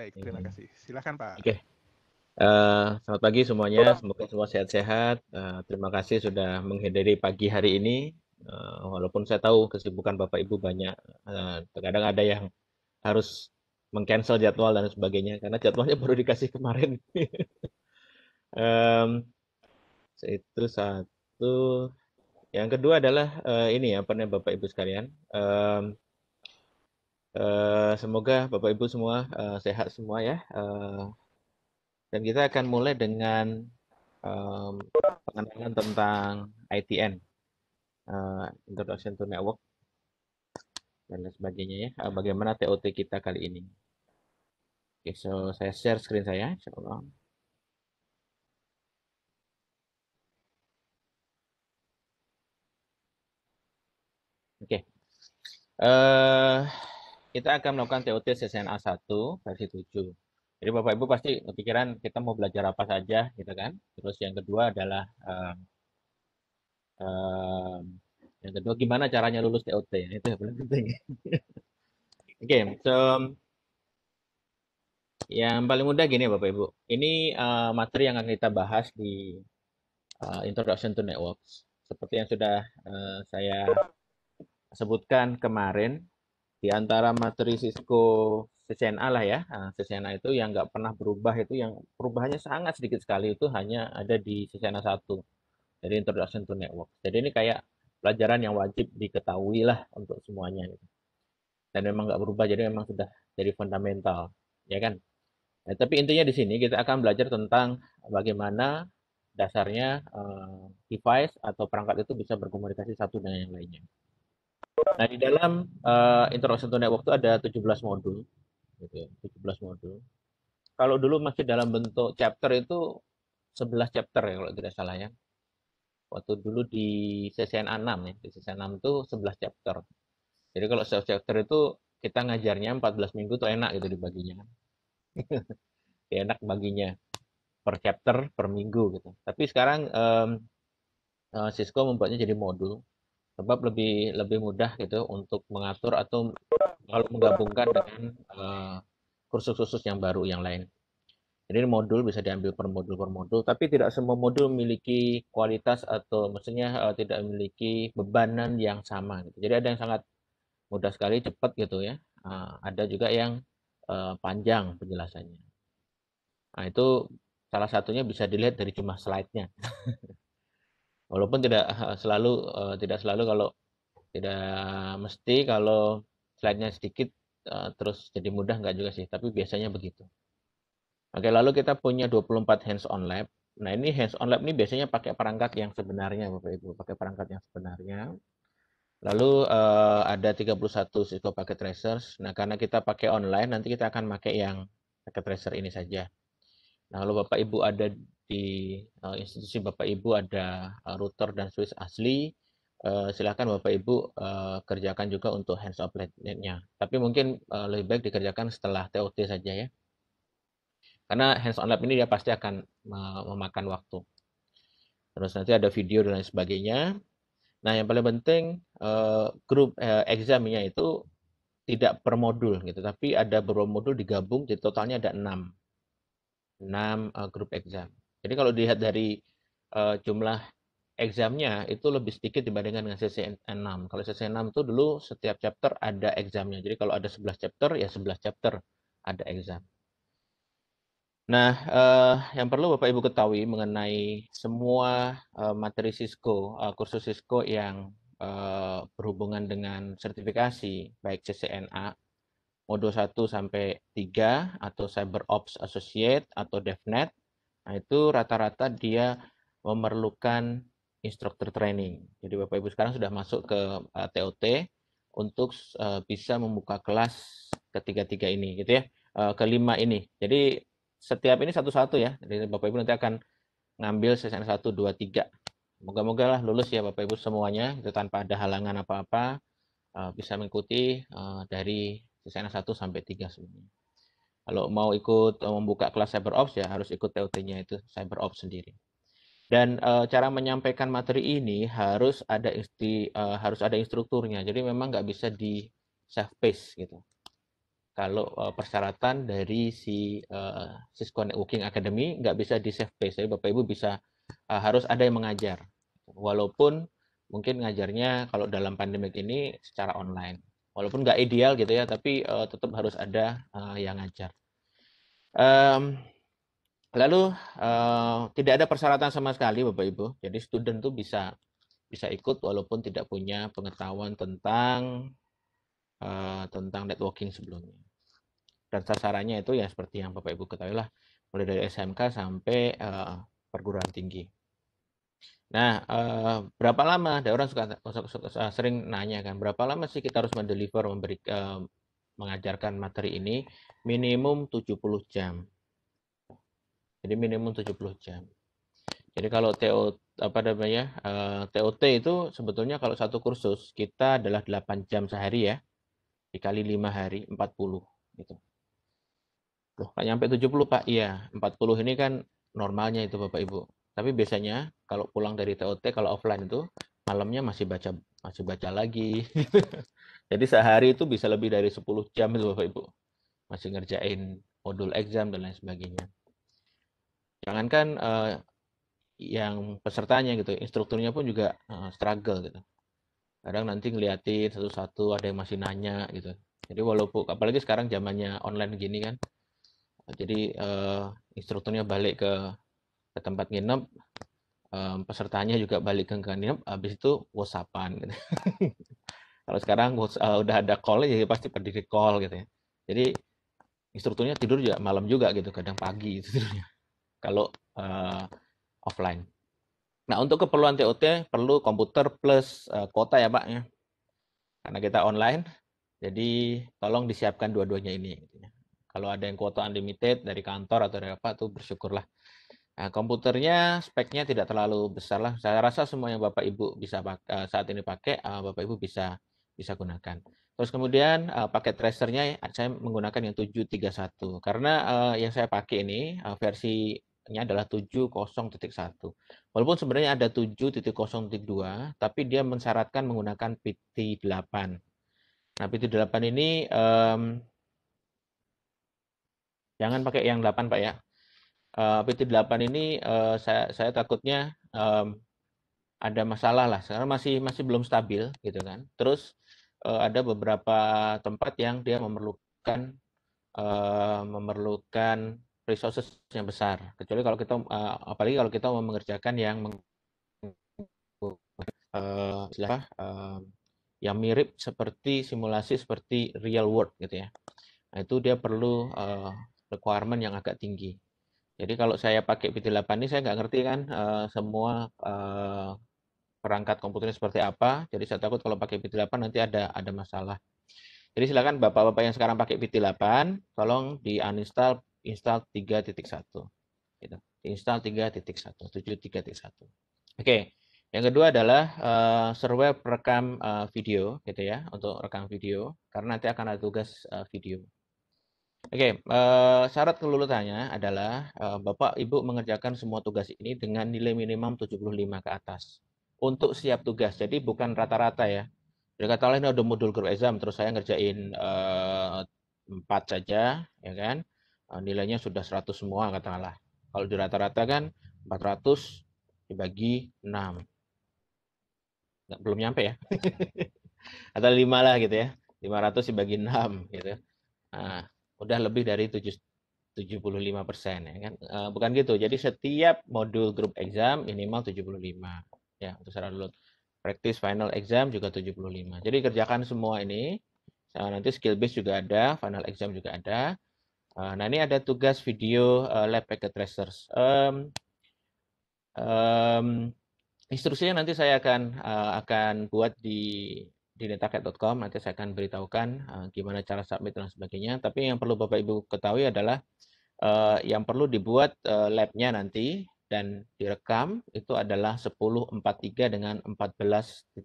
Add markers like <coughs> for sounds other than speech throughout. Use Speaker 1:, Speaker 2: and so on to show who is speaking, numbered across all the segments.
Speaker 1: Baik, iya. terima kasih. silakan Pak. Oke.
Speaker 2: Okay. Uh, eh, selamat pagi semuanya, semoga semua sehat-sehat. Uh, terima kasih sudah menghadiri pagi hari ini. Uh, walaupun saya tahu kesibukan Bapak Ibu banyak, uh, terkadang ada yang harus mengcancel jadwal dan sebagainya karena jadwalnya <laughs> baru dikasih kemarin. um, <laughs> itu satu. Yang kedua adalah uh, ini ya, pernah Bapak Ibu sekalian. Um, Uh, semoga Bapak Ibu semua uh, sehat semua ya. Uh, dan kita akan mulai dengan um, pengenalan tentang ITN, uh, Introduction to Network, dan lain sebagainya ya. Uh, bagaimana TOT kita kali ini. Oke, okay, so saya share screen saya, insya Oke. Okay. Uh, kita akan melakukan TOT CCNA 1 versi 7. Jadi Bapak Ibu pasti kepikiran kita mau belajar apa saja gitu kan. Terus yang kedua adalah um, um, yang kedua gimana caranya lulus TOT nah, Itu yang paling penting. <laughs> Oke, okay, so yang paling mudah gini Bapak Ibu. Ini uh, materi yang akan kita bahas di uh, Introduction to Networks. Seperti yang sudah uh, saya sebutkan kemarin di antara materi Cisco CCNA lah ya. Ah, CCNA itu yang nggak pernah berubah itu yang perubahannya sangat sedikit sekali itu hanya ada di CCNA satu Jadi introduction to network. Jadi ini kayak pelajaran yang wajib diketahui lah untuk semuanya gitu. Dan memang nggak berubah jadi memang sudah jadi fundamental, ya kan? Nah, tapi intinya di sini kita akan belajar tentang bagaimana dasarnya uh, device atau perangkat itu bisa berkomunikasi satu dengan yang lainnya. Nah, di dalam uh, eh, Introduction to Network itu ada 17 modul. Gitu, 17 ya, modul. Kalau dulu masih dalam bentuk chapter itu 11 chapter ya kalau tidak salah ya. Waktu dulu di CCN 6 ya, di CCN 6 itu 11 chapter. Jadi kalau 11 chapter itu kita ngajarnya 14 minggu tuh enak gitu dibaginya. Kan. <laughs> enak baginya per chapter per minggu gitu. Tapi sekarang um, Cisco membuatnya jadi modul sebab lebih lebih mudah gitu untuk mengatur atau kalau menggabungkan dengan kursus-kursus eh, uh, yang baru yang lain. Jadi modul bisa diambil per modul per modul, tapi tidak semua modul memiliki kualitas atau maksudnya uh, tidak memiliki bebanan yang sama. Gitu. Jadi ada yang sangat mudah sekali, cepat gitu ya. Uh, ada juga yang uh, panjang penjelasannya. Nah itu salah satunya bisa dilihat dari jumlah slide-nya. <laughs> walaupun tidak selalu eh, tidak selalu kalau tidak mesti kalau slide-nya sedikit eh, terus jadi mudah nggak juga sih tapi biasanya begitu oke lalu kita punya 24 hands on lab nah ini hands on lab ini biasanya pakai perangkat yang sebenarnya bapak ibu pakai perangkat yang sebenarnya lalu eh, ada 31 Cisco pakai tracers nah karena kita pakai online nanti kita akan pakai yang packet tracer ini saja nah kalau bapak ibu ada di uh, institusi Bapak Ibu ada uh, router dan switch asli, uh, silakan Bapak Ibu uh, kerjakan juga untuk hands off nya Tapi mungkin uh, lebih baik dikerjakan setelah TOT saja ya. Karena hands on lab ini dia pasti akan memakan waktu. Terus nanti ada video dan lain sebagainya. Nah, yang paling penting grup examnya itu tidak per modul gitu, tapi ada beberapa modul digabung jadi totalnya ada enam, enam grup exam. Jadi kalau dilihat dari uh, jumlah examnya itu lebih sedikit dibandingkan dengan CCN6. Kalau CCN6 itu dulu setiap chapter ada examnya. Jadi kalau ada 11 chapter ya 11 chapter ada exam. Nah, eh, yang perlu Bapak Ibu ketahui mengenai semua eh, materi Cisco, eh, kursus Cisco yang eh, berhubungan dengan sertifikasi, baik CCNA, Modul 1 sampai 3, atau Cyber Ops Associate, atau DevNet, Nah, itu rata-rata dia memerlukan instructor training. Jadi Bapak Ibu sekarang sudah masuk ke uh, eh, TOT untuk uh, bisa membuka kelas ketiga-tiga ini gitu ya. Uh, kelima ini. Jadi setiap ini satu-satu ya. Jadi Bapak Ibu nanti akan ngambil sesen 1 2 3. Moga-moga lah lulus ya Bapak Ibu semuanya itu tanpa ada halangan apa-apa uh, bisa mengikuti uh, dari sesen 1 sampai 3 semuanya. Kalau mau ikut eh, membuka kelas CyberOps ya harus ikut TOT-nya itu CyberOps sendiri. Dan e, cara menyampaikan materi ini harus ada isti, e, eh, harus ada instrukturnya. Jadi memang nggak bisa di self pace gitu. Kalau e, persyaratan dari si e, Cisco Networking Academy nggak bisa di self pace. Jadi Bapak Ibu bisa e, harus ada yang mengajar. Walaupun mungkin ngajarnya kalau dalam pandemik ini secara online walaupun nggak ideal gitu ya tapi uh, eh, tetap harus ada uh, yang ngajar um, lalu uh, tidak ada persyaratan sama sekali bapak ibu jadi student tuh bisa bisa ikut walaupun tidak punya pengetahuan tentang uh, tentang networking sebelumnya dan sasarannya itu ya seperti yang bapak ibu ketahui lah mulai dari SMK sampai uh, perguruan tinggi Nah, uh, berapa lama? Ada orang suka, suka, suka, sering nanya kan, berapa lama sih kita harus mendeliver memberi uh, mengajarkan materi ini? Minimum 70 jam. Jadi minimum 70 jam. Jadi kalau TO apa namanya? Uh, eh, TOT itu sebetulnya kalau satu kursus kita adalah 8 jam sehari ya. Dikali 5 hari 40 gitu. Loh, nggak nyampe 70, Pak. Iya, 40 ini kan normalnya itu Bapak Ibu tapi biasanya kalau pulang dari TOT kalau offline itu malamnya masih baca masih baca lagi. <laughs> Jadi sehari itu bisa lebih dari 10 jam itu Bapak Ibu. Masih ngerjain modul exam dan lain sebagainya. Jangankan uh, yang pesertanya gitu, instrukturnya pun juga uh, struggle gitu. Kadang nanti ngeliatin satu-satu ada yang masih nanya gitu. Jadi walaupun apalagi sekarang zamannya online gini kan. Jadi uh, instrukturnya balik ke ke tempat nginep um, pesertanya juga balik ke nginep habis itu whatsappan gitu. <laughs> kalau sekarang uh, udah ada call jadi ya pasti pergi ke call gitu ya jadi instrukturnya tidur juga malam juga gitu kadang pagi itu tidurnya kalau uh, offline nah untuk keperluan TOT perlu komputer plus uh, eh, kota ya pak ya karena kita online jadi tolong disiapkan dua-duanya ini kalau ada yang kuota unlimited dari kantor atau dari apa tuh bersyukurlah Nah, komputernya speknya tidak terlalu besar lah. Saya rasa semua yang Bapak Ibu bisa pakai, eh, saat ini pakai, eh, Bapak Ibu bisa bisa gunakan. Terus kemudian eh, paket tracernya saya menggunakan yang 731 karena yang saya pakai ini versinya adalah 70.1. Walaupun sebenarnya ada 7.0.2, tapi dia mensyaratkan menggunakan PT8. Nah, PT8 ini um, jangan pakai yang 8 Pak ya Eh, PT8 ini uh, saya saya takutnya um, ada masalah lah. Sekarang masih masih belum stabil gitu kan. Terus uh, ada beberapa tempat yang dia memerlukan uh, memerlukan resources yang besar. Kecuali kalau kita uh, apalagi kalau kita mau mengerjakan yang meng uh, istilah, uh, yang mirip seperti simulasi seperti real world gitu ya. Nah, itu dia perlu uh, requirement yang agak tinggi. Jadi kalau saya pakai pt 8 ini saya nggak ngerti kan uh, semua uh, perangkat komputernya seperti apa. Jadi saya takut kalau pakai pt 8 nanti ada ada masalah. Jadi silakan bapak-bapak yang sekarang pakai PT8, tolong di uninstall install 3.1. Gitu. Install 3.1, 7.3.1. Oke, yang kedua adalah uh, eh, survei perekam uh, video, gitu ya, untuk rekam video, karena nanti akan ada tugas uh, video. Oke, okay, uh, eh, syarat kelulusannya adalah uh, Bapak Ibu mengerjakan semua tugas ini dengan nilai puluh 75 ke atas untuk siap tugas. Jadi bukan rata-rata ya. Jadi kata ini ada modul group exam, terus saya ngerjain eh, empat uh, saja, ya kan? Uh, nilainya sudah 100 semua katakanlah. Kalau di rata-rata kan 400 dibagi 6. Nggak, belum nyampe ya. <laughs> Atau 5 lah gitu ya. 500 dibagi 6 gitu. Nah, udah lebih dari 7, 75 persen ya kan uh, bukan gitu jadi setiap modul grup exam minimal 75 ya untuk secara lulus practice final exam juga 75 jadi kerjakan semua ini nanti skill base juga ada final exam juga ada uh, nah ini ada tugas video uh, lab packet tracers um, um, instruksinya nanti saya akan uh, akan buat di di dataket.com nanti saya akan beritahukan eh, gimana cara submit dan sebagainya. Tapi yang perlu Bapak Ibu ketahui adalah eh, yang perlu dibuat eh, labnya nanti dan direkam itu adalah 1043 dengan 14.8.1.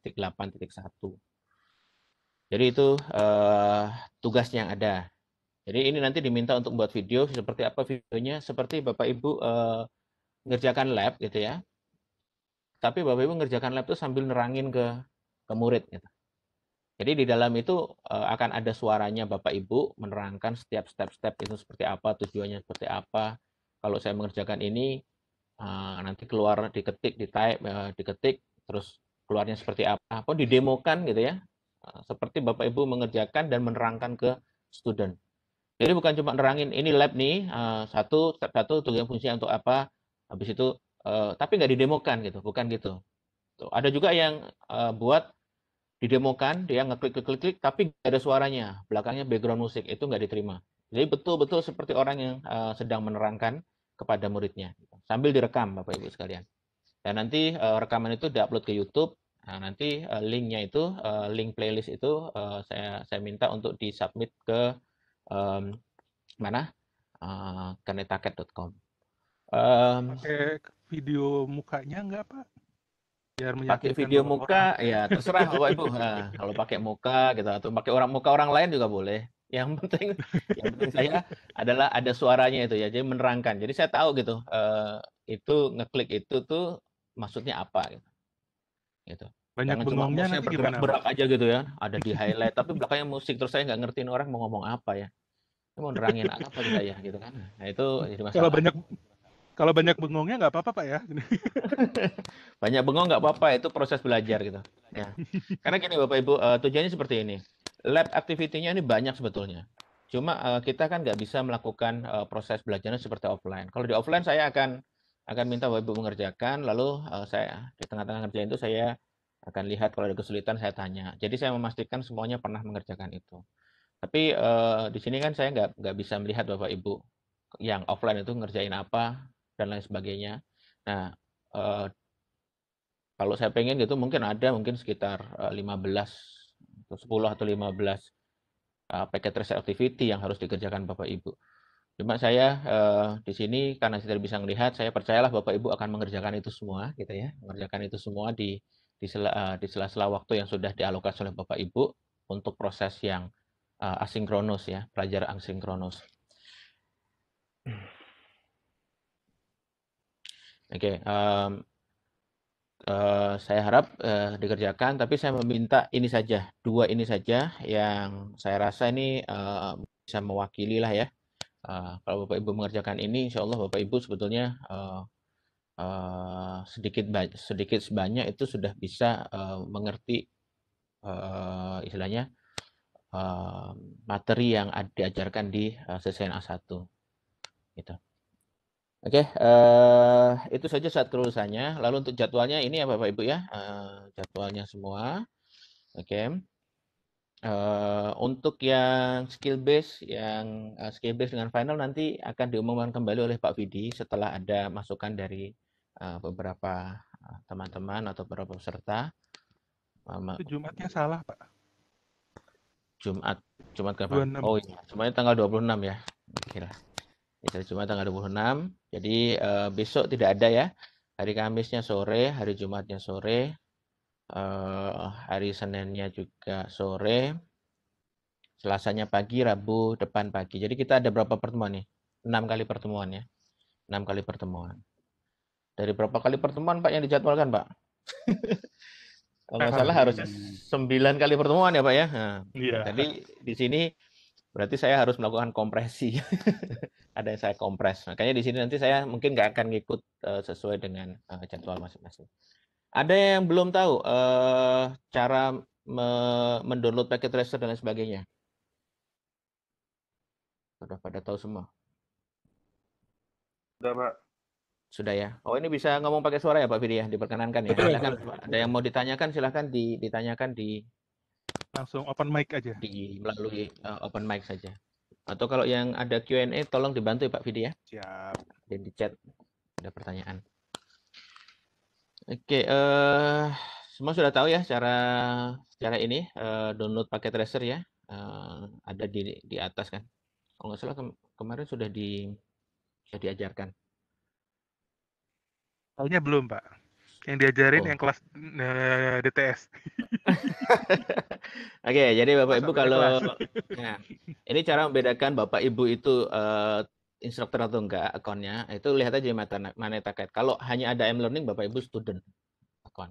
Speaker 2: Jadi itu uh, tugasnya yang ada. Jadi ini nanti diminta untuk membuat video seperti apa videonya, seperti Bapak Ibu ngerjakan lab gitu ya. Tapi Bapak Ibu ngerjakan lab itu sambil nerangin ke ke murid gitu. Jadi di dalam itu eh, akan ada suaranya Bapak Ibu menerangkan setiap step-step itu seperti apa, tujuannya seperti apa. Kalau saya mengerjakan ini eh, nanti keluar diketik, di type, eh, diketik, terus keluarnya seperti apa. Pun didemokan gitu ya. Seperti Bapak Ibu mengerjakan dan menerangkan ke student. Jadi bukan cuma nerangin ini lab nih satu step satu tujuan fungsinya untuk apa, habis itu tapi nggak didemokan gitu, bukan gitu. Ada juga yang buat didemokan dia ngeklik klik klik tapi gak ada suaranya belakangnya background musik itu nggak diterima jadi betul-betul seperti orang yang uh, sedang menerangkan kepada muridnya sambil direkam bapak ibu sekalian dan nanti uh, rekaman itu diupload ke YouTube nah, nanti uh, linknya itu uh, link playlist itu uh, saya saya minta untuk disubmit ke um, mana uh, kenetaket.com um,
Speaker 1: pakai video mukanya nggak pak
Speaker 2: biar pakai video muka orang. ya terserah bapak ibu <laughs> nah, kalau pakai muka gitu atau pakai orang muka orang lain juga boleh yang penting yang penting saya adalah ada suaranya itu ya jadi menerangkan jadi saya tahu gitu uh, itu ngeklik itu tuh maksudnya apa gitu, gitu. banyak Jangan cuma saya bergerak berak aja gitu ya ada di highlight tapi belakangnya musik terus saya nggak ngertiin orang mau ngomong apa ya mau nerangin apa gitu ya gitu kan nah itu jadi masalah kalau banyak
Speaker 1: kalau banyak bengongnya nggak apa-apa pak ya.
Speaker 2: <laughs> banyak bengong nggak apa-apa itu proses belajar gitu. Ya. Karena gini bapak ibu uh, tujuannya seperti ini. Lab activity-nya ini banyak sebetulnya. Cuma uh, kita kan nggak bisa melakukan uh, proses belajarnya seperti offline. Kalau di offline saya akan akan minta bapak ibu mengerjakan, lalu uh, saya di tengah-tengah kerja itu saya akan lihat kalau ada kesulitan saya tanya. Jadi saya memastikan semuanya pernah mengerjakan itu. Tapi uh, di sini kan saya nggak nggak bisa melihat bapak ibu yang offline itu ngerjain apa, dan lain sebagainya. Nah, eh, kalau saya pengen gitu mungkin ada mungkin sekitar 15 eh, atau 10 atau 15 eh, paket reset activity yang harus dikerjakan Bapak Ibu. Cuma saya eh, di sini karena saya tidak bisa melihat, saya percayalah Bapak Ibu akan mengerjakan itu semua gitu ya, mengerjakan itu semua di di sela eh, di sela-sela waktu yang sudah dialokasi oleh Bapak Ibu untuk proses yang eh, asinkronus ya, pelajar asinkronus. Oke, okay, um, uh, eh, saya harap uh, dikerjakan, tapi saya meminta ini saja, dua ini saja yang saya rasa ini uh, bisa mewakili lah ya. Uh, kalau Bapak Ibu mengerjakan ini, insya Allah Bapak Ibu sebetulnya uh, uh, sedikit sedikit sebanyak itu sudah bisa uh, mengerti uh, istilahnya uh, materi yang diajarkan di uh, sesen A1. Gitu. Oke, okay, uh, eh, itu saja saat terusannya. Lalu untuk jadwalnya ini ya Bapak Ibu ya, uh, jadwalnya semua. Oke. Okay. Uh, eh, untuk yang skill base, yang uh, skill base dengan final nanti akan diumumkan kembali oleh Pak Vidi setelah ada masukan dari uh, beberapa teman-teman atau beberapa peserta. Itu
Speaker 1: Jumatnya salah, Pak.
Speaker 2: Jumat, Jumat kapan? Oh iya, semuanya tanggal 26 ya. Oke lah hari Jumat tanggal 26. Jadi uh, besok tidak ada ya. Hari Kamisnya sore, hari Jumatnya sore, uh, hari Seninnya juga sore, Selasanya pagi, Rabu depan pagi. Jadi kita ada berapa pertemuan nih? Enam kali pertemuan ya. enam kali pertemuan. Dari berapa kali pertemuan Pak yang dijadwalkan Pak? <laughs> Kalau nggak salah harus 9 kali pertemuan ya Pak ya. Nah, yeah. Tadi di sini berarti saya harus melakukan kompresi. <laughs> Ada yang saya kompres. Makanya di sini nanti saya mungkin nggak akan ngikut uh, sesuai dengan uh, jadwal masing-masing. Ada yang belum tahu uh, cara me mendownload packet tracer dan sebagainya? Sudah pada tahu semua? Sudah, Pak. Sudah ya. Oh, ini bisa ngomong pakai suara ya, Pak Fidi ya? Diperkenankan ya. Silahkan, ada yang mau ditanyakan silahkan ditanyakan di langsung open mic aja di melalui uh, open mic saja atau kalau yang ada Q&A tolong dibantu ya Pak Vidi ya siap dan di chat ada pertanyaan oke uh, semua sudah tahu ya cara cara ini uh, download paket tracer ya uh, ada di di atas kan kalau nggak salah kemarin sudah di sudah diajarkan Soalnya belum Pak
Speaker 1: yang diajarin oh. yang kelas uh, eh, DTS. <laughs>
Speaker 2: Oke, okay, jadi Bapak Ibu kalau <laughs> nah, ini cara membedakan Bapak Ibu itu uh, instruktur atau enggak akunnya, itu lihat aja mana, mana terkait. Kalau hanya ada M learning Bapak Ibu student akun.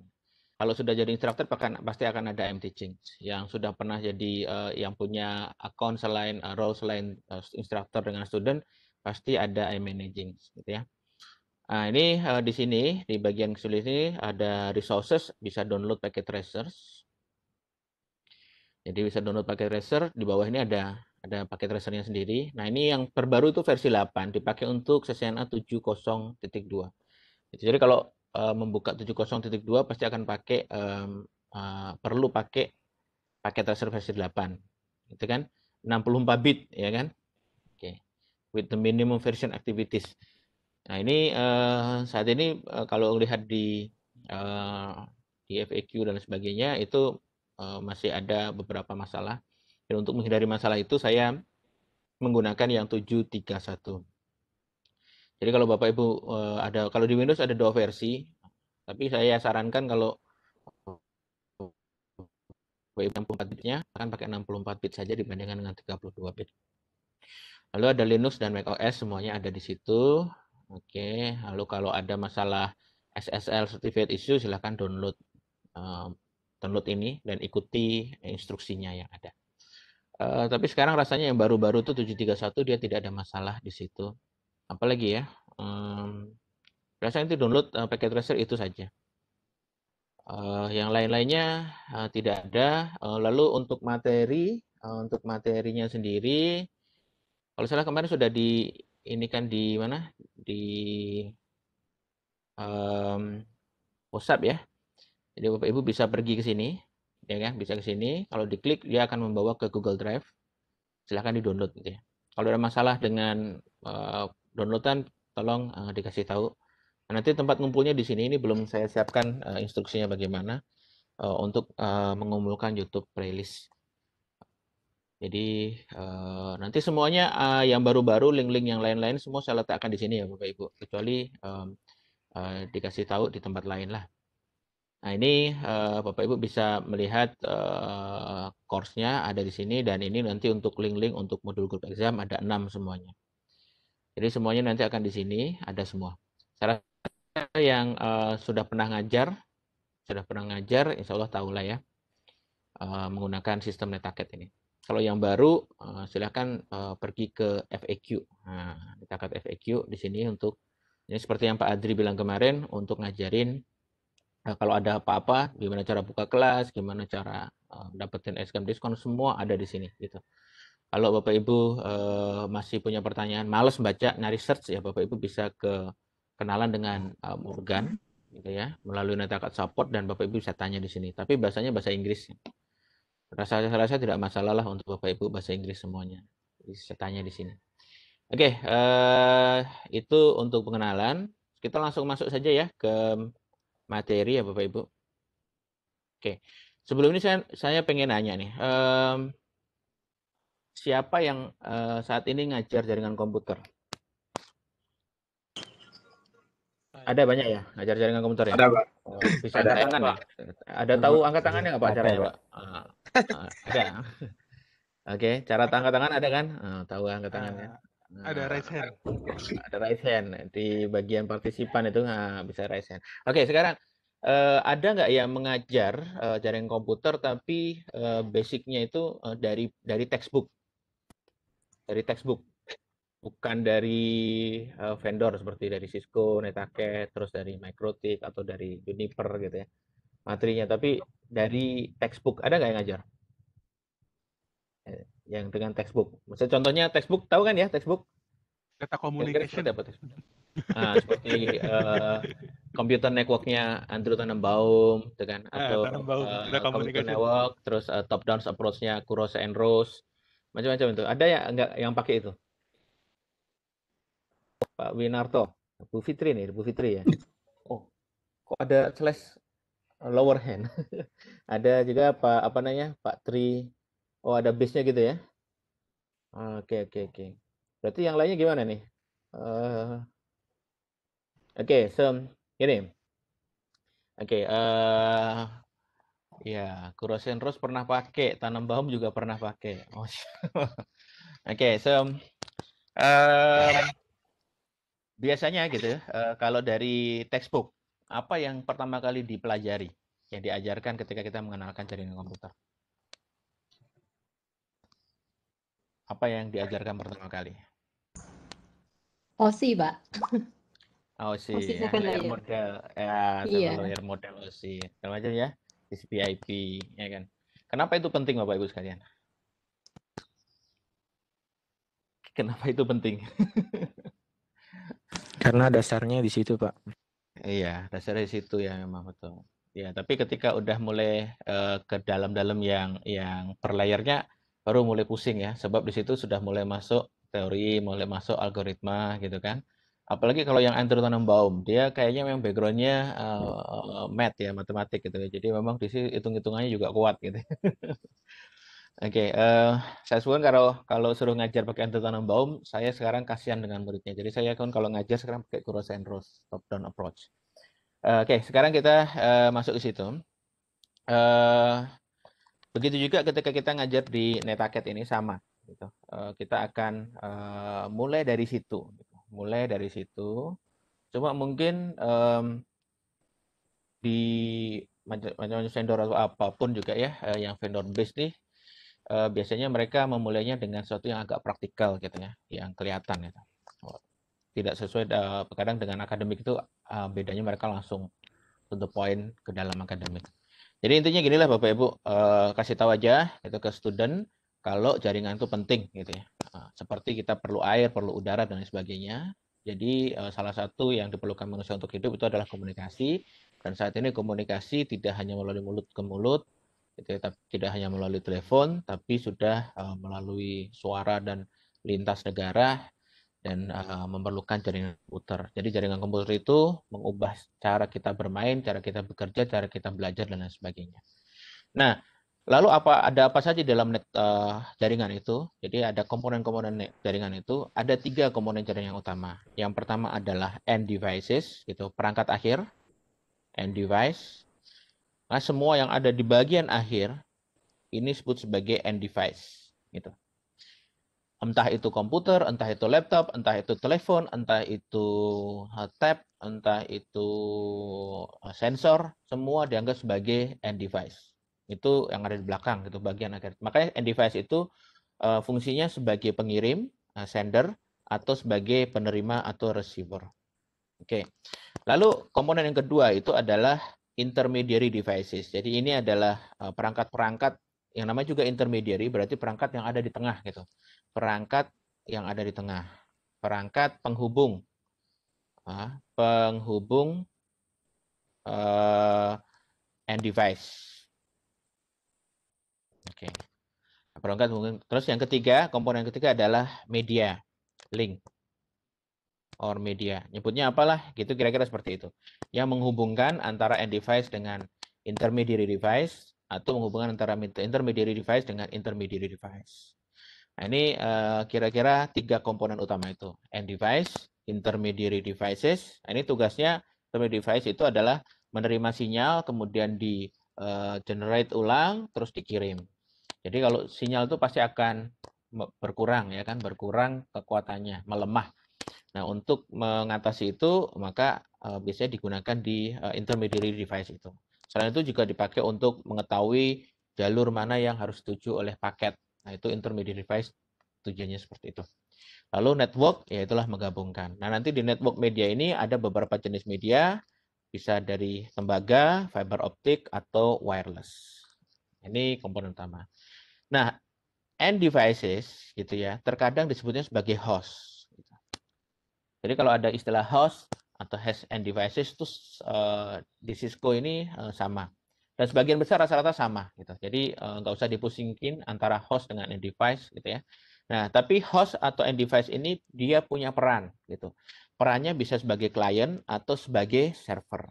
Speaker 2: Kalau sudah jadi instruktur pasti akan ada M teaching yang sudah pernah jadi uh, yang punya akun selain uh, role selain uh, instruktur dengan student pasti ada M managing gitu ya. Nah, ini uh, di sini, di bagian kesulitan ini ada resources, bisa download paket tracers. Jadi bisa download paket tracer, di bawah ini ada ada paket tracernya sendiri. Nah, ini yang terbaru itu versi 8, dipakai untuk CCNA 70.2. Jadi kalau uh, membuka 70.2 pasti akan pakai um, uh, perlu pakai paket tracer versi 8. Itu kan 64 bit ya kan? Oke. Okay. With the minimum version activities. Nah ini uh, saat ini uh, kalau lihat di uh, di FAQ dan sebagainya itu uh, masih ada beberapa masalah. Dan untuk menghindari masalah itu saya menggunakan yang 731. Jadi kalau Bapak Ibu uh, ada kalau di Windows ada dua versi, tapi saya sarankan kalau Bapak Ibu 64 bitnya akan pakai 64 bit saja dibandingkan dengan 32 bit. Lalu ada Linux dan macOS semuanya ada di situ. Oke, lalu kalau ada masalah SSL Certificate Issue silahkan download uh, download ini dan ikuti instruksinya yang ada. Uh, tapi sekarang rasanya yang baru-baru itu 731 dia tidak ada masalah di situ. Apalagi ya, um, rasanya itu download uh, packet tracer itu saja. Uh, yang lain-lainnya uh, tidak ada. Uh, lalu untuk materi, uh, untuk materinya sendiri, kalau salah kemarin sudah di ini kan di mana? Di um, WhatsApp ya. Jadi Bapak Ibu bisa pergi ke sini, ya kan? Bisa ke sini. Kalau diklik dia akan membawa ke Google Drive. Silahkan di-download gitu ya. Kalau ada masalah dengan uh, downloadan tolong uh, dikasih tahu. Nah, nanti tempat ngumpulnya di sini ini belum saya siapkan uh, instruksinya bagaimana uh, untuk uh, mengumpulkan YouTube playlist. Jadi uh, nanti semuanya uh, yang baru-baru link-link yang lain-lain semua saya letakkan di sini ya Bapak Ibu kecuali um, uh, dikasih tahu di tempat lain lah. Nah ini uh, Bapak Ibu bisa melihat course-nya ada di sini dan ini nanti untuk link-link untuk modul grup exam ada enam semuanya. Jadi semuanya nanti akan di sini ada semua. Saya yang uh, sudah pernah ngajar, sudah pernah ngajar, insya Allah tahulah ya uh, menggunakan sistem netaket ini. Kalau yang baru uh, silahkan eh, pergi ke FAQ. Nah, kita ke FAQ di sini untuk ini seperti yang Pak Adri bilang kemarin untuk ngajarin eh, kalau ada apa-apa, gimana cara buka kelas, gimana cara dapetin SKM diskon, semua ada di sini gitu. Kalau Bapak Ibu masih punya pertanyaan, males baca, nyari search ya Bapak Ibu bisa ke kenalan dengan Morgan gitu ya melalui Netakat Support dan Bapak Ibu bisa tanya di sini. Tapi bahasanya bahasa Inggris. Rasa rasa tidak masalah lah untuk Bapak Ibu bahasa Inggris semuanya. Saya tanya di sini. Oke, okay, uh, eh, itu untuk pengenalan. Kita langsung masuk saja ya ke materi ya Bapak Ibu. Oke, okay. sebelum ini saya saya pengen nanya nih, um, siapa yang uh, saat ini ngajar jaringan komputer? Ada banyak ya ngajar jaringan komputer ya? Ada, Pak. Oh, bisa ada, angkat tangan ya? Ada tahu angkat tangannya nggak Pak ya Pak? Uh, ada. Oke, cara angkat tangan ada kan? Uh, tahu angkat tangannya. Nah,
Speaker 1: ada raise hand.
Speaker 2: Ada raise hand di bagian partisipan itu nah, bisa raise hand. Oke, okay, sekarang uh, ada nggak yang mengajar uh, jaringan komputer tapi uh, basicnya itu uh, dari dari textbook dari textbook bukan dari uh, vendor seperti dari Cisco, Netake, terus dari Microtik atau dari Juniper gitu ya materinya, tapi dari textbook ada nggak yang ngajar? Eh, yang dengan textbook, misalnya contohnya textbook tahu kan ya textbook? Data communication dapat textbook. Nah, seperti uh, eh, komputer networknya Andrew Tannenbaum dengan gitu atau uh, Tannenbaum, uh, computer network, terus uh, top down approach-nya and Rose, macam-macam itu. Ada ya enggak yang pakai itu? Pak Winarto, Bu Fitri nih, Bu Fitri ya. Hmm. Oh, kok ada slash lower hand. <laughs> ada juga Pak apa namanya Pak Tri. Oh, ada base-nya gitu ya. Oke, oke, oke. Berarti yang lainnya gimana nih? Uh, oke, okay, so ini. Oke, okay, uh, eh, ya kurosen terus pernah pakai, tanam baum juga pernah pakai. Oh, <laughs> oke, okay, so uh, biasanya gitu uh, kalau dari textbook apa yang pertama kali dipelajari yang diajarkan ketika kita mengenalkan jaringan komputer apa yang diajarkan pertama kali OSI pak OSI, OSI ya, layer model ya iya. layer model OSI macam ya TCP/IP, ya kan kenapa itu penting bapak ibu sekalian kenapa itu penting <laughs> Karena dasarnya di situ, Pak. Iya, dasarnya di situ ya memang betul. Ya, tapi ketika udah mulai uh, ke dalam-dalam yang yang per layernya baru mulai pusing ya, sebab di situ sudah mulai masuk teori, mulai masuk algoritma gitu kan. Apalagi kalau yang Andrew Tannenbaum, dia kayaknya memang backgroundnya uh, math ya, matematik gitu. Ya. Jadi memang di situ hitung-hitungannya juga kuat gitu. Ya. <laughs> Oke, okay, uh, eh, saya suka kalau kalau suruh ngajar pakai tanam Baum, saya sekarang kasihan dengan muridnya. Jadi saya kan kalau ngajar sekarang pakai Kuros and Rose top down approach. Uh, Oke, okay, sekarang kita uh, masuk ke situ. Uh, begitu juga ketika kita ngajar di Netaket ini sama. Gitu. Uh, kita akan uh, mulai dari situ. Gitu. Mulai dari situ. Cuma mungkin um, di macam-macam vendor atau apapun juga ya yang vendor base nih uh, biasanya mereka memulainya dengan sesuatu yang agak praktikal gitu ya, yang kelihatan gitu. Oh, tidak sesuai uh, kadang dengan akademik itu uh, bedanya mereka langsung to the point ke dalam akademik. Jadi intinya gini lah Bapak Ibu, uh, kasih tahu aja itu ke student kalau jaringan itu penting gitu ya. Uh, seperti kita perlu air, perlu udara dan lain sebagainya. Jadi uh, salah satu yang diperlukan manusia untuk hidup itu adalah komunikasi dan saat ini komunikasi tidak hanya melalui mulut ke mulut Gitu ya, tidak hanya melalui telepon tapi sudah uh, melalui suara dan lintas negara dan uh, memerlukan jaringan komputer. Jadi jaringan komputer itu mengubah cara kita bermain, cara kita bekerja, cara kita belajar dan lain sebagainya. Nah, lalu apa ada apa saja dalam net, uh, jaringan itu? Jadi ada komponen-komponen jaringan itu, ada tiga komponen jaringan utama. Yang pertama adalah end devices, gitu, perangkat akhir, end device. Nah, semua yang ada di bagian akhir ini sebut sebagai end device. Gitu. Entah itu komputer, entah itu laptop, entah itu telepon, entah itu eh, tab, entah itu eh, sensor, semua dianggap sebagai end device. Itu yang ada di belakang, itu bagian akhir. Makanya end device itu uh, fungsinya sebagai pengirim, uh, sender, atau sebagai penerima atau receiver. Oke. Okay. Lalu komponen yang kedua itu adalah intermediary devices. Jadi ini adalah eh, perangkat-perangkat yang namanya juga intermediary, berarti perangkat yang ada di tengah gitu. Perangkat yang ada di tengah. Perangkat penghubung. Ah, penghubung uh, and device. Oke. Okay. Perangkat mungkin. Terus yang ketiga, komponen ketiga adalah media, link or media. Nyebutnya apalah, gitu kira-kira seperti itu. Yang menghubungkan antara end device dengan intermediary device atau menghubungkan antara intermediary device dengan intermediary device. Nah, ini eh, kira-kira uh, tiga komponen utama itu. End device, intermediary devices. Nah, ini tugasnya intermediary device itu adalah menerima sinyal, kemudian di uh, generate ulang, terus dikirim. Jadi kalau sinyal itu pasti akan berkurang ya kan, berkurang kekuatannya, melemah Nah, untuk mengatasi itu, maka uh, biasanya digunakan di uh, intermediary device itu. Selain itu juga dipakai untuk mengetahui jalur mana yang harus dituju oleh paket. Nah, itu intermediary device tujuannya seperti itu. Lalu network, ya itulah menggabungkan. Nah, nanti di network media ini ada beberapa jenis media, bisa dari tembaga, fiber optik, atau wireless. Ini komponen utama. Nah, end devices gitu ya, terkadang disebutnya sebagai host. Jadi kalau ada istilah host atau has and devices itu uh, eh, di Cisco ini uh, sama. Dan sebagian besar rata-rata sama gitu. Jadi uh, nggak usah dipusingkin antara host dengan end device gitu ya. Nah, tapi host atau end device ini dia punya peran gitu. Perannya bisa sebagai klien atau sebagai server.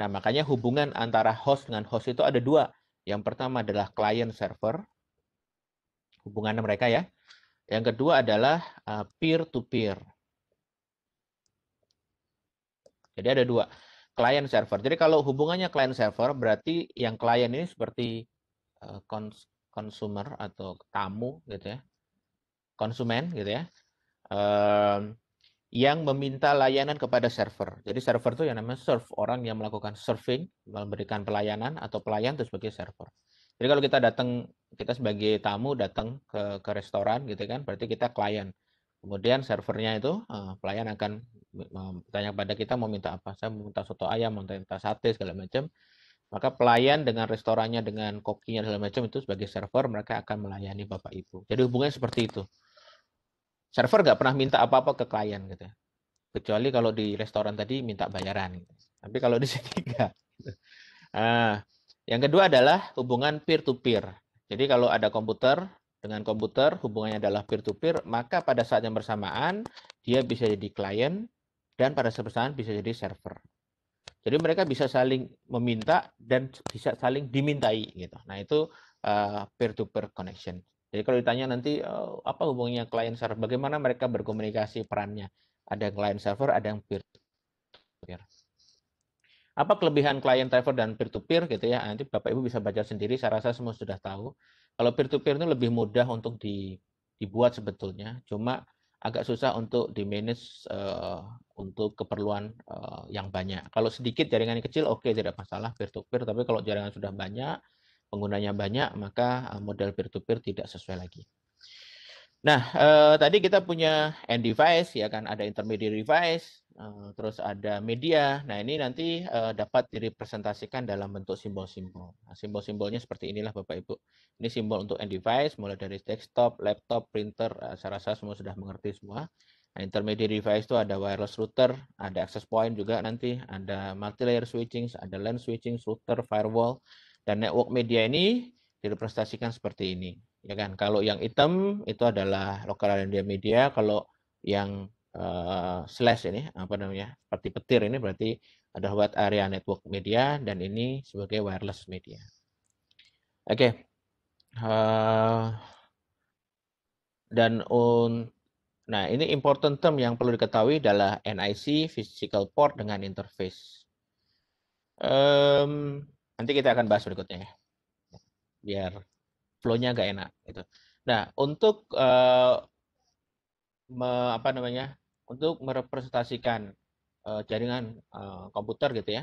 Speaker 2: Nah, makanya hubungan antara host dengan host itu ada dua. Yang pertama adalah client server hubungan mereka ya. Yang kedua adalah eh, peer-to-peer. Jadi ada dua, client server. Jadi kalau hubungannya client server berarti yang klien ini seperti eh, consumer atau tamu gitu ya, konsumen gitu ya, yang meminta layanan kepada server. Jadi server itu yang namanya serve, orang yang melakukan serving memberikan pelayanan atau pelayan itu sebagai server. Jadi kalau kita datang kita sebagai tamu datang ke ke restoran gitu kan, berarti kita klien. Kemudian servernya itu pelayan eh, akan bertanya kepada kita mau minta apa? Saya mau minta soto ayam, mau minta sate segala macam. Maka pelayan dengan restorannya, dengan kokinya segala macam itu sebagai server mereka akan melayani bapak ibu. Jadi hubungannya seperti itu. Server nggak pernah minta apa-apa ke klien gitu. Ya. Kecuali kalau di restoran tadi minta bayaran. Gitu. Tapi kalau di sini <laughs> nggak. Nah, yang kedua adalah hubungan peer-to-peer. Jadi kalau ada komputer dengan komputer, hubungannya adalah peer-to-peer, maka pada saat yang bersamaan dia bisa jadi klien dan pada saat bersamaan bisa jadi server. Jadi mereka bisa saling meminta dan bisa saling dimintai gitu. Nah itu peer-to-peer eh, connection. Jadi kalau ditanya nanti eh, apa hubungannya klien server, bagaimana mereka berkomunikasi perannya? Ada yang klien server, ada yang peer-to-peer. peer to peer apa kelebihan client driver dan peer to peer gitu ya ah, nanti bapak ibu bisa baca sendiri saya rasa semua sudah tahu kalau peer to peer itu lebih mudah untuk di, dibuat sebetulnya cuma agak susah untuk di manage uh, eh, untuk keperluan uh, yang banyak kalau sedikit jaringan yang kecil oke okay, tidak masalah peer to peer tapi kalau jaringan sudah banyak penggunanya banyak maka eh, model peer to peer tidak sesuai lagi Nah, uh, tadi kita punya end device, ya kan? Ada intermediary device, Eh, terus ada media. Nah, ini nanti eh, dapat direpresentasikan dalam bentuk simbol-simbol. Nah, simbol-simbolnya seperti inilah Bapak Ibu. Ini simbol untuk end device mulai dari desktop, laptop, printer, eh, saya rasa semua sudah mengerti semua. Nah, intermediate device itu ada wireless router, ada access point juga nanti, ada multi-layer switching, ada LAN switching, router, firewall, dan network media ini direpresentasikan seperti ini. Ya kan? Kalau yang hitam itu adalah local area media, kalau yang uh, slash ini apa namanya seperti petir ini berarti ada buat area network media dan ini sebagai wireless media. Oke. Okay. Uh, eh, dan un nah ini important term yang perlu diketahui adalah NIC physical port dengan interface. Um, nanti kita akan bahas berikutnya ya. Biar flow-nya agak enak gitu. Nah, untuk uh, me, apa namanya? untuk merepresentasikan uh, jaringan uh, komputer gitu ya.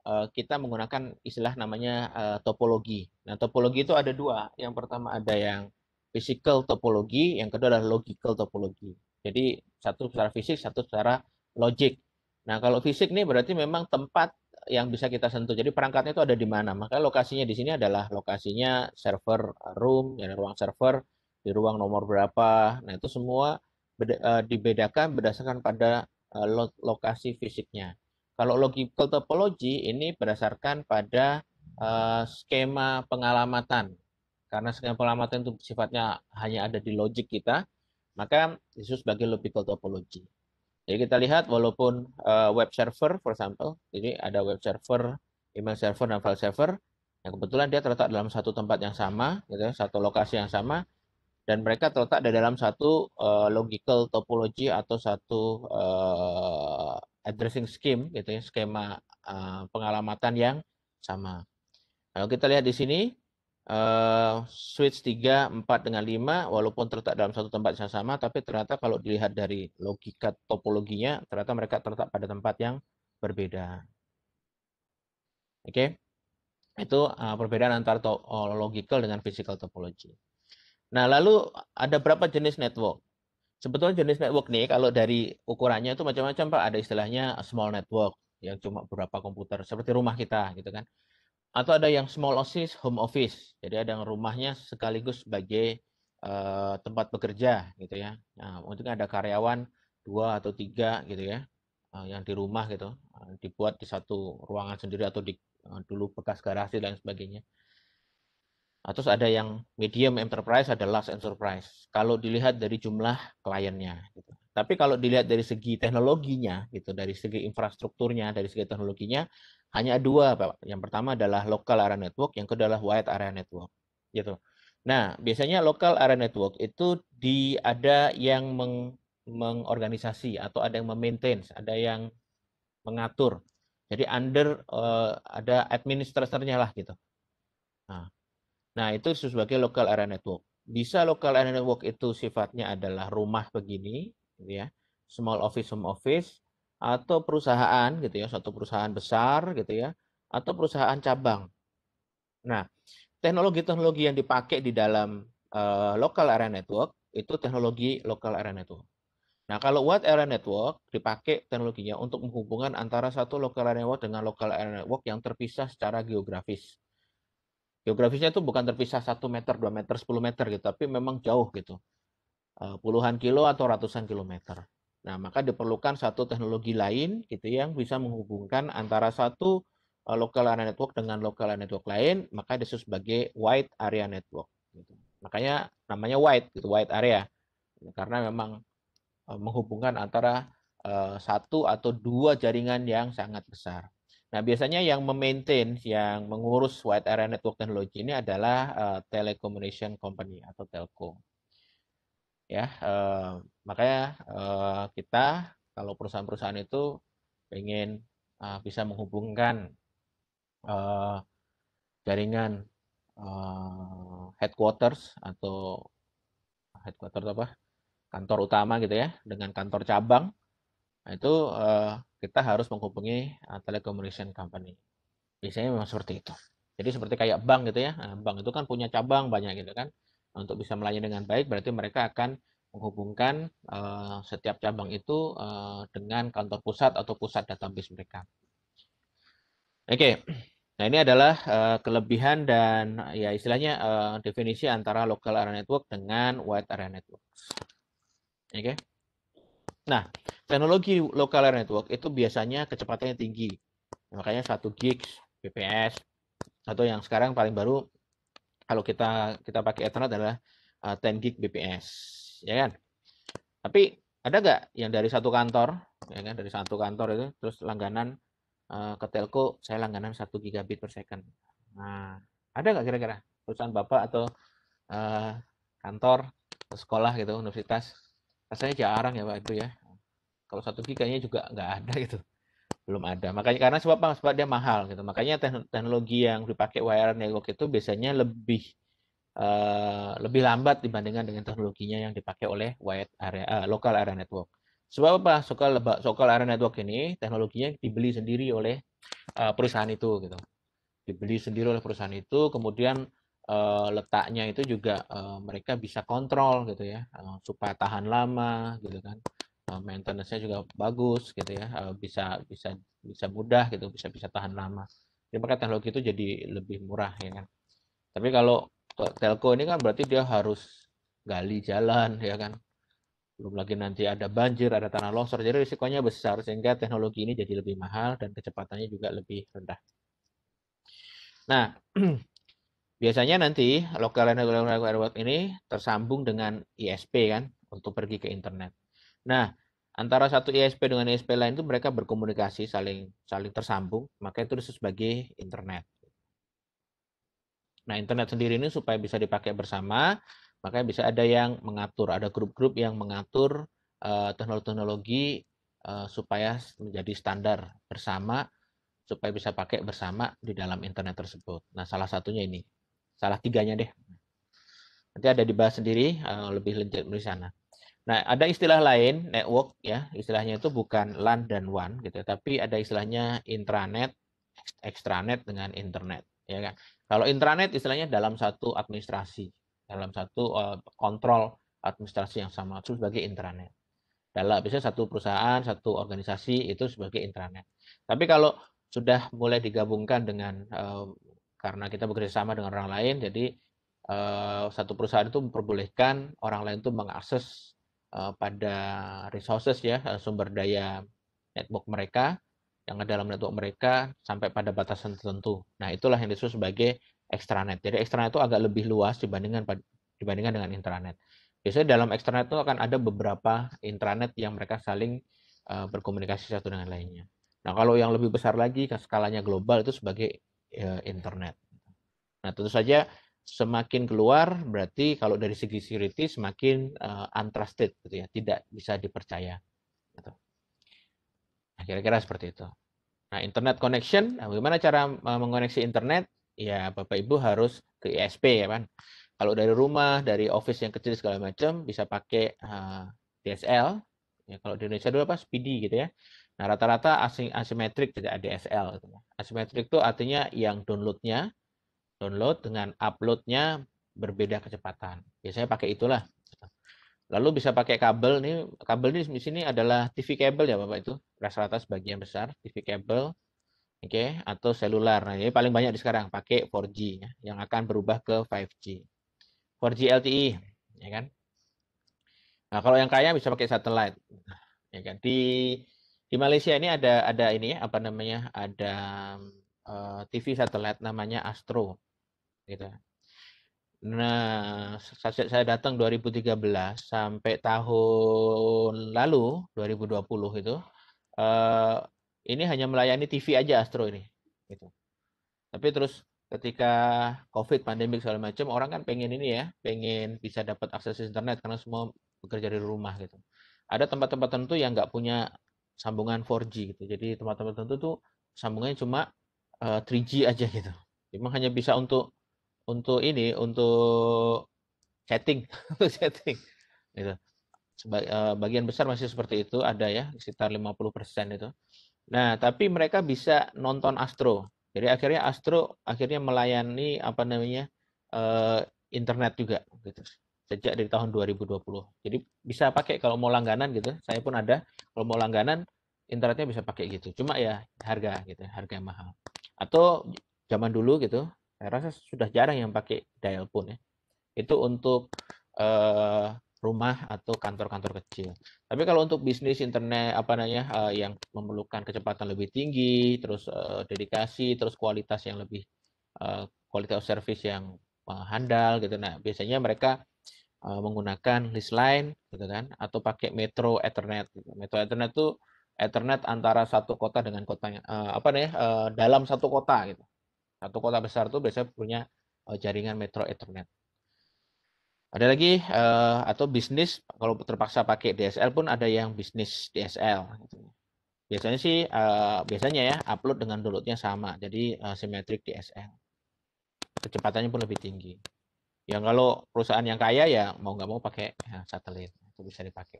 Speaker 2: Uh, kita menggunakan istilah namanya uh, topologi. Nah, topologi itu ada dua. Yang pertama ada yang physical topologi, yang kedua adalah logical topologi. Jadi satu secara fisik, satu secara logik. Nah, kalau fisik nih berarti memang tempat yang bisa kita sentuh. Jadi perangkatnya itu ada di mana. Maka lokasinya di sini adalah lokasinya server room, ya ruang server di ruang nomor berapa. Nah, itu semua Eh, dibedakan berdasarkan pada eh, lokasi fisiknya. Kalau logical topology ini berdasarkan pada eh, skema pengalamatan. Karena skema pengalamatan itu sifatnya hanya ada di logik kita, maka disebut sebagai logical topology. Jadi kita lihat walaupun web server, for example, jadi ada web server, email server, dan file server, yang kebetulan dia terletak dalam satu tempat yang sama, gitu, ya, satu lokasi yang sama, dan mereka terletak di dalam satu uh, logical topology atau satu uh, addressing scheme gitu ya skema uh, pengalamatan yang sama. Kalau kita lihat di sini uh, switch 3, 4 dengan 5 walaupun terletak dalam satu tempat yang sama tapi ternyata kalau dilihat dari logika topologinya ternyata mereka terletak pada tempat yang berbeda. Oke. Okay? Itu uh, perbedaan antara to logical dengan physical topology. Nah, lalu ada berapa jenis network? Sebetulnya jenis network nih kalau dari ukurannya itu macam-macam Pak. Ada istilahnya small network yang cuma beberapa komputer seperti rumah kita gitu kan. Atau ada yang small office, home office. Jadi ada yang rumahnya sekaligus sebagai uh, tempat bekerja gitu ya. Nah, untuk ada karyawan dua atau tiga gitu ya eh, yang di rumah gitu eh, dibuat di satu ruangan sendiri atau di dulu bekas garasi dan sebagainya. Nah, terus ada yang medium enterprise, ada large enterprise. Kalau dilihat dari jumlah kliennya. Gitu. Tapi kalau dilihat dari segi teknologinya, gitu, dari segi infrastrukturnya, dari segi teknologinya, hanya dua, Pak. Yang pertama adalah local area network, yang kedua adalah wide area network. Gitu. Nah, biasanya local area network itu di ada yang meng, mengorganisasi atau ada yang memaintain, ada yang mengatur. Jadi under uh, ada administratornya lah gitu. Nah, Nah, itu sebagai local area network. Bisa local area network itu sifatnya adalah rumah begini, gitu ya. Small office, home office, atau perusahaan gitu ya, suatu perusahaan besar gitu ya, atau perusahaan cabang. Nah, teknologi-teknologi yang dipakai di dalam uh, local area network itu teknologi local area network. Nah, kalau wide area network dipakai teknologinya untuk menghubungkan antara satu local area network dengan local area network yang terpisah secara geografis geografisnya itu bukan terpisah satu meter, dua meter, sepuluh meter gitu, tapi memang jauh gitu. Eh, puluhan kilo atau ratusan kilometer. Nah, maka diperlukan satu teknologi lain gitu yang bisa menghubungkan antara satu eh, local area network dengan local area network lain, maka disebut sebagai wide area network. Gitu. Makanya namanya wide, gitu, wide area, karena memang eh, menghubungkan antara satu atau dua jaringan yang sangat besar. Nah, biasanya yang memaintain, yang mengurus wide area network technology ini adalah uh, telecommunication company atau telco. Ya, uh, makanya uh, kita kalau perusahaan-perusahaan itu ingin uh, bisa menghubungkan uh, jaringan uh, headquarters atau headquarters apa kantor utama gitu ya dengan kantor cabang Nah, itu uh, kita harus menghubungi uh, telecommunication company. Biasanya memang seperti itu. Jadi seperti kayak bank gitu ya. Nah, bank itu kan punya cabang banyak gitu kan. Nah, untuk bisa melayani dengan baik berarti mereka akan menghubungkan uh, setiap cabang itu uh, dengan kantor pusat atau pusat database mereka. Oke. Okay. Nah, ini adalah uh, kelebihan dan ya istilahnya uh, definisi antara local area network dengan wide area network. Oke. Okay. Nah, teknologi local area network itu biasanya kecepatannya tinggi. Makanya 1 gig bps atau yang sekarang paling baru kalau kita kita pakai Ethernet adalah 10 gig bps, ya kan? Tapi ada nggak yang dari satu kantor, ya kan dari satu kantor itu terus langganan uh, ke telco saya langganan 1 gigabit per second. Nah, ada nggak kira-kira perusahaan bapak atau uh, kantor, sekolah gitu, universitas rasanya jarang ya Pak itu ya. Kalau satu giganya juga nggak ada gitu. Belum ada. Makanya karena sebab apa sebab dia mahal gitu. Makanya teknologi yang dipakai wire network itu biasanya lebih uh, lebih lambat dibandingkan dengan teknologinya yang dipakai oleh wide area uh, local area network. Sebab apa? Sokal sokal area network ini teknologinya dibeli sendiri oleh uh, perusahaan itu gitu. Dibeli sendiri oleh perusahaan itu kemudian uh, letaknya itu juga uh, mereka bisa kontrol gitu ya uh, supaya tahan lama gitu kan uh, maintenance-nya juga bagus gitu ya uh, bisa bisa bisa mudah gitu bisa bisa tahan lama jadi maka teknologi itu jadi lebih murah ya kan tapi kalau telco ini kan berarti dia harus gali jalan ya kan belum lagi nanti ada banjir, ada tanah longsor, jadi risikonya besar sehingga teknologi ini jadi lebih mahal dan kecepatannya juga lebih rendah. Nah, <clears throat> Biasanya nanti local network ini tersambung dengan ISP kan untuk pergi ke internet. Nah, antara satu ISP dengan ISP lain itu mereka berkomunikasi saling saling tersambung, maka itu disebut sebagai internet. Nah, internet sendiri ini supaya bisa dipakai bersama, maka bisa ada yang mengatur, ada grup-grup yang mengatur teknologi-teknologi eh, uh, eh, uh, supaya menjadi standar bersama supaya bisa pakai bersama di dalam internet tersebut. Nah, salah satunya ini salah tiganya deh. Nanti ada dibahas sendiri eh, lebih lanjut di sana. Nah, ada istilah lain network ya, istilahnya itu bukan LAN dan WAN gitu, tapi ada istilahnya intranet, extranet dengan internet, ya kan. Kalau intranet istilahnya dalam satu administrasi, dalam satu eh, kontrol administrasi yang sama itu sebagai intranet. Dalam biasanya satu perusahaan, satu organisasi itu sebagai intranet. Tapi kalau sudah mulai digabungkan dengan eh, karena kita bekerja sama dengan orang lain jadi uh, satu perusahaan itu memperbolehkan orang lain itu mengakses uh, pada resources ya eh, sumber daya network mereka yang ada dalam network mereka sampai pada batasan tertentu nah itulah yang disebut sebagai extranet jadi extranet itu agak lebih luas dibandingkan dibandingkan dengan intranet biasanya dalam extranet itu akan ada beberapa intranet yang mereka saling uh, berkomunikasi satu dengan lainnya nah kalau yang lebih besar lagi skalanya global itu sebagai internet. Nah, tentu saja semakin keluar berarti kalau dari segi security semakin uh, untrusted gitu ya, tidak bisa dipercaya. Gitu. Nah, kira-kira seperti itu. Nah, internet connection, nah, bagaimana cara eh, mengoneksi internet? Ya, Bapak Ibu harus ke ISP ya kan. Kalau dari rumah, dari office yang kecil segala macam bisa pakai uh, eh, DSL. Ya, kalau di Indonesia dulu apa? Speedy gitu ya. Nah, rata-rata asimetrik tidak ADSL. Asimetrik itu artinya yang downloadnya, download dengan uploadnya berbeda kecepatan. Biasanya pakai itulah. Lalu bisa pakai kabel nih. Kabel ini di sini adalah TV kabel ya Bapak itu. Rata-rata sebagian besar TV kabel. Oke, okay, atau seluler. Nah, ini paling banyak di sekarang pakai 4G ya, yang akan berubah ke 5G. 4G LTE, ya kan? Nah, kalau yang kaya bisa pakai satelit. Ya kan? Di di Malaysia ini ada ada ini ya, apa namanya ada uh, eh, TV satelit namanya Astro gitu nah saya, saya datang 2013 sampai tahun lalu 2020 itu uh, ini hanya melayani TV aja Astro ini gitu tapi terus ketika COVID pandemik segala macam orang kan pengen ini ya pengen bisa dapat akses internet karena semua bekerja dari rumah gitu ada tempat-tempat tertentu yang nggak punya sambungan 4G gitu. Jadi tempat-tempat tertentu tuh sambungannya cuma uh, eh, 3G aja gitu. Cuma hanya bisa untuk untuk ini untuk chatting, <laughs> untuk chatting gitu. Eh, bagian besar masih seperti itu ada ya sekitar 50% itu. Nah, tapi mereka bisa nonton Astro. Jadi akhirnya Astro akhirnya melayani apa namanya uh, internet juga gitu sejak dari tahun 2020. Jadi bisa pakai kalau mau langganan gitu. Saya pun ada. Kalau mau langganan internetnya bisa pakai gitu. Cuma ya harga gitu, harga yang mahal. Atau zaman dulu gitu, saya rasa sudah jarang yang pakai dial pun ya. Itu untuk uh, rumah atau kantor-kantor kecil. Tapi kalau untuk bisnis internet apa namanya uh, yang memerlukan kecepatan lebih tinggi, terus uh, dedikasi, terus kualitas yang lebih uh, kualitas service yang handal gitu. Nah, biasanya mereka Eh, menggunakan list line gitu kan atau pakai metro ethernet gitu. metro ethernet itu ethernet antara satu kota dengan kota uh, apa nih eh, uh, dalam satu kota gitu satu kota besar itu biasanya punya uh, jaringan metro ethernet ada lagi uh, atau bisnis kalau terpaksa pakai DSL pun ada yang bisnis DSL gitu. biasanya sih uh, biasanya ya upload dengan downloadnya sama jadi uh, simetrik DSL kecepatannya pun lebih tinggi yang kalau perusahaan yang kaya ya mau nggak mau pakai ya, satelit itu bisa dipakai.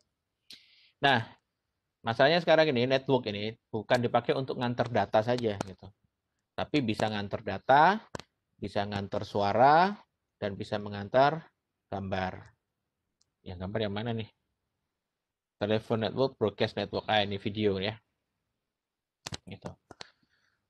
Speaker 2: Nah, masalahnya sekarang ini network ini bukan dipakai untuk nganter data saja gitu. Tapi bisa nganter data, bisa nganter suara dan bisa mengantar gambar. Yang gambar yang mana nih? Telepon network, broadcast network, ah ini video ya. Gitu.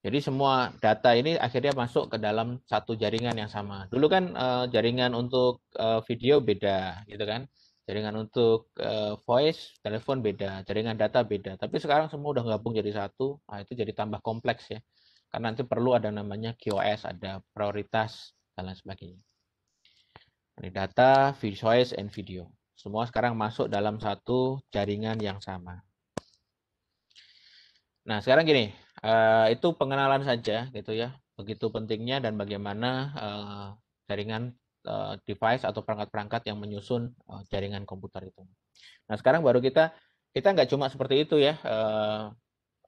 Speaker 2: Jadi semua data ini akhirnya masuk ke dalam satu jaringan yang sama. Dulu kan uh, jaringan untuk uh, video beda, gitu kan? Jaringan untuk uh, voice, telepon beda, jaringan data beda. Tapi sekarang semua udah gabung jadi satu. Nah, itu jadi tambah kompleks ya. Karena nanti perlu ada namanya QoS, ada prioritas dan lain sebagainya. Ini data, voice, and video. Semua sekarang masuk dalam satu jaringan yang sama. Nah, sekarang gini, Uh, itu pengenalan saja gitu ya. Begitu pentingnya dan bagaimana uh, jaringan uh, device atau perangkat-perangkat yang menyusun uh, jaringan komputer itu. Nah sekarang baru kita kita nggak cuma seperti itu ya uh,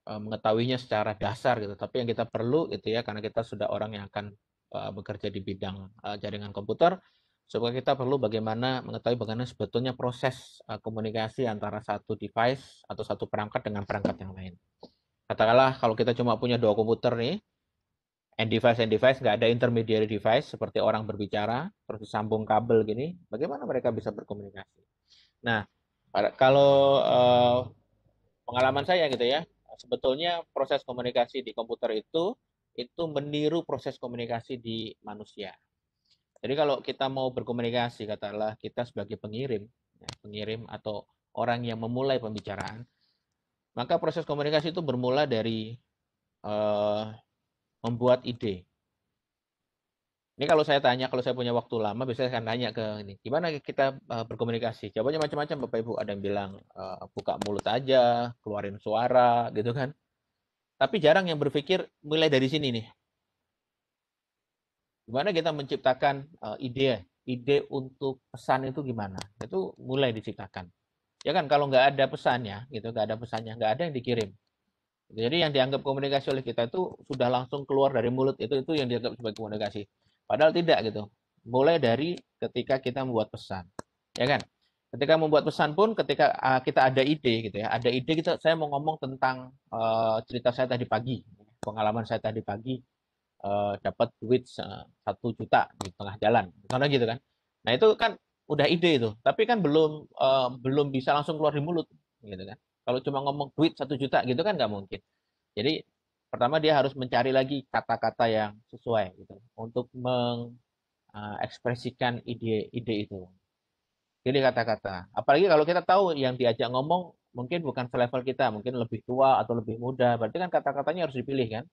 Speaker 2: uh, mengetahuinya secara dasar gitu, tapi yang kita perlu gitu ya karena kita sudah orang yang akan uh, bekerja di bidang uh, jaringan komputer. Supaya kita perlu bagaimana mengetahui bagaimana sebetulnya proses komunikasi antara satu device atau satu perangkat dengan perangkat yang lain katakanlah kalau kita cuma punya dua komputer nih, end device end device nggak ada intermediary device seperti orang berbicara terus disambung kabel gini, bagaimana mereka bisa berkomunikasi? Nah, kalau eh, pengalaman saya gitu ya, sebetulnya proses komunikasi di komputer itu itu meniru proses komunikasi di manusia. Jadi kalau kita mau berkomunikasi, katakanlah kita sebagai pengirim, ya, pengirim atau orang yang memulai pembicaraan, maka proses komunikasi itu bermula dari uh, membuat ide. Ini kalau saya tanya, kalau saya punya waktu lama, biasanya akan tanya ke ini, gimana kita uh, berkomunikasi? Jawabannya macam-macam, Bapak Ibu. Ada yang bilang uh, buka mulut aja, keluarin suara, gitu kan. Tapi jarang yang berpikir mulai dari sini nih. Gimana kita menciptakan uh, ide, ide untuk pesan itu gimana? Itu mulai diciptakan ya kan kalau nggak ada pesannya gitu nggak ada pesannya nggak ada yang dikirim jadi yang dianggap komunikasi oleh kita itu sudah langsung keluar dari mulut itu itu yang dianggap sebagai komunikasi padahal tidak gitu mulai dari ketika kita membuat pesan ya kan ketika membuat pesan pun ketika kita ada ide gitu ya ada ide kita saya mau ngomong tentang uh, cerita saya tadi pagi pengalaman saya tadi pagi uh, dapat duit satu uh, juta di tengah jalan misalnya gitu kan nah itu kan udah ide itu, tapi kan belum uh, belum bisa langsung keluar di mulut, gitu kan. Kalau cuma ngomong duit satu juta gitu kan nggak mungkin. Jadi pertama dia harus mencari lagi kata-kata yang sesuai gitu untuk mengekspresikan eh, ide-ide itu. Jadi kata-kata. Apalagi kalau kita tahu yang diajak ngomong mungkin bukan selevel kita, mungkin lebih tua atau lebih muda. Berarti kan kata-katanya harus dipilih kan.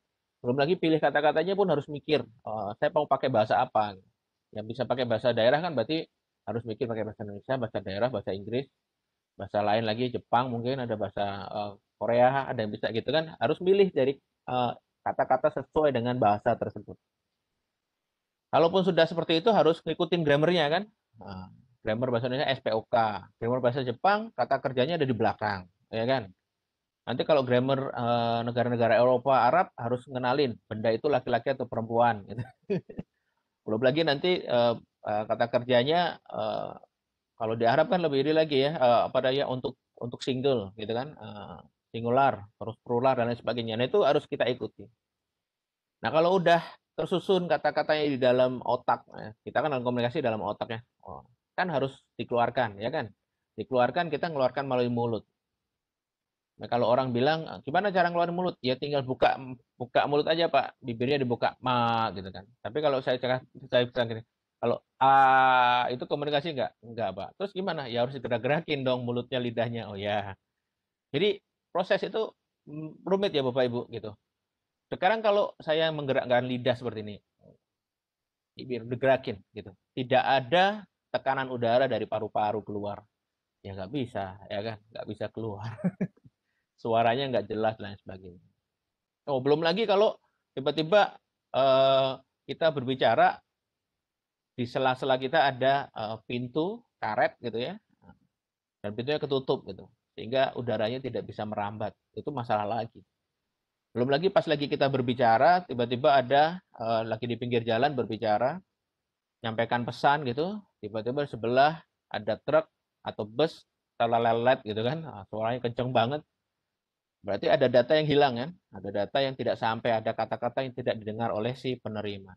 Speaker 2: Belum lagi pilih kata-katanya pun harus mikir, oh, saya mau pakai bahasa apa. Yang bisa pakai bahasa daerah kan berarti harus mikir pakai bahasa Indonesia, bahasa daerah, bahasa Inggris, bahasa lain lagi Jepang mungkin ada bahasa uh, Korea ada yang bisa gitu kan harus milih dari eh, kata-kata uh, sesuai dengan bahasa tersebut. Kalaupun sudah seperti itu harus ngikutin grammarnya kan. uh, grammar bahasa Indonesia SPOK, grammar bahasa Jepang kata kerjanya ada di belakang, ya kan. Nanti kalau grammar eh, negara-negara uh, Eropa Arab harus ngenalin benda itu laki-laki atau perempuan. Gitu. <laughs> Belum lagi nanti uh, Eh, kata kerjanya eh, kalau diharapkan lebih ini lagi ya eh, apa daya untuk untuk single gitu kan singular terus plural dan lain sebagainya nah itu harus kita ikuti nah kalau udah tersusun kata-katanya di dalam otak ya, kita kan dalam komunikasi dalam otaknya ya oh, kan harus dikeluarkan ya kan dikeluarkan kita ngeluarkan melalui mulut nah kalau orang bilang gimana cara ngeluarin mulut ya tinggal buka buka mulut aja pak bibirnya dibuka ma gitu kan tapi kalau saya saya bilang gini kalau A itu komunikasi enggak? Enggak, Pak. Terus gimana? Ya harus digerak-gerakin dong mulutnya, lidahnya. Oh ya. Jadi proses itu mm, rumit ya Bapak Ibu gitu. Sekarang kalau saya menggerakkan lidah seperti ini, digerakin gitu. Tidak ada tekanan udara dari paru-paru keluar. Ya nggak bisa, ya kan? Nggak bisa keluar. <laughs> Suaranya nggak jelas dan sebagainya. Oh, belum lagi kalau tiba-tiba eh, kita berbicara di sela-sela kita ada eh, pintu karet gitu ya dan pintunya ketutup gitu sehingga udaranya tidak bisa merambat itu masalah lagi belum lagi pas lagi kita berbicara tiba-tiba ada eh, lagi di pinggir jalan berbicara nyampaikan pesan gitu tiba-tiba sebelah ada truk atau bus lelet gitu kan nah, suaranya kenceng banget berarti ada data yang hilang kan ada data yang tidak sampai ada kata-kata yang tidak didengar oleh si penerima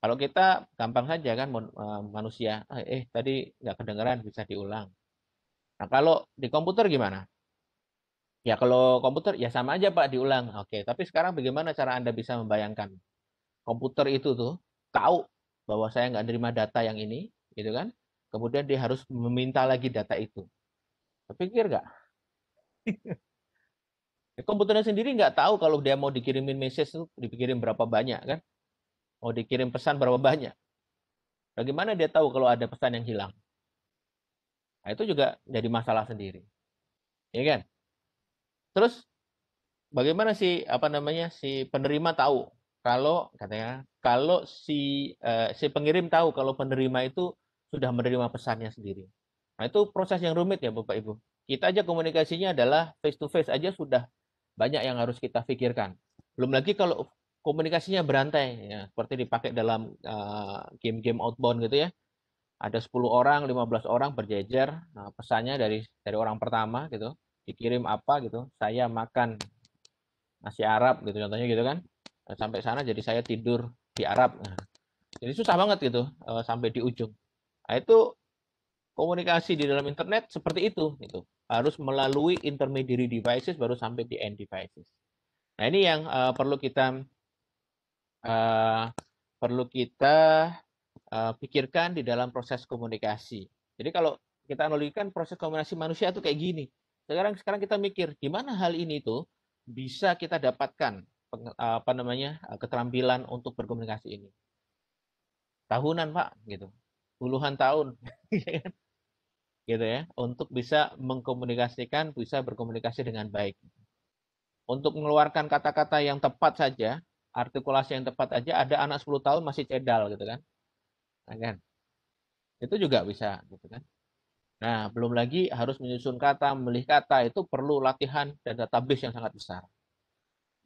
Speaker 2: kalau kita gampang saja kan eh, manusia, eh, eh tadi nggak kedengeran bisa diulang. Nah kalau di komputer gimana? Ya kalau komputer ya sama aja Pak diulang. Oke, tapi sekarang bagaimana cara Anda bisa membayangkan komputer itu tuh tahu bahwa saya nggak nerima data yang ini, gitu kan? Kemudian dia harus meminta lagi data itu. Kepikir nggak? <laughs> Komputernya sendiri nggak tahu kalau dia mau dikirimin message itu dikirim berapa banyak kan? Mau dikirim pesan berapa banyak? Bagaimana dia tahu kalau ada pesan yang hilang? Nah, itu juga jadi masalah sendiri. Ya kan? Terus bagaimana sih apa namanya si penerima tahu kalau katanya kalau si eh, si pengirim tahu kalau penerima itu sudah menerima pesannya sendiri. Nah, itu proses yang rumit ya Bapak Ibu. Kita aja komunikasinya adalah face to face aja sudah banyak yang harus kita pikirkan. Belum lagi kalau komunikasinya berantai ya seperti dipakai dalam eh, game-game outbound gitu ya ada 10 orang 15 orang berjejer nah, pesannya dari dari orang pertama gitu dikirim apa gitu saya makan nasi Arab gitu contohnya gitu kan nah, sampai sana jadi saya tidur di Arab nah, jadi susah banget gitu uh, sampai di ujung nah, itu komunikasi di dalam internet seperti itu gitu harus melalui intermediary devices baru sampai di end devices nah ini yang uh, perlu kita Eh, perlu kita uh, pikirkan di dalam proses komunikasi. Jadi kalau kita analogikan proses komunikasi manusia itu kayak gini. Sekarang sekarang kita mikir gimana hal ini itu bisa kita dapatkan apa namanya eh, keterampilan untuk berkomunikasi ini tahunan pak gitu puluhan tahun <laughs> ya kan? gitu ya untuk bisa mengkomunikasikan bisa berkomunikasi dengan baik untuk mengeluarkan kata-kata yang tepat saja artikulasi yang tepat aja ada anak 10 tahun masih cedal gitu kan. Nah, kan? Itu juga bisa gitu kan. Nah, belum lagi harus menyusun kata, memilih kata itu perlu latihan dan database yang sangat besar.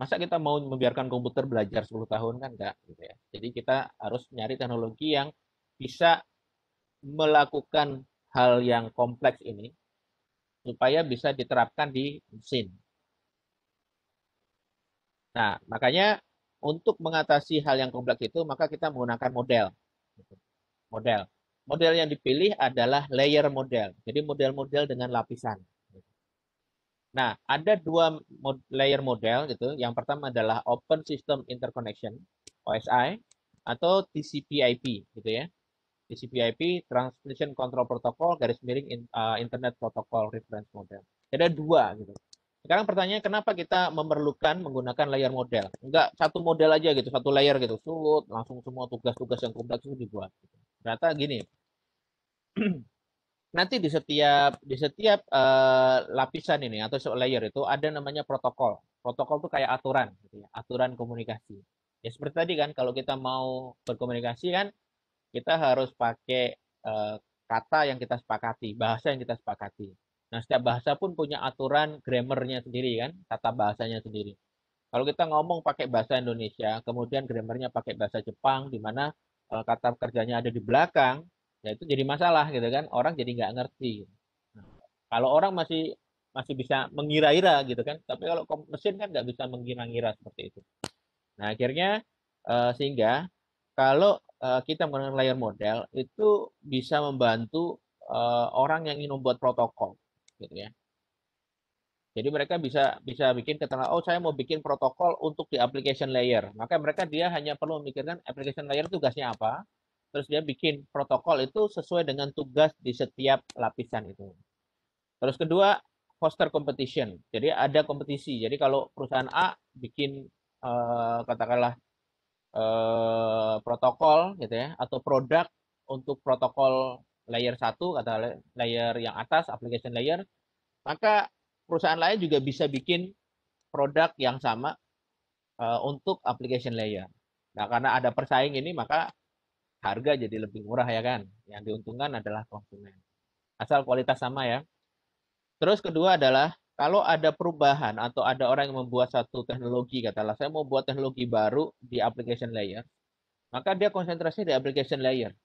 Speaker 2: Masa kita mau membiarkan komputer belajar 10 tahun kan enggak gitu ya. Jadi kita harus nyari teknologi yang bisa melakukan hal yang kompleks ini supaya bisa diterapkan di mesin. Nah, makanya untuk mengatasi hal yang kompleks itu, maka kita menggunakan model. Model. Model yang dipilih adalah layer model. Jadi model-model dengan lapisan. Nah, ada dua mod layer model gitu. Yang pertama adalah Open System Interconnection (OSI) atau TCP/IP gitu ya. TCP/IP Transmission Control Protocol garis miring eh, Internet Protocol Reference Model. Ada dua gitu. Sekarang pertanyaannya kenapa kita memerlukan menggunakan layar model? Enggak satu model aja gitu, satu layer gitu. Sulut, langsung semua tugas-tugas yang kompleks itu dibuat. Gitu. Ternyata gini. <clears throat> Nanti di setiap di setiap uh, lapisan ini atau layer itu ada namanya protokol. Protokol itu kayak aturan gitu ya, aturan komunikasi. Ya seperti tadi kan kalau kita mau berkomunikasi kan kita harus pakai uh, kata yang kita sepakati, bahasa yang kita sepakati. Nah, setiap bahasa pun punya aturan grammarnya sendiri kan, tata bahasanya sendiri. Kalau kita ngomong pakai bahasa Indonesia, kemudian grammarnya pakai bahasa Jepang, di mana e, kata kerjanya ada di belakang, ya itu jadi masalah gitu kan, orang jadi nggak ngerti. Nah, kalau orang masih masih bisa mengira-ira gitu kan, tapi kalau mesin kan nggak bisa mengira-ngira seperti itu. Nah akhirnya e, sehingga kalau e, kita menggunakan layer model itu bisa membantu orang yang ingin membuat protokol gitu ya. Jadi mereka bisa bisa bikin keterangan, oh saya mau bikin protokol untuk di application layer. Maka mereka dia hanya perlu memikirkan application layer tugasnya apa, terus dia bikin protokol itu sesuai dengan tugas di setiap lapisan itu. Terus kedua, foster competition. Jadi ada kompetisi. Jadi kalau perusahaan A bikin eh, katakanlah eh, protokol gitu ya atau produk untuk protokol layer satu kata layer yang atas application layer maka perusahaan lain juga bisa bikin produk yang sama eh, untuk application layer nah karena ada persaing ini maka harga jadi lebih murah ya kan yang diuntungkan adalah konsumen asal kualitas sama ya terus kedua adalah kalau ada perubahan atau ada orang yang membuat satu teknologi, katalah saya mau buat teknologi baru di application layer, maka dia konsentrasi di application layer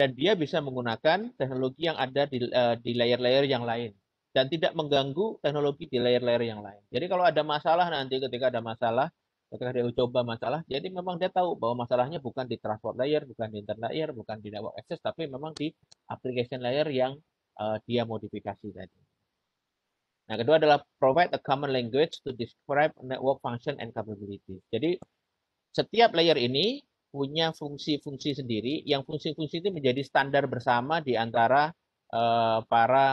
Speaker 2: dan dia bisa menggunakan teknologi yang ada di uh, di layer-layer yang lain dan tidak mengganggu teknologi di layer-layer yang lain. Jadi kalau ada masalah nanti ketika ada masalah, ketika dia coba masalah, jadi memang dia tahu bahwa masalahnya bukan di transport layer, bukan di internet layer, bukan di network access, tapi memang di application layer yang uh, dia modifikasi tadi. Nah, kedua adalah provide a common language to describe network function and capability. Jadi setiap layer ini punya fungsi-fungsi sendiri yang fungsi-fungsi itu menjadi standar bersama di antara uh, para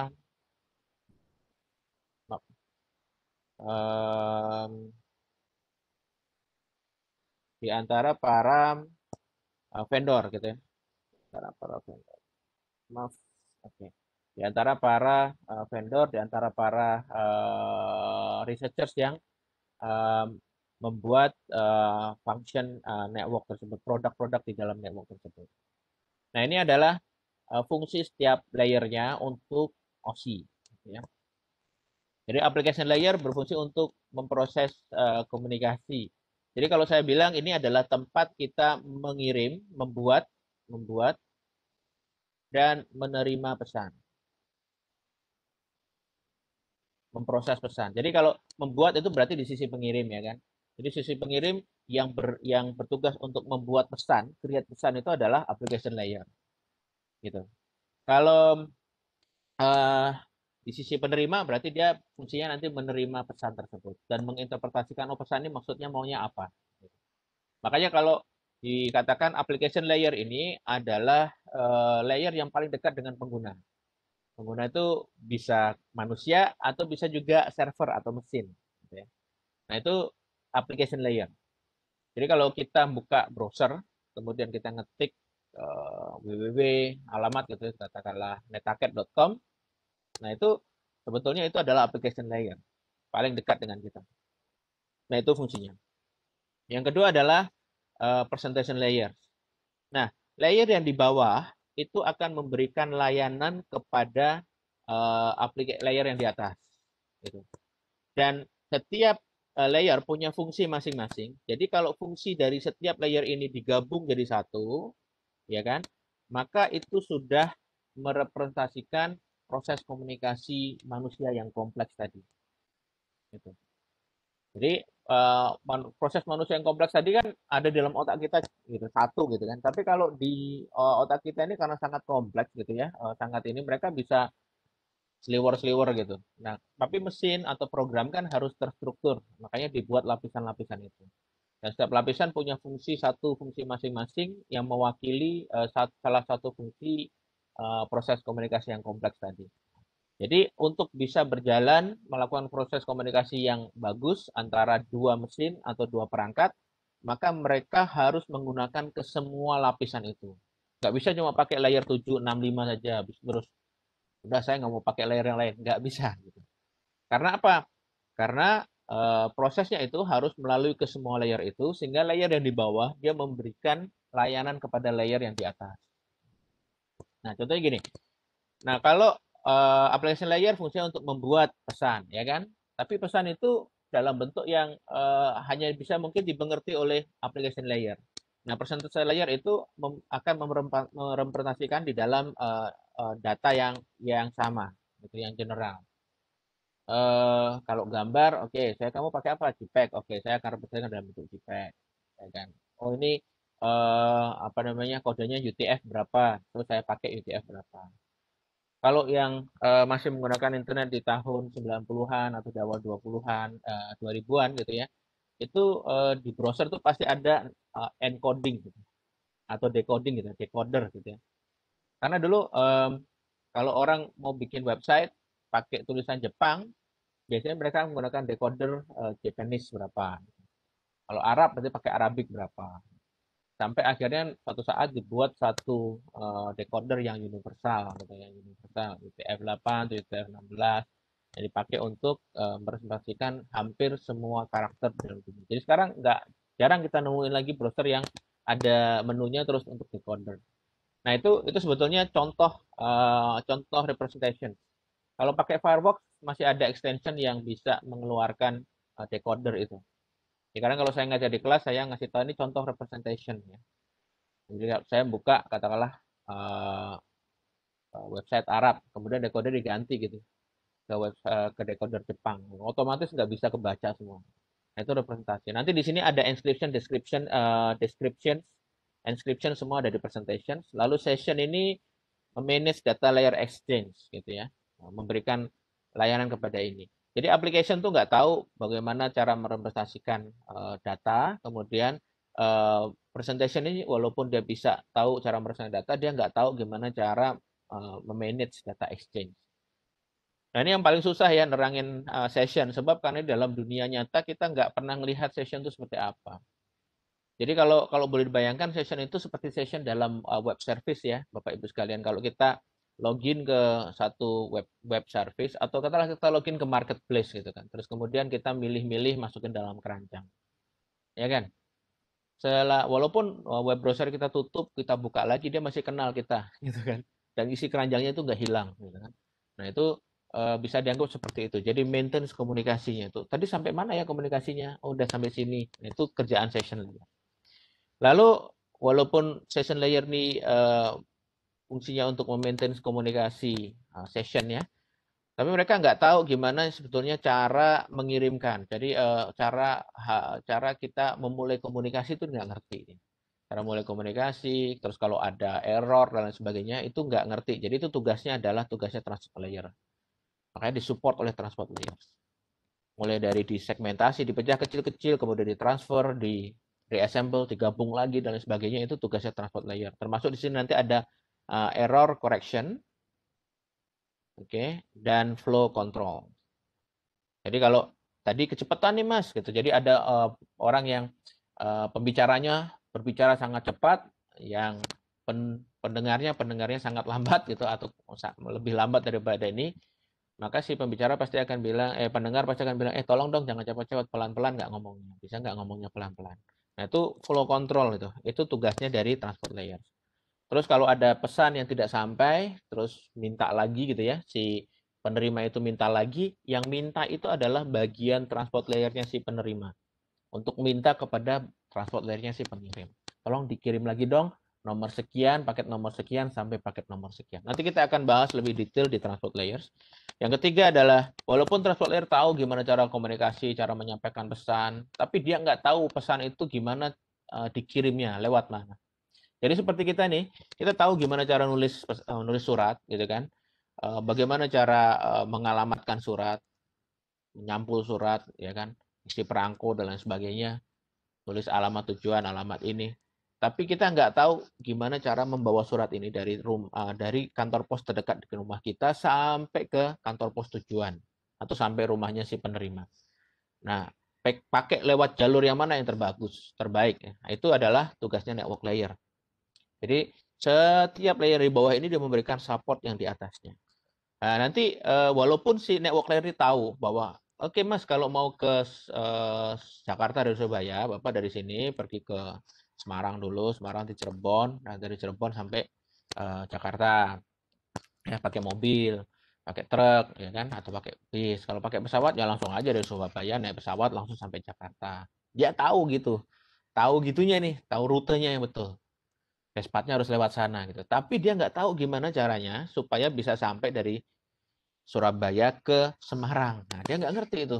Speaker 2: uh, di antara para uh, vendor gitu ya. Antara para vendor. Maaf. Oke. Okay. Di antara para uh, vendor, di antara para uh, researchers yang uh, membuat uh, function uh, network tersebut, produk-produk di dalam network tersebut. Nah, ini adalah uh, fungsi setiap layernya untuk OSI. Ya. Jadi, application layer berfungsi untuk memproses uh, komunikasi. Jadi, kalau saya bilang ini adalah tempat kita mengirim, membuat, membuat, dan menerima pesan. Memproses pesan. Jadi, kalau membuat itu berarti di sisi pengirim, ya kan? Jadi sisi pengirim yang ber, yang bertugas untuk membuat pesan, create pesan itu adalah application layer. Gitu. Kalau uh, di sisi penerima berarti dia fungsinya nanti menerima pesan tersebut dan menginterpretasikan oh pesan ini maksudnya maunya apa. Gitu. Makanya kalau dikatakan application layer ini adalah uh, layer yang paling dekat dengan pengguna. Pengguna itu bisa manusia atau bisa juga server atau mesin. Gitu ya. Nah itu application layer. Jadi kalau kita buka browser, kemudian kita ngetik uh, www alamat gitu katakanlah netaket.com, nah itu sebetulnya itu adalah application layer paling dekat dengan kita. Nah itu fungsinya. Yang kedua adalah uh, presentation layer. Nah layer yang di bawah itu akan memberikan layanan kepada uh, eh, aplikasi layer yang di atas. Gitu. Dan setiap Eh, layer punya fungsi masing-masing. Jadi kalau fungsi dari setiap layer ini digabung jadi satu, ya kan? Maka itu sudah merepresentasikan proses komunikasi manusia yang kompleks tadi. Gitu. Jadi uh, proses manusia yang kompleks tadi kan ada dalam otak kita gitu satu gitu kan. Tapi kalau di uh, otak kita ini karena sangat kompleks gitu ya, uh, sangat ini mereka bisa sliwer-sliwer gitu. Nah, tapi mesin atau program kan harus terstruktur, makanya dibuat lapisan-lapisan itu. Dan setiap lapisan punya fungsi satu fungsi masing-masing yang mewakili uh, salah satu fungsi uh, proses komunikasi yang kompleks tadi. Jadi untuk bisa berjalan melakukan proses komunikasi yang bagus antara dua mesin atau dua perangkat, maka mereka harus menggunakan kesemua lapisan itu. Gak bisa cuma pakai layer 7, 6, 5 saja, terus udah saya nggak mau pakai layer yang lain nggak bisa gitu karena apa karena e, prosesnya itu harus melalui ke semua layer itu sehingga layer yang di bawah dia memberikan layanan kepada layer yang di atas nah contohnya gini nah kalau e, eh, application layer fungsinya untuk membuat pesan ya kan tapi pesan itu dalam bentuk yang e, hanya bisa mungkin dimengerti oleh application layer nah persentase layer itu akan merepresentasikan di dalam Eh, data yang yang sama, itu yang general. Uh, kalau gambar, oke, okay, saya kamu pakai apa? JPEG. Oke, okay, saya akan representasikan dalam bentuk JPEG. Ya kan? Oh, ini uh, apa namanya? Kodenya UTF berapa? Terus saya pakai UTF berapa? Kalau yang uh, masih menggunakan internet di tahun 90-an atau di awal 20-an, uh, 2000-an gitu ya, itu uh, di browser tuh pasti ada uh, encoding gitu, atau decoding gitu, decoder gitu ya. Karena dulu um, kalau orang mau bikin website pakai tulisan Jepang, biasanya mereka menggunakan decoder uh, Japanese berapa. Kalau Arab berarti pakai Arabik berapa. Sampai akhirnya suatu saat dibuat satu uh, decoder yang universal, gitu, yang universal, UTF-8, e UTF-16, e yang dipakai untuk uh, merepresentasikan hampir semua karakter dalam dunia. Jadi sekarang nggak jarang kita nemuin lagi browser yang ada menunya terus untuk decoder. Nah, itu itu sebetulnya contoh uh, contoh representation. Kalau pakai Firefox masih ada extension yang bisa mengeluarkan uh, decoder itu. Ya, karena kalau saya ngajar di kelas, saya ngasih tahu ini contoh representation. Ya. Jadi saya buka katakanlah uh, website Arab, kemudian decoder diganti gitu ke web uh, ke decoder Jepang, otomatis nggak bisa kebaca semua. Nah, itu representasi. Nanti di sini ada inscription, description, uh, descriptions inscription semua ada di presentation. Lalu session ini manage data layer exchange gitu ya, memberikan layanan kepada ini. Jadi application tuh nggak tahu bagaimana cara merepresentasikan uh, data, kemudian uh, presentation ini walaupun dia bisa tahu cara merepresentasikan data, dia nggak tahu gimana cara uh, memanage data exchange. Nah ini yang paling susah ya nerangin session, sebab karena dalam dunia nyata kita nggak pernah melihat session itu seperti apa. Jadi kalau kalau boleh dibayangkan session itu seperti session dalam uh, web service ya, Bapak Ibu sekalian. Kalau kita login ke satu web web service atau katakanlah kita login ke marketplace gitu kan. Terus kemudian kita milih-milih masukin dalam keranjang. Ya kan? Setelah walaupun uh, web browser kita tutup, kita buka lagi dia masih kenal kita <laughs>
Speaker 3: gitu
Speaker 1: kan.
Speaker 2: Dan isi keranjangnya itu nggak hilang gitu kan. Nah, itu uh, bisa dianggap seperti itu. Jadi maintenance komunikasinya itu. Tadi sampai mana ya komunikasinya? Oh, udah sampai sini. Nah, itu kerjaan session. Gitu. Lalu walaupun session layer ini uh, fungsinya untuk memaintain komunikasi uh, session ya, tapi mereka nggak tahu gimana sebetulnya cara mengirimkan. Jadi uh, cara ha, cara kita memulai komunikasi itu nggak ngerti. Cara mulai komunikasi, terus kalau ada error dan lain sebagainya itu nggak ngerti. Jadi itu tugasnya adalah tugasnya transport layer. Makanya disupport oleh transport layer. Mulai dari disegmentasi, dipecah kecil-kecil, kemudian ditransfer, di reassemble, digabung lagi dan sebagainya itu tugasnya transport layer. Termasuk di sini nanti ada uh, error correction, oke, okay, dan flow control. Jadi kalau tadi kecepatan nih mas, gitu. Jadi ada uh, orang yang uh, pembicaranya berbicara sangat cepat, yang pen, pendengarnya pendengarnya sangat lambat gitu atau lebih lambat daripada ini, maka si pembicara pasti akan bilang eh pendengar pasti akan bilang eh tolong dong jangan cepat-cepat pelan-pelan nggak ngomongnya bisa nggak ngomongnya pelan-pelan Nah, itu flow control itu. Itu tugasnya dari transport layer. Terus kalau ada pesan yang tidak sampai, terus minta lagi gitu ya, si penerima itu minta lagi, yang minta itu adalah bagian transport layernya si penerima. Untuk minta kepada transport layernya si penerima Tolong dikirim lagi dong nomor sekian, paket nomor sekian, sampai paket nomor sekian. Nanti kita akan bahas lebih detail di transport layers. Yang ketiga adalah, walaupun transport layer tahu gimana cara komunikasi, cara menyampaikan pesan, tapi dia nggak tahu pesan itu gimana uh, dikirimnya, lewat mana. Jadi seperti kita nih, kita tahu gimana cara nulis uh, nulis surat, gitu kan? Uh, bagaimana cara uh, mengalamatkan surat, menyampul surat, ya kan? Isi perangko dan lain sebagainya, tulis alamat tujuan, alamat ini tapi kita nggak tahu gimana cara membawa surat ini dari room, eh, dari kantor pos terdekat di rumah kita sampai ke kantor pos tujuan atau sampai rumahnya si penerima. Nah, pakai lewat jalur yang mana yang terbagus, terbaik. Ya. Nah, itu adalah tugasnya network layer. Jadi setiap layer di bawah ini dia memberikan support yang di atasnya. Nah, nanti eh, walaupun si network layer ini tahu bahwa oke okay, Mas kalau mau ke eh, Jakarta dari Surabaya, Bapak dari sini pergi ke Semarang dulu, Semarang di Cirebon, nah dari Cirebon sampai uh, Jakarta. Ya pakai mobil, pakai truk ya kan atau pakai bis. Kalau pakai pesawat ya langsung aja dari Surabaya naik pesawat langsung sampai Jakarta. Dia tahu gitu. Tahu gitunya nih, tahu rutenya yang betul. Vespatnya harus lewat sana gitu. Tapi dia nggak tahu gimana caranya supaya bisa sampai dari Surabaya ke Semarang. Nah, dia nggak ngerti itu.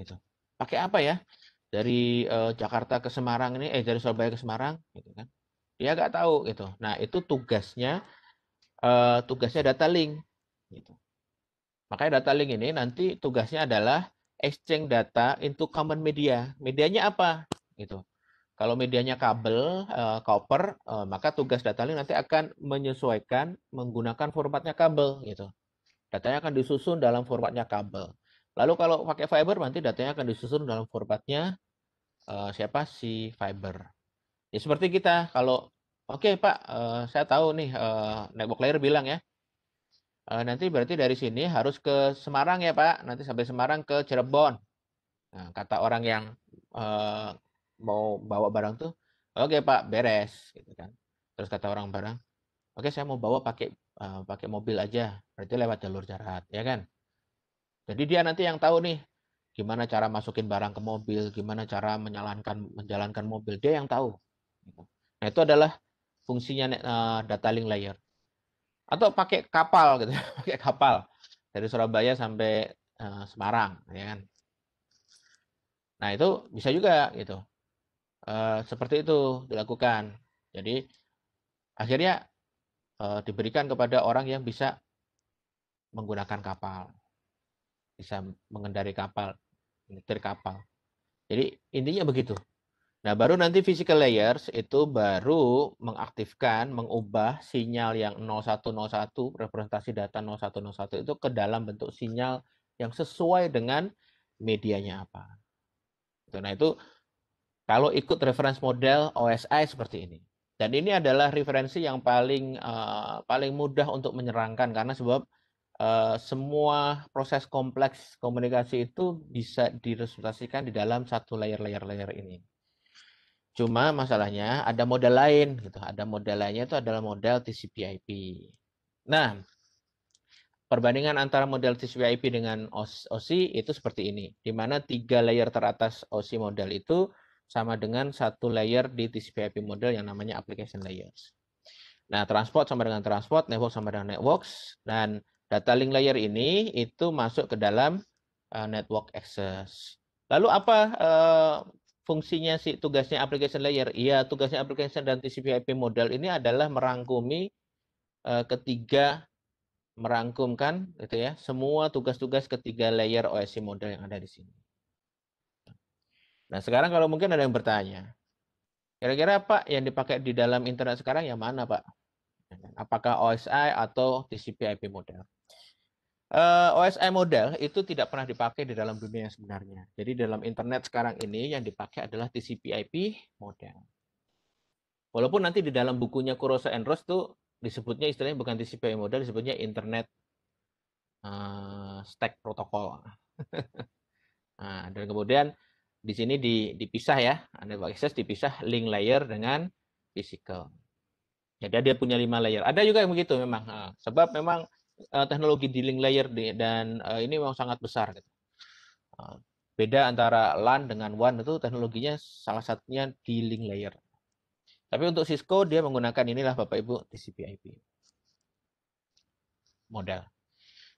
Speaker 2: Gitu. Pakai apa ya? dari uh, Jakarta ke Semarang ini eh dari Surabaya ke Semarang gitu kan dia nggak tahu gitu nah itu tugasnya uh, tugasnya data link gitu makanya data link ini nanti tugasnya adalah exchange data into common media medianya apa gitu kalau medianya kabel, uh, copper, uh, maka tugas data link nanti akan menyesuaikan menggunakan formatnya kabel gitu. Datanya akan disusun dalam formatnya kabel. Lalu kalau pakai fiber nanti datanya akan disusun dalam formatnya uh, siapa si fiber. Ya seperti kita kalau oke okay, Pak, uh, saya tahu nih uh, network layer bilang ya. Uh, nanti berarti dari sini harus ke Semarang ya Pak, nanti sampai Semarang ke Cirebon. Nah, kata orang yang uh, mau bawa barang tuh, oke okay, Pak, beres gitu kan. Terus kata orang barang, oke okay, saya mau bawa pakai uh, pakai mobil aja, berarti lewat jalur darat ya kan. Jadi dia nanti yang tahu nih gimana cara masukin barang ke mobil, gimana cara menyalankan menjalankan mobil, dia yang tahu. Gitu. Nah, itu adalah fungsinya eh, data link layer. Atau pakai kapal gitu, <laughs> pakai kapal dari Surabaya sampai eh, Semarang, ya kan. Nah, itu bisa juga gitu. Eh, seperti itu dilakukan. Jadi akhirnya diberikan kepada orang yang bisa menggunakan kapal, bisa mengendari kapal nyetir kapal. Jadi intinya begitu. Nah, baru nanti physical layers itu baru mengaktifkan, mengubah sinyal yang 0101, representasi data 0101 itu ke dalam bentuk sinyal yang sesuai dengan medianya apa. Gitu. Nah, itu kalau ikut reference model OSI seperti ini. Dan ini adalah referensi yang paling uh, paling mudah untuk menyerangkan karena sebab Eh, semua proses kompleks komunikasi itu bisa direpresentasikan di dalam satu layer-layer-layer ini. Cuma masalahnya ada model lain gitu. Ada model lainnya itu adalah model TCP/IP. Nah, perbandingan antara model TCP/IP dengan OSI itu seperti ini, di mana tiga layer teratas OSI model itu sama dengan satu layer di TCP/IP model yang namanya application layers. Nah, transport sama dengan transport, network sama dengan networks, dan Data link layer ini itu masuk ke dalam uh, network access. Lalu apa uh, fungsinya si tugasnya application layer? Iya, tugasnya application dan TCP/IP model ini adalah merangkumi uh, ketiga merangkumkan gitu ya semua tugas-tugas ketiga layer OSI model yang ada di sini. Nah, sekarang kalau mungkin ada yang bertanya, kira-kira apa yang dipakai di dalam internet sekarang yang mana Pak? apakah OSI atau TCP/IP model. Eh, OSI model itu tidak pernah dipakai di dalam dunia yang sebenarnya. Jadi dalam internet sekarang ini yang dipakai adalah TCP/IP model. Walaupun nanti di dalam bukunya Kurosa and Rose tuh disebutnya istilahnya bukan TCP/IP model, disebutnya internet uh, stack protokol. <laughs> nah, dan kemudian di sini dipisah ya, network access dipisah link layer dengan physical jadi ya, dia punya lima layer ada juga yang begitu memang eh, sebab memang uh, teknologi dealing layer dan eh, ini memang sangat besar gitu. beda antara LAN dengan WAN itu teknologinya salah satunya dealing layer tapi untuk Cisco dia menggunakan inilah Bapak Ibu TCP/IP modal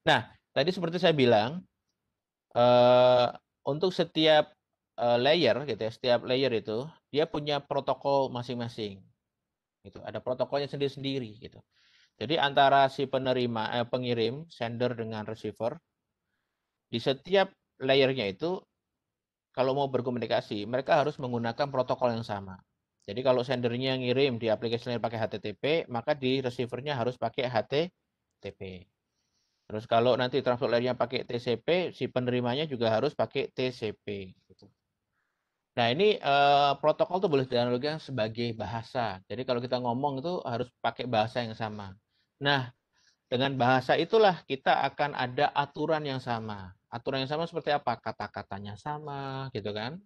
Speaker 2: nah tadi seperti saya bilang untuk setiap layer gitu ya, setiap layer itu dia punya protokol masing-masing gitu. Ada protokolnya sendiri-sendiri gitu. Jadi antara si penerima eh, pengirim sender dengan receiver di setiap layernya itu kalau mau berkomunikasi mereka harus menggunakan protokol yang sama. Jadi kalau sendernya ngirim di aplikasi lain pakai HTTP, maka di receivernya harus pakai HTTP. Terus kalau nanti transport layernya pakai TCP, si penerimanya juga harus pakai TCP. Gitu. Nah, ini uh, protokol tuh boleh dianalogikan sebagai bahasa. Jadi kalau kita ngomong itu harus pakai bahasa yang sama. Nah, dengan bahasa itulah kita akan ada aturan yang sama. Aturan yang sama seperti apa? Kata-katanya sama, gitu kan?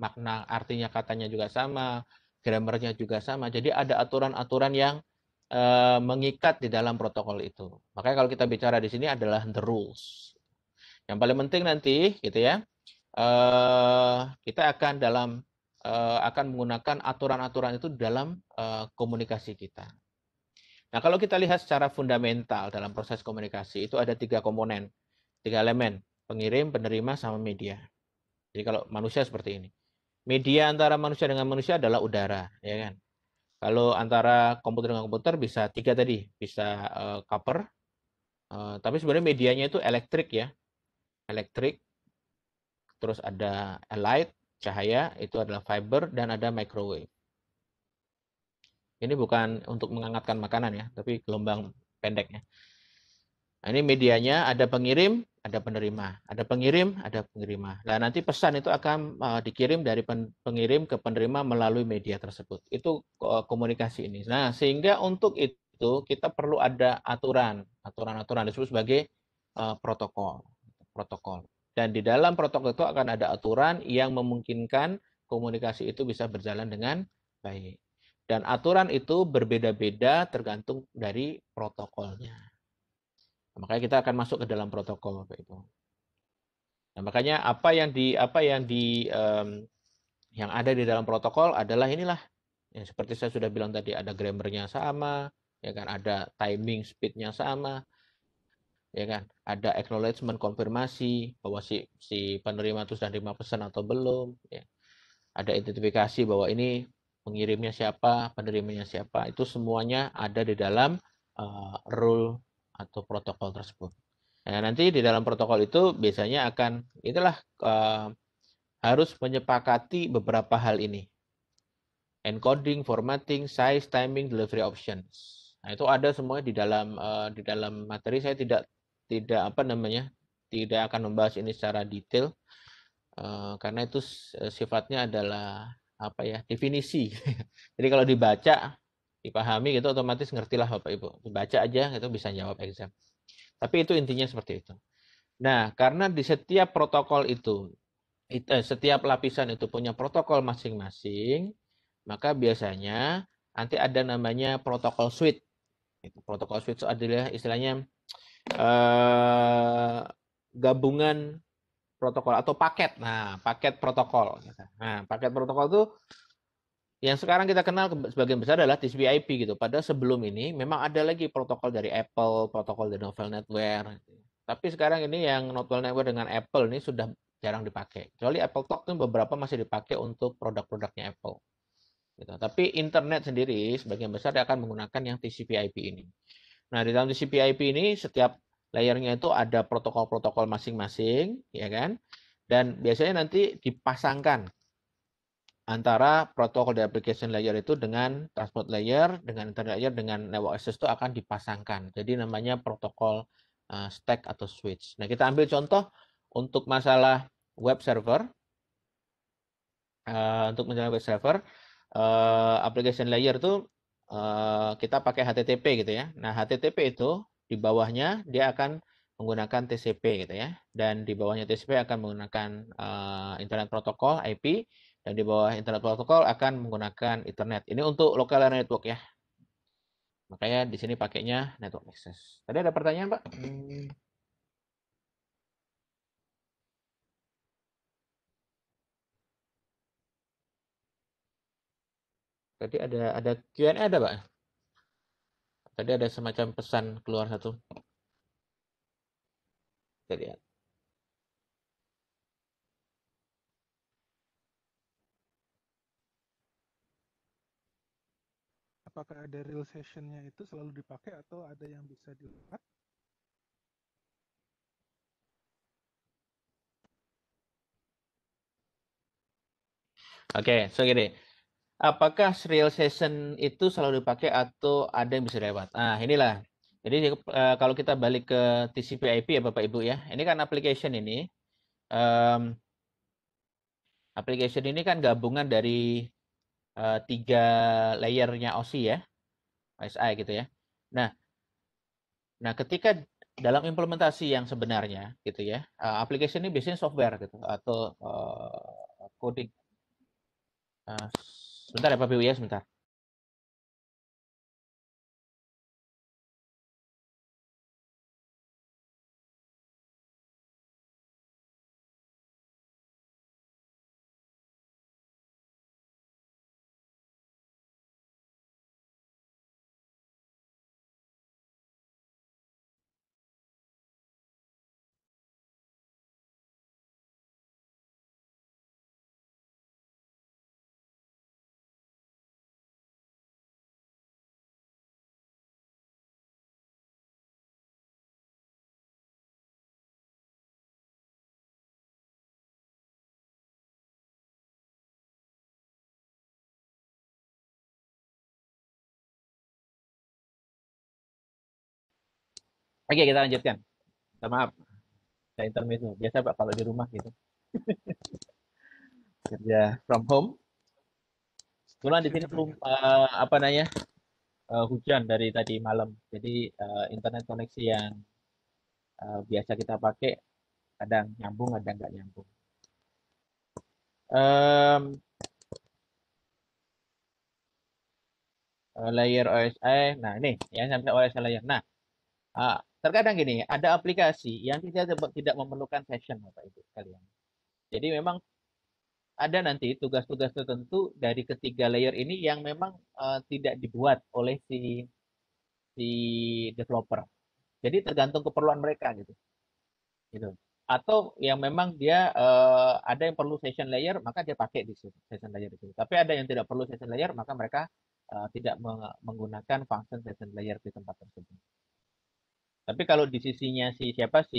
Speaker 2: Makna artinya katanya juga sama, grammarnya juga sama. Jadi ada aturan-aturan yang uh, mengikat di dalam protokol itu. Makanya kalau kita bicara di sini adalah the rules. Yang paling penting nanti, gitu ya, uh, kita akan dalam uh, akan menggunakan aturan-aturan itu dalam uh, komunikasi kita. Nah, kalau kita lihat secara fundamental dalam proses komunikasi itu ada tiga komponen, tiga elemen, pengirim, penerima, sama media. Jadi kalau manusia seperti ini. Media antara manusia dengan manusia adalah udara, ya kan? Kalau antara komputer dengan komputer bisa tiga tadi, bisa uh, copper. Uh, tapi sebenarnya medianya itu elektrik ya. Elektrik, terus ada light, cahaya, itu adalah fiber, dan ada microwave. Ini bukan untuk menghangatkan makanan ya, tapi gelombang pendeknya. Nah, ini medianya ada pengirim, ada penerima, ada pengirim, ada penerima. Nah, nanti pesan itu akan uh, dikirim dari pen, pengirim ke penerima melalui media tersebut. Itu uh, komunikasi ini. Nah, sehingga untuk itu kita perlu ada aturan, aturan-aturan disebut sebagai uh, protokol, protokol. Dan di dalam protokol itu akan ada aturan yang memungkinkan komunikasi itu bisa berjalan dengan baik. Dan aturan itu berbeda-beda tergantung dari protokolnya. Nah, makanya kita akan masuk ke dalam protokol itu. Nah, makanya apa yang di apa yang di um, yang ada di dalam protokol adalah inilah yang seperti saya sudah bilang tadi ada grammarnya sama, ya kan ada timing speednya sama, ya kan ada acknowledgement konfirmasi bahwa si si penerima itu sudah terima pesan atau belum ya ada identifikasi bahwa ini pengirimnya siapa penerimanya siapa itu semuanya ada di dalam uh, rule atau protokol tersebut nah nanti di dalam protokol itu biasanya akan itulah uh, harus menyepakati beberapa hal ini encoding formatting size timing delivery options Nah, itu ada semuanya di dalam uh, di dalam materi saya tidak tidak apa namanya tidak akan membahas ini secara detail uh, karena itu eh, sifatnya adalah apa ya definisi <laughs> jadi kalau dibaca dipahami gitu otomatis ngertilah bapak ibu baca aja itu bisa jawab exam tapi itu intinya seperti itu nah karena di setiap protokol itu eh, setiap lapisan itu punya protokol masing-masing maka biasanya nanti ada namanya protokol suite gitu, protokol suite itu adalah istilahnya Eh, gabungan protokol atau paket. Nah, paket protokol. Nah, paket protokol itu yang sekarang kita kenal sebagian besar adalah TCP/IP gitu. pada sebelum ini memang ada lagi protokol dari Apple, protokol dari Novel Network. Tapi sekarang ini yang Novel Netware dengan Apple ini sudah jarang dipakai. Kecuali Apple Talk itu beberapa masih dipakai untuk produk-produknya Apple. Gitu. Tapi internet sendiri sebagian besar akan menggunakan yang TCP/IP ini. Nah, di dalam TCP/IP ini setiap layernya itu ada protokol-protokol masing-masing, ya kan? Dan biasanya nanti dipasangkan antara protokol di application layer itu dengan transport layer, dengan internet layer, dengan network access itu akan dipasangkan. Jadi namanya protokol eh, stack atau switch. Nah, kita ambil contoh untuk masalah web server. Uh, untuk masalah web server, uh, application layer itu Eh, kita pakai HTTP gitu ya. Nah, HTTP itu di bawahnya dia akan menggunakan TCP gitu ya. Dan di bawahnya TCP akan menggunakan uh, internet protokol IP dan di bawah internet protokol akan menggunakan internet. Ini untuk local network ya. Makanya di sini pakainya network access. Tadi ada pertanyaan, Pak? Hmm. Tadi ada ada Q&A ada, Pak? Tadi ada semacam pesan keluar satu. Kita lihat.
Speaker 1: Apakah ada real sessionnya itu selalu dipakai atau ada yang bisa dilihat?
Speaker 3: Oke, okay, so gini
Speaker 2: apakah serial session itu selalu dipakai atau ada yang bisa lewat? Nah, inilah. Jadi uh, kalau kita balik ke TCP/IP ya Bapak Ibu ya. Ini kan application ini um, application ini kan gabungan dari uh, tiga layernya OSI ya. OSI gitu ya. Nah, nah ketika dalam implementasi yang sebenarnya gitu ya uh, application ini biasanya software gitu atau uh, coding uh,
Speaker 1: Sebentar ya Pak Bu ya, sebentar.
Speaker 2: Oke, kita lanjutkan. Minta maaf. Saya intermezzo. Biasa Pak kalau di rumah gitu. <laughs> Kerja from home. Kebetulan di sini uh, apa namanya? Uh, hujan dari tadi malam. Jadi uh, internet koneksi yang uh, biasa kita pakai kadang nyambung, kadang nggak nyambung. Um, layer OSI. Nah, ini yang sampai OSI layer. Nah, uh, Terkadang gini, ada aplikasi yang tidak tidak memerlukan session Bapak Ibu sekalian. Jadi memang ada nanti tugas-tugas tertentu dari ketiga layer ini yang memang uh, tidak dibuat oleh si si developer. Jadi tergantung keperluan mereka gitu. Gitu. Atau yang memang dia uh, ada yang perlu session layer maka dia pakai di situ, session layer itu. Tapi ada yang tidak perlu session layer maka mereka uh, tidak menggunakan function session layer di tempat tersebut. Tapi kalau di sisinya si siapa si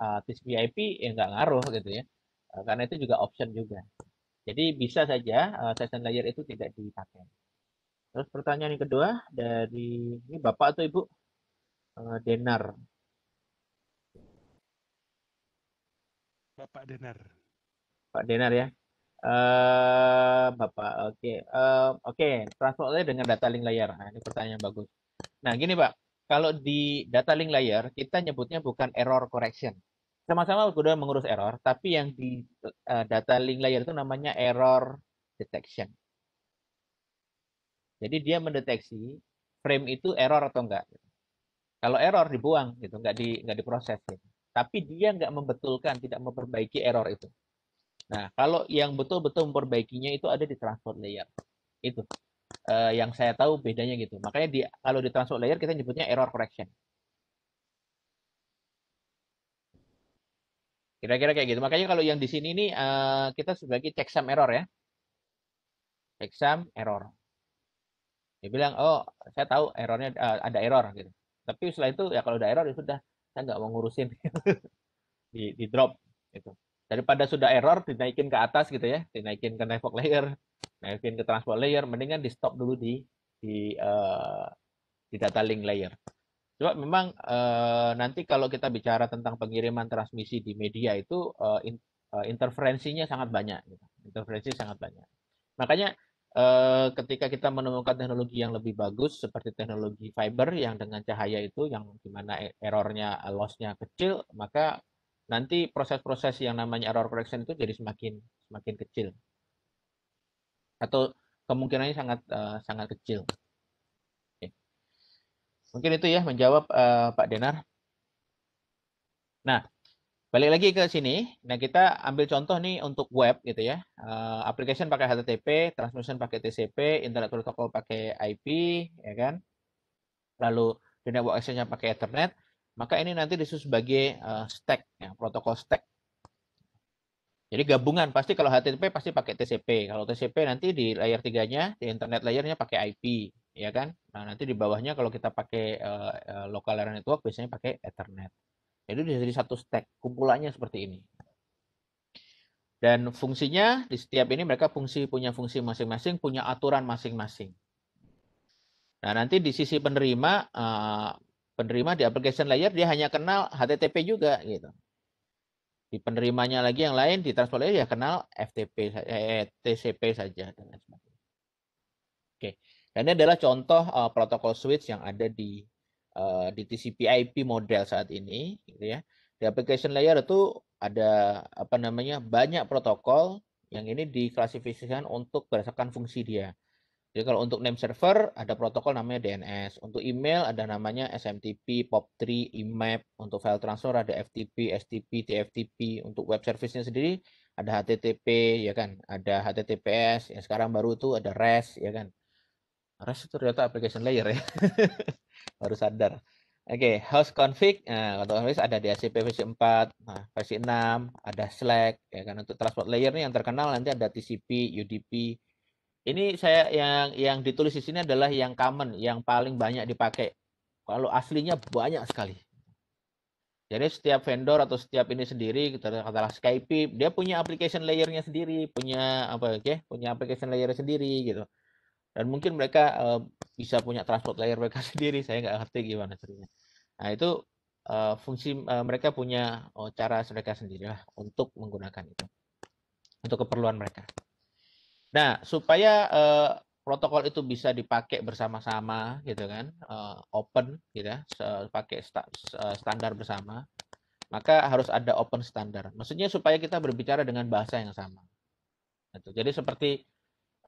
Speaker 2: ah, artis VIP ya nggak ngaruh gitu ya, ah, karena itu juga option juga. Jadi bisa saja uh, ah, session layer itu tidak dipakai. Terus pertanyaan yang kedua dari ini bapak atau ibu uh, Denar.
Speaker 1: Bapak Denar.
Speaker 2: Pak Denar ya. Uh, Bapak, oke, okay. uh, oke, okay. transfer dengan data link layer. Nah, ini pertanyaan yang bagus. Nah, gini Pak, kalau di data link layer, kita nyebutnya bukan error correction. Sama-sama sudah mengurus error, tapi yang di uh, data link layer itu namanya error detection. Jadi dia mendeteksi frame itu error atau enggak. Kalau error dibuang gitu, enggak di enggak diproses gitu. Tapi dia enggak membetulkan, tidak memperbaiki error itu. Nah, kalau yang betul-betul memperbaikinya itu ada di transport layer. Itu uh, yang saya tahu bedanya gitu. Makanya di kalau di transport layer kita nyebutnya error correction. Kira-kira kayak gitu. Makanya kalau yang di sini ini uh, eh, kita sebagai checksum error ya. Checksum error. Dia bilang, oh saya tahu errornya uh, ada error gitu. Tapi setelah itu ya kalau ada error ya sudah saya nggak mau ngurusin <laughs> di, di drop gitu. Daripada sudah error dinaikin ke atas gitu ya, dinaikin ke network layer, naikin ke transport layer mendingan di stop dulu di di uh, di data link layer. Coba memang uh, nanti kalau kita bicara tentang pengiriman transmisi di media itu uh, in, uh, interferensinya sangat banyak, gitu. interferensi sangat banyak. Makanya ketika kita menemukan teknologi yang lebih bagus seperti teknologi fiber yang dengan cahaya itu yang dimana e, errornya lossnya kecil, maka nanti proses-proses yang namanya error correction itu jadi semakin semakin kecil atau kemungkinannya sangat uh, sangat kecil. Okay. Mungkin itu ya menjawab uh, Pak Denar. Nah, balik lagi ke sini. Nah, kita ambil contoh nih untuk web gitu ya. Uh, application pakai HTTP, transmission pakai TCP, internet protocol pakai IP, ya kan? Lalu di network pakai Ethernet. Maka ini nanti disusun sebagai uh, stack, ya, protokol stack jadi gabungan pasti kalau HTTP pasti pakai TCP. Kalau TCP nanti di layar tiganya di internet layarnya pakai IP, ya kan? Nah nanti di bawahnya kalau kita pakai uh, local area network biasanya pakai Ethernet. Jadi jadi satu stack kumpulannya seperti ini. Dan fungsinya di setiap ini mereka fungsi punya fungsi masing-masing, punya aturan masing-masing. Nah nanti di sisi penerima, uh, penerima di application layer dia hanya kenal HTTP juga gitu di penerimanya lagi yang lain di transfer ya kenal FTP eh, TCP saja dan lain sebagainya. Oke, dan ini adalah contoh uh, protokol switch yang ada di uh, di TCP/IP model saat ini, gitu ya. Di application layer itu ada apa namanya banyak protokol yang ini diklasifikasikan untuk berdasarkan fungsi dia. Jadi ya, kalau untuk name server ada protokol namanya DNS, untuk email ada namanya SMTP, POP3, IMAP, untuk file transfer ada FTP, STP, TFTP, untuk web service-nya sendiri ada HTTP ya kan, ada HTTPS, yang sekarang baru itu ada REST ya kan. REST itu ternyata application layer ya. <laughs> baru sadar. Oke, okay, host config, nah, untuk host ada DHCP versi 4, nah, versi 6, ada Slack, ya kan untuk transport layer ini yang terkenal nanti ada TCP, UDP, ini saya yang yang ditulis di sini adalah yang common, yang paling banyak dipakai. Kalau aslinya banyak sekali. Jadi setiap vendor atau setiap ini sendiri, kita katakanlah Skype, dia punya application layernya sendiri, punya apa oke, okay? punya application layer sendiri gitu. Dan mungkin mereka uh, bisa punya transport layer mereka <laughs> sendiri, saya nggak ngerti gimana ceritanya. Nah itu uh, fungsi uh, mereka punya oh, cara mereka sendiri lah untuk menggunakan itu untuk keperluan mereka. Nah, supaya uh, protokol itu bisa dipakai bersama-sama, gitu kan, uh, open, gitu ya, pakai sta standar bersama, maka harus ada open standar. Maksudnya supaya kita berbicara dengan bahasa yang sama. Gitu. Jadi seperti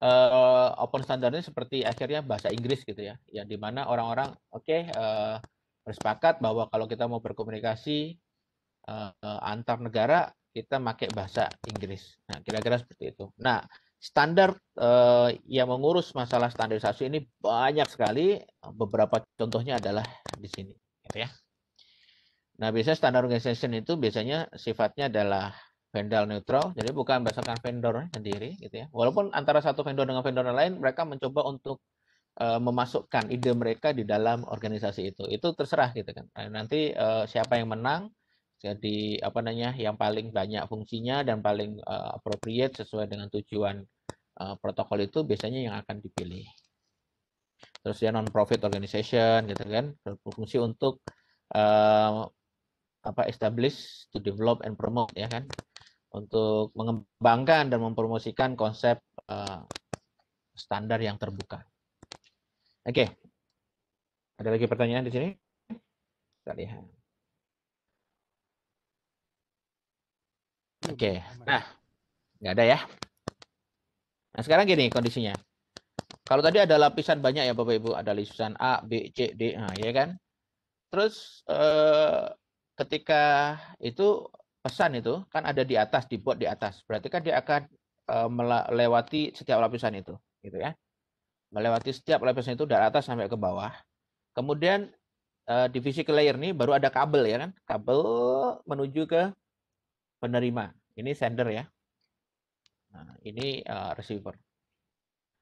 Speaker 2: uh, open standarnya seperti akhirnya bahasa Inggris gitu ya, ya di mana orang-orang oke okay, uh, bersepakat bahwa kalau kita mau berkomunikasi uh, antar negara kita pakai bahasa Inggris. Nah, kira-kira seperti itu. Nah, standar eh, yang mengurus masalah standarisasi ini banyak sekali. Beberapa contohnya adalah di sini, gitu ya. Nah, biasanya standar organization itu biasanya sifatnya adalah vendor neutral, jadi bukan berdasarkan vendor sendiri, gitu ya. Walaupun antara satu vendor dengan vendor lain, mereka mencoba untuk uh, memasukkan ide mereka di dalam organisasi itu. Itu terserah, gitu kan. Nah, nanti uh, siapa yang menang, jadi apa namanya yang paling banyak fungsinya dan paling uh, appropriate sesuai dengan tujuan uh, protokol itu biasanya yang akan dipilih. Terus dia ya, non profit organization gitu kan berfungsi untuk uh, apa establish to develop and promote ya kan untuk mengembangkan dan mempromosikan konsep uh, standar yang terbuka. Oke. Okay. Ada lagi pertanyaan di sini? Kita lihat. Oke. Nah, nggak ada ya. Nah, sekarang gini kondisinya. Kalau tadi ada lapisan banyak ya Bapak Ibu, ada lapisan A, B, C, D, nah, ya kan? Terus eh, ketika itu pesan itu kan ada di atas, dibuat di atas. Berarti kan dia akan eh, melewati setiap lapisan itu, gitu ya. Melewati setiap lapisan itu dari atas sampai ke bawah. Kemudian eh, di physical layer ini baru ada kabel ya kan? Kabel menuju ke penerima. Ini sender ya. Nah, ini uh, receiver.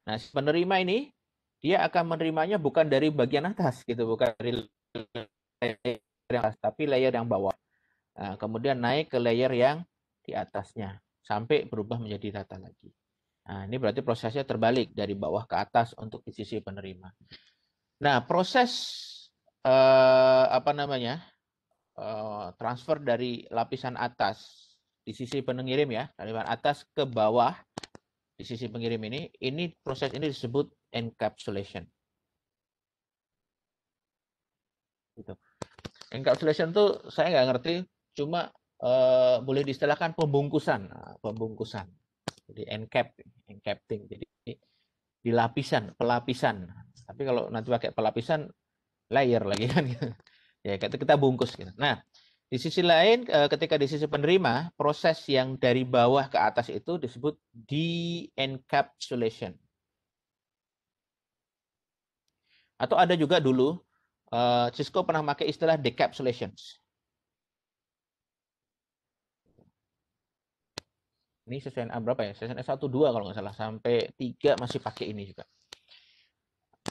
Speaker 2: Nah, si penerima ini dia akan menerimanya bukan dari bagian atas gitu, bukan dari layer yang atas, tapi layer yang bawah. Nah, kemudian naik ke layer yang di atasnya sampai berubah menjadi data lagi. Nah, ini berarti prosesnya terbalik dari bawah ke atas untuk di sisi penerima. Nah, proses eh, apa namanya eh, transfer dari lapisan atas di sisi pengirim ya, dari atas ke bawah di sisi pengirim ini, ini proses ini disebut encapsulation. Gitu. Encapsulation tuh saya nggak ngerti, cuma eh, boleh diistilahkan pembungkusan, nah, pembungkusan. Jadi encap, encapting. Jadi dilapisan pelapisan. Tapi kalau nanti pakai pelapisan layer lagi kan. <laughs> ya kita, kita bungkus gitu. Nah, di sisi lain, eh, ketika di sisi penerima, proses yang dari bawah ke atas itu disebut de-encapsulation. Atau ada juga dulu, eh, Cisco pernah pakai istilah decapsulations. Ini session A berapa ya? Session s 2 kalau nggak salah, sampai 3 masih pakai ini juga.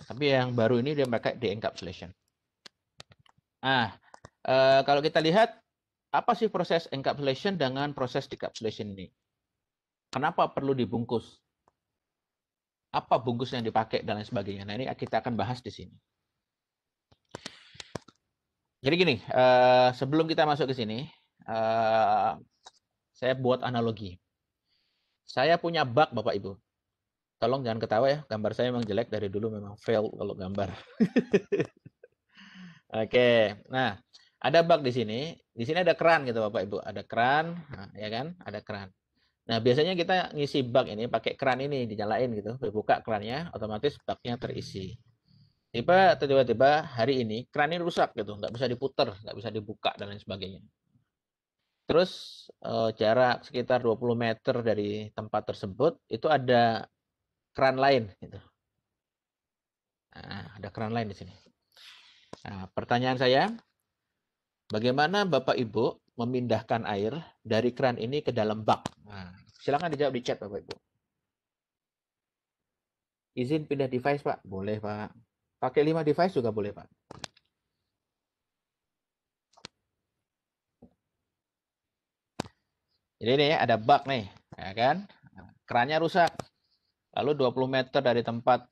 Speaker 2: Tapi yang baru ini dia pakai de-encapsulation. Ah, Eh, kalau kita lihat apa sih proses encapsulation dengan proses decapsulation ini? Kenapa perlu dibungkus? Apa bungkus yang dipakai dan lain sebagainya? Nah ini kita akan bahas di sini. Jadi gini, uh, sebelum kita masuk ke sini, uh, saya buat analogi. Saya punya bug, Bapak Ibu. Tolong jangan ketawa ya, gambar saya memang jelek dari dulu memang fail kalau gambar. <laughs> Oke, okay. nah ada bak di sini. Di sini ada keran gitu Bapak Ibu. Ada keran, nah, ya kan? Ada keran. Nah, biasanya kita ngisi bak ini pakai keran ini dinyalain gitu. Buka kerannya, otomatis baknya terisi. Tiba tiba-tiba hari ini keran ini rusak gitu, nggak bisa diputer, nggak bisa dibuka dan lain sebagainya. Terus eh, jarak sekitar 20 meter dari tempat tersebut itu ada keran lain gitu. Nah, ada keran lain di sini. Nah, pertanyaan saya, Bagaimana Bapak Ibu memindahkan air dari keran ini ke dalam bak? Nah, silakan dijawab di chat Bapak Ibu. Izin pindah device Pak? Boleh Pak. Pakai 5 device juga boleh Pak. Jadi ini ada bak nih, ya kan? Kerannya rusak. Lalu 20 meter dari tempat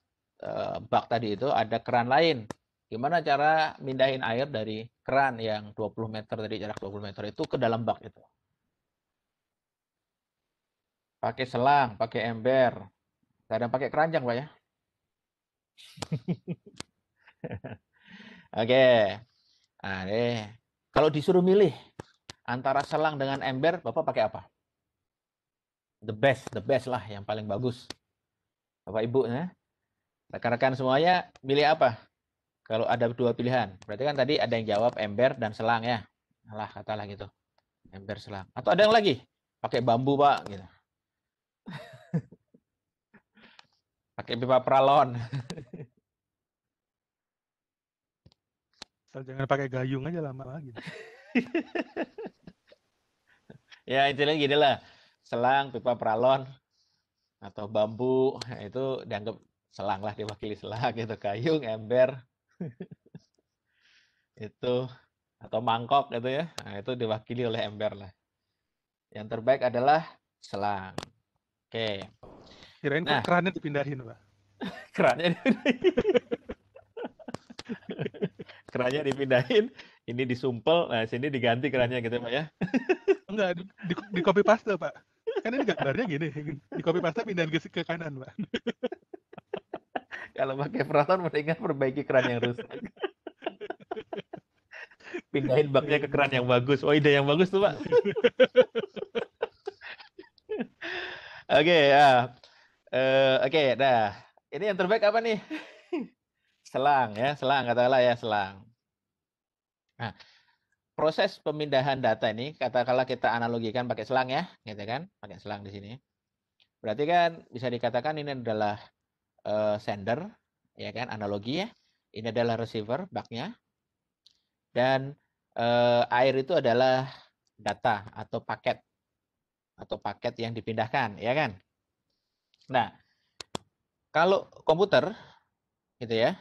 Speaker 2: eh, bak tadi itu ada keran lain gimana cara mindahin air dari keran yang 20 meter dari jarak 20 meter itu ke dalam bak itu. Pakai selang, pakai ember. Kadang pakai keranjang, Pak ya. <laughs> Oke. Okay. Nah, Kalau disuruh milih antara selang dengan ember, Bapak pakai apa? The best, the best lah yang paling bagus. Bapak Ibu ya. Rekan-rekan semuanya milih apa? Kalau ada dua pilihan, berarti kan tadi ada yang jawab ember dan selang ya. Alah, katalah gitu. Ember selang. Atau ada yang lagi? Pakai bambu, Pak, gitu. <laughs> Pakai pipa pralon. Asal jangan pakai gayung
Speaker 1: aja lama lagi. <laughs>
Speaker 2: ya, intinya gini lah. Selang, pipa pralon, atau bambu itu dianggap selang lah diwakili selang gitu kayung ember <laughs> itu atau mangkok itu ya. Nah, itu diwakili oleh ember lah. Yang terbaik adalah selang. Oke. Kirain nah, kerannya dipindahin, Pak. <laughs> kerannya dipindahin. <laughs> kerannya dipindahin, ini disumpel, nah sini diganti kerannya gitu, Pak ya.
Speaker 1: Enggak, di, di copy paste, Pak. Kan ini gambarnya gini, di copy paste pindahin ke, ke kanan, Pak.
Speaker 2: Kalau pakai peralatan mendingan perbaiki keran yang rusak. <laughs> Pindahin baknya ke keran yang bagus. Oh, ide yang bagus tuh, Pak. <laughs> Oke, okay, ya. Uh, Oke, okay, dah. Ini yang terbaik apa nih? selang ya, selang katakanlah ya selang. Nah, proses pemindahan data ini katakanlah kita analogikan pakai selang ya, gitu kan? Pakai selang di sini. Berarti kan bisa dikatakan ini adalah uh, sender, ya kan analogi ya. Ini adalah receiver baknya. Dan uh, air itu adalah data atau paket atau paket yang dipindahkan, ya kan? Nah, kalau komputer gitu ya,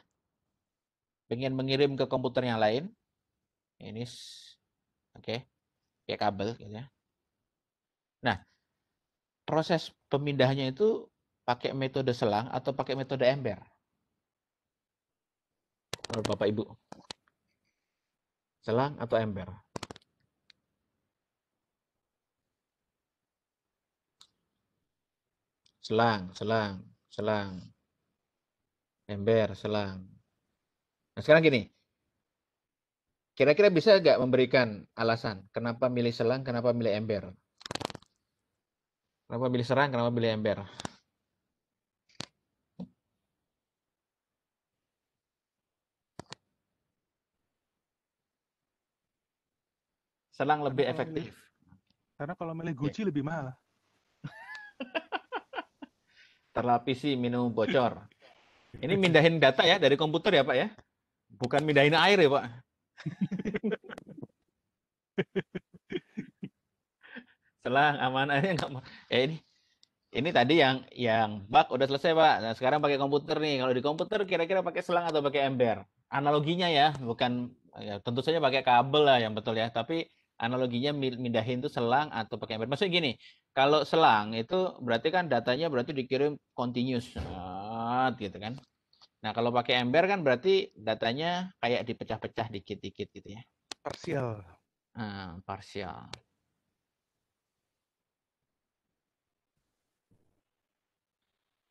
Speaker 2: ingin mengirim ke komputer yang lain, ini oke, okay, kayak kabel gitu ya. Nah, proses pemindahannya itu pakai metode selang atau pakai metode ember? Menurut Bapak Ibu. Selang atau ember? Selang, selang, selang. Ember, selang. Nah, sekarang gini. Kira-kira bisa nggak memberikan alasan kenapa milih selang, kenapa milih ember? Kenapa milih serang, kenapa milih ember? Selang lebih karena efektif. Milih,
Speaker 1: karena kalau milih iya. Gucci okay. lebih mahal.
Speaker 2: <laughs> Terlapisi minum bocor. <laughs> Ini mindahin data ya dari komputer ya Pak ya? Bukan mindahin air ya Pak? <laughs> Selang aman aja nggak mau. Eh ini ini tadi yang yang bak udah selesai pak. Nah, sekarang pakai komputer nih. Kalau di komputer kira-kira pakai selang atau pakai ember? Analoginya ya, bukan ya, tentu saja pakai kabel lah yang betul ya. Tapi analoginya mindahin itu selang atau pakai ember. Maksudnya gini, kalau selang itu berarti kan datanya berarti dikirim continuous gitu kan. Nah, kalau pakai ember kan berarti datanya kayak dipecah-pecah dikit-dikit gitu ya. Parsial. Hmm, parsial.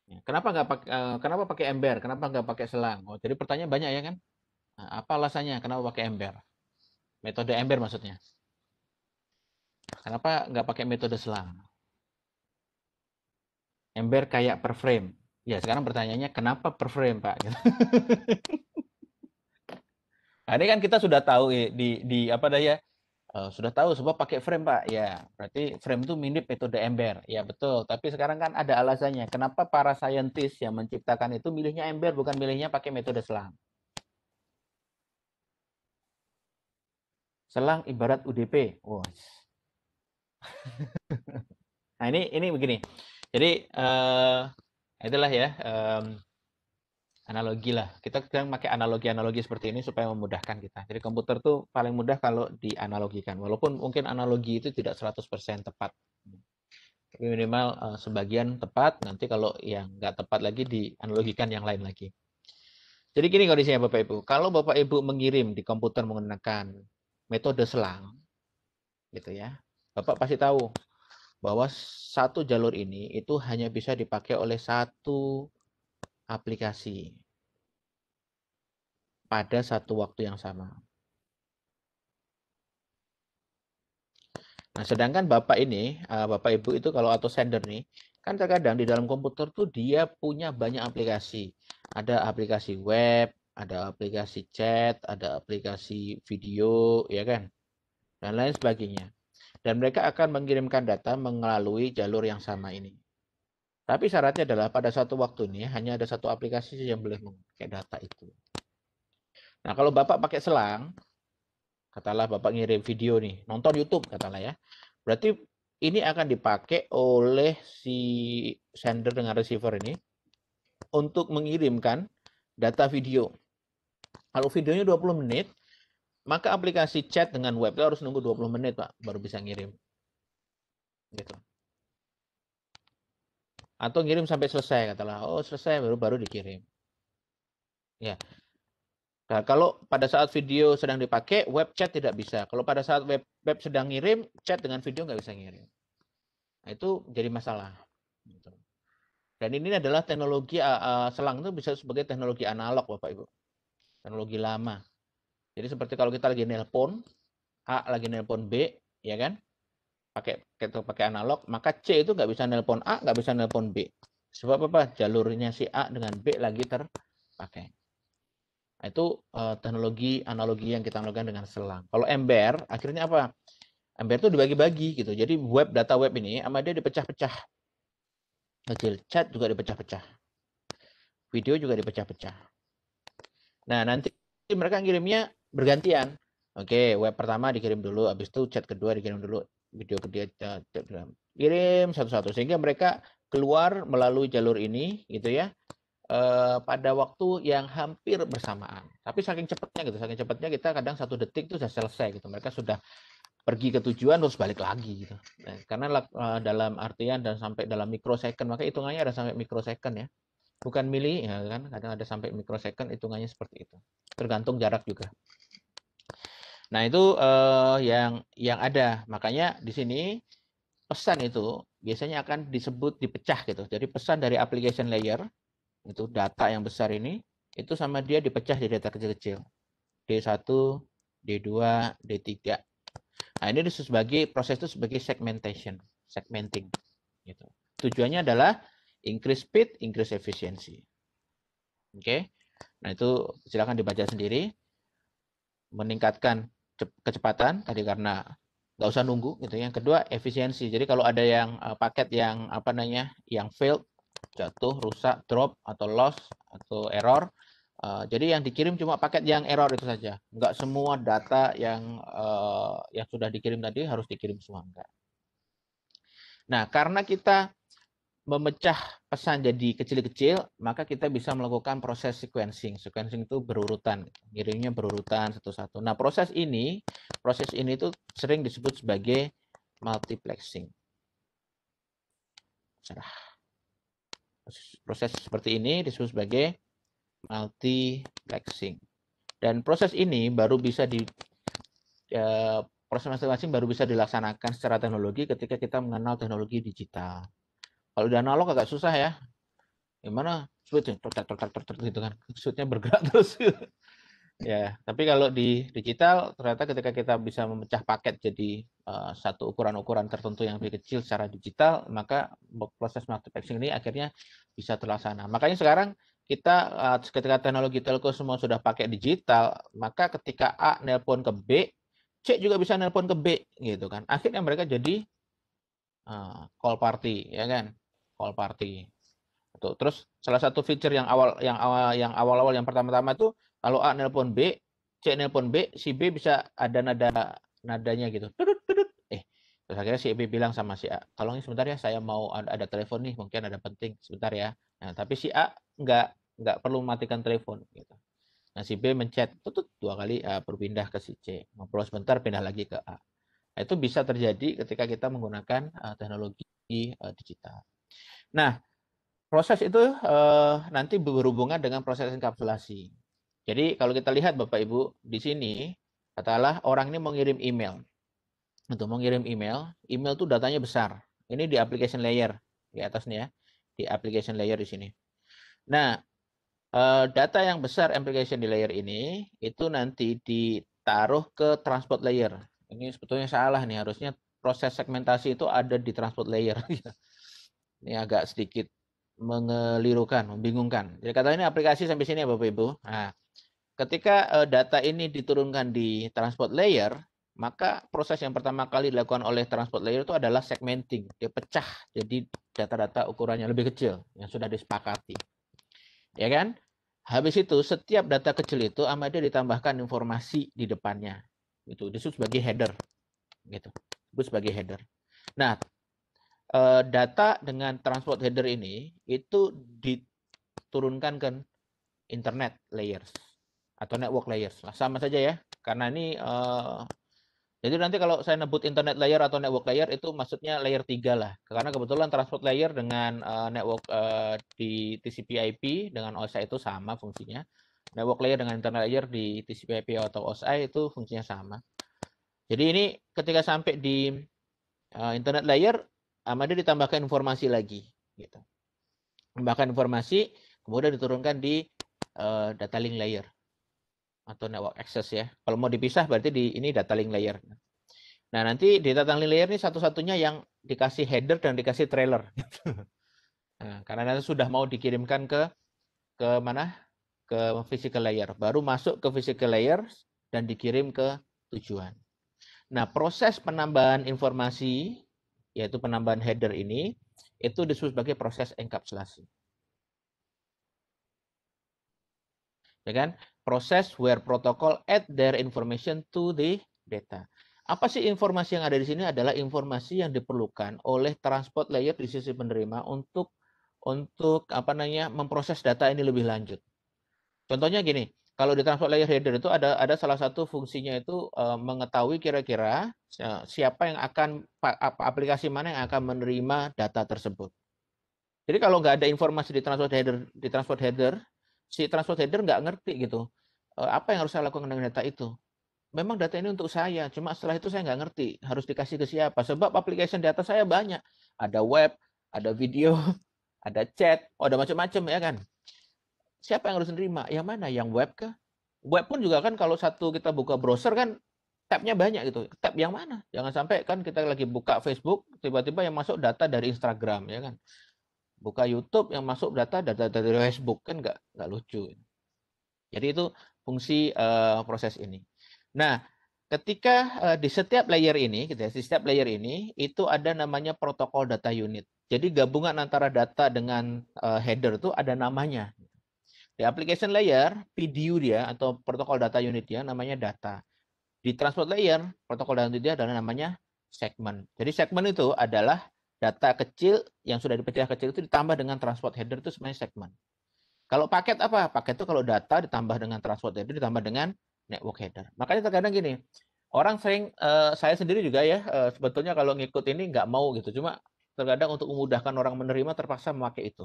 Speaker 2: Ya, kenapa nggak pakai eh, kenapa pakai ember? Kenapa nggak pakai selang? Oh, jadi pertanyaan banyak ya kan? Nah, apa alasannya? Kenapa pakai ember? Metode ember maksudnya? Kenapa nggak pakai metode selang? Ember kayak per frame. Ya sekarang pertanyaannya kenapa per frame Pak? Gitu. <laughs> nah, ini kan kita sudah tahu eh, di, di apa daya uh, eh, sudah tahu sebab pakai frame Pak. Ya berarti frame itu mirip metode ember. Ya betul. Tapi sekarang kan ada alasannya. Kenapa para saintis yang menciptakan itu milihnya ember bukan milihnya pakai metode selang? Selang ibarat UDP. Wow, <laughs> nah ini ini begini. Jadi uh, itulah ya um, analogi lah. Kita sekarang pakai analogi-analogi seperti ini supaya memudahkan kita. Jadi komputer tuh paling mudah kalau dianalogikan. Walaupun mungkin analogi itu tidak 100% tepat. Tapi minimal uh, sebagian tepat, nanti kalau yang nggak tepat lagi dianalogikan yang lain lagi. Jadi gini kondisinya Bapak Ibu. Kalau Bapak Ibu mengirim di komputer menggunakan metode selang, gitu ya. Bapak pasti tahu bahwa satu jalur ini itu hanya bisa dipakai oleh satu aplikasi pada satu waktu yang sama. Nah, sedangkan Bapak ini, eh, Bapak Ibu itu kalau atau sender nih, kan terkadang di dalam komputer tuh dia punya banyak aplikasi. Ada aplikasi web, ada aplikasi chat, ada aplikasi video, ya kan? Dan lain sebagainya dan mereka akan mengirimkan data melalui jalur yang sama ini. Tapi syaratnya adalah pada satu waktu ini hanya ada satu aplikasi yang boleh memakai data itu. Nah kalau bapak pakai selang, katalah bapak ngirim video nih, nonton YouTube katalah ya, berarti ini akan dipakai oleh si sender dengan receiver ini untuk mengirimkan data video. Kalau videonya 20 menit, maka aplikasi chat dengan web itu harus nunggu 20 menit, Pak, baru bisa ngirim. Gitu. Atau ngirim sampai selesai, katalah, oh selesai baru baru dikirim. Ya. Nah, kalau pada saat video sedang dipakai, web chat tidak bisa. Kalau pada saat web web sedang ngirim, chat dengan video nggak bisa ngirim. Nah, itu jadi masalah. Gitu. Dan ini adalah teknologi uh, selang itu bisa sebagai teknologi analog, Bapak Ibu. Teknologi lama jadi seperti kalau kita lagi nelpon, A lagi nelpon B, ya kan? Pakai kita pakai analog, maka C itu nggak bisa nelpon A, nggak bisa nelpon B. Sebab apa? Jalurnya si A dengan B lagi terpakai. Nah, itu uh, teknologi analogi yang kita lakukan dengan selang. Kalau ember, akhirnya apa? Ember itu dibagi-bagi gitu. Jadi web data web ini sama dia dipecah-pecah. Kecil chat juga dipecah-pecah. Video juga dipecah-pecah. Nah, nanti mereka ngirimnya bergantian oke okay, web pertama dikirim dulu habis itu chat kedua dikirim dulu video kedua kirim satu-satu sehingga mereka keluar melalui jalur ini gitu ya eh, pada waktu yang hampir bersamaan tapi saking cepatnya gitu saking cepatnya kita kadang satu detik itu sudah selesai gitu mereka sudah pergi ke tujuan terus balik lagi gitu. Nah, karena eh, dalam artian dan sampai dalam mikrosecond, maka hitungannya ada sampai mikrosecond ya bukan mili ya kan kadang ada sampai microsecond hitungannya seperti itu tergantung jarak juga nah itu eh, yang yang ada makanya di sini pesan itu biasanya akan disebut dipecah gitu jadi pesan dari application layer itu data yang besar ini itu sama dia dipecah di data kecil-kecil D1 D2 D3 nah ini sebagai proses itu sebagai segmentation segmenting gitu tujuannya adalah increase speed, increase efficiency. Oke. Okay? Nah, itu silakan dibaca sendiri. Meningkatkan kecepatan tadi karena nggak usah nunggu gitu. Ya. Yang kedua efisiensi. Jadi kalau ada yang uh, paket yang apa namanya yang fail jatuh, rusak, drop atau loss atau error. Uh, jadi yang dikirim cuma paket yang error itu saja. Nggak semua data yang uh, yang sudah dikirim tadi harus dikirim semua Nah, karena kita memecah pesan jadi kecil-kecil, maka kita bisa melakukan proses sequencing. Sequencing itu berurutan, ngirimnya berurutan satu-satu. Nah, proses ini, proses ini itu sering disebut sebagai multiplexing. Proses seperti ini disebut sebagai multiplexing. Dan proses ini baru bisa di eh, proses masing-masing baru bisa dilaksanakan secara teknologi ketika kita mengenal teknologi digital. Kalau udah analog agak susah ya. Gimana? Shoot, tok tok tok tok gitu kan. <laughs> Shootnya bergerak <laughs> terus. ya, tapi kalau di digital ternyata ketika kita bisa memecah paket jadi uh, satu ukuran-ukuran tertentu yang lebih kecil secara digital, maka proses multiplexing ini akhirnya bisa terlaksana. Makanya sekarang kita uh, ketika teknologi telco semua sudah pakai digital, maka ketika A nelpon ke B, C juga bisa nelpon ke B gitu kan. Akhirnya mereka jadi uh, call party ya kan. Call party. Tuh. Gitu. Terus salah satu feature yang awal yang awal yang awal-awal yang pertama-tama itu kalau A nelpon B, C nelpon B, si B bisa ada nada nadanya gitu. Tudut, tudut. Eh, terus akhirnya si B bilang sama si A, kalau ini sebentar ya, saya mau ada, ada telepon nih, mungkin ada penting sebentar ya. Nah, tapi si A nggak nggak perlu matikan telepon gitu. Nah, si B mencet tutut dua kali uh, berpindah ke si C, ngobrol sebentar pindah lagi ke A. Nah, itu bisa terjadi ketika kita menggunakan uh, teknologi uh, digital. Nah, proses itu eh, nanti berhubungan dengan proses enkapsulasi. Jadi kalau kita lihat Bapak Ibu di sini, katalah orang ini mengirim email. Untuk mengirim email, email itu datanya besar. Ini di application layer di atasnya, ya, di application layer di sini. Nah, eh, data yang besar application di layer ini itu nanti ditaruh ke transport layer. Ini sebetulnya salah nih, harusnya proses segmentasi itu ada di transport layer. <laughs> Ini agak sedikit mengelirukan, membingungkan. Jadi kata ini aplikasi sampai sini ya Bapak Ibu. Nah, ketika eh, data ini diturunkan di transport layer, maka proses yang pertama kali dilakukan oleh transport layer itu adalah segmenting. Dia pecah jadi data-data ukurannya lebih kecil yang sudah disepakati. Ya kan? Habis itu setiap data kecil itu sama dia ditambahkan informasi di depannya. Itu disebut sebagai header. Gitu. Disebut sebagai header. Nah, uh, data dengan transport header ini itu diturunkan ke internet layers atau network layers. Nah, sama saja ya, karena ini uh, jadi nanti kalau saya nebut internet layer atau network layer itu maksudnya layer 3 lah. Karena kebetulan transport layer dengan uh, network uh, di TCP/IP dengan OSI itu sama fungsinya. Network layer dengan internet layer di TCP/IP atau OSI itu fungsinya sama. Jadi ini ketika sampai di uh, internet layer Amade ditambahkan informasi lagi gitu. Tambahkan informasi kemudian diturunkan di uh, data link layer atau network access ya. Kalau mau dipisah berarti di ini data link layer. Nah, nanti di data link layer ini satu-satunya yang dikasih header dan dikasih trailer. <laughs> nah, karena nanti sudah mau dikirimkan ke ke mana? ke physical layer, baru masuk ke physical layer dan dikirim ke tujuan. Nah, proses penambahan informasi yaitu penambahan header ini, itu disebut sebagai proses enkapsulasi. Ya kan? Proses where protocol add their information to the data. Apa sih informasi yang ada di sini adalah informasi yang diperlukan oleh transport layer di sisi penerima untuk untuk apa namanya memproses data ini lebih lanjut. Contohnya gini, kalau di transport layer header itu ada ada salah satu fungsinya itu uh, mengetahui kira-kira eh, siapa yang akan aplikasi mana yang akan menerima data tersebut. Jadi kalau nggak ada informasi di transport header di transport header, si transport header nggak ngerti gitu uh, apa yang harus saya lakukan dengan data itu. Memang data ini untuk saya, cuma setelah itu saya nggak ngerti harus dikasih ke siapa. Sebab aplikasi data saya banyak, ada web, ada video, <laughs> ada chat, oh, ada macam-macam ya kan siapa yang harus nerima? Yang mana? Yang web kah? Web pun juga kan kalau satu kita buka browser kan tabnya banyak gitu. Tab yang mana? Jangan sampai kan kita lagi buka Facebook, tiba-tiba yang masuk data dari Instagram ya kan. Buka YouTube yang masuk data data dari Facebook kan nggak nggak lucu. Jadi itu fungsi uh, proses ini. Nah, ketika uh, di setiap layer ini, gitu ya, di setiap layer ini itu ada namanya protokol data unit. Jadi gabungan antara data dengan uh, header itu ada namanya. Di application layer, PDU dia atau protokol data unit dia namanya data. Di transport layer, protokol data unit dia adalah namanya segment Jadi segment itu adalah data kecil yang sudah dipecah kecil itu ditambah dengan transport header itu sebenarnya segment Kalau paket apa? Paket itu kalau data ditambah dengan transport header ditambah dengan network header. Makanya terkadang gini, orang sering uh, saya sendiri juga ya uh, sebetulnya kalau ngikut ini nggak mau gitu, cuma terkadang untuk memudahkan orang menerima terpaksa memakai itu.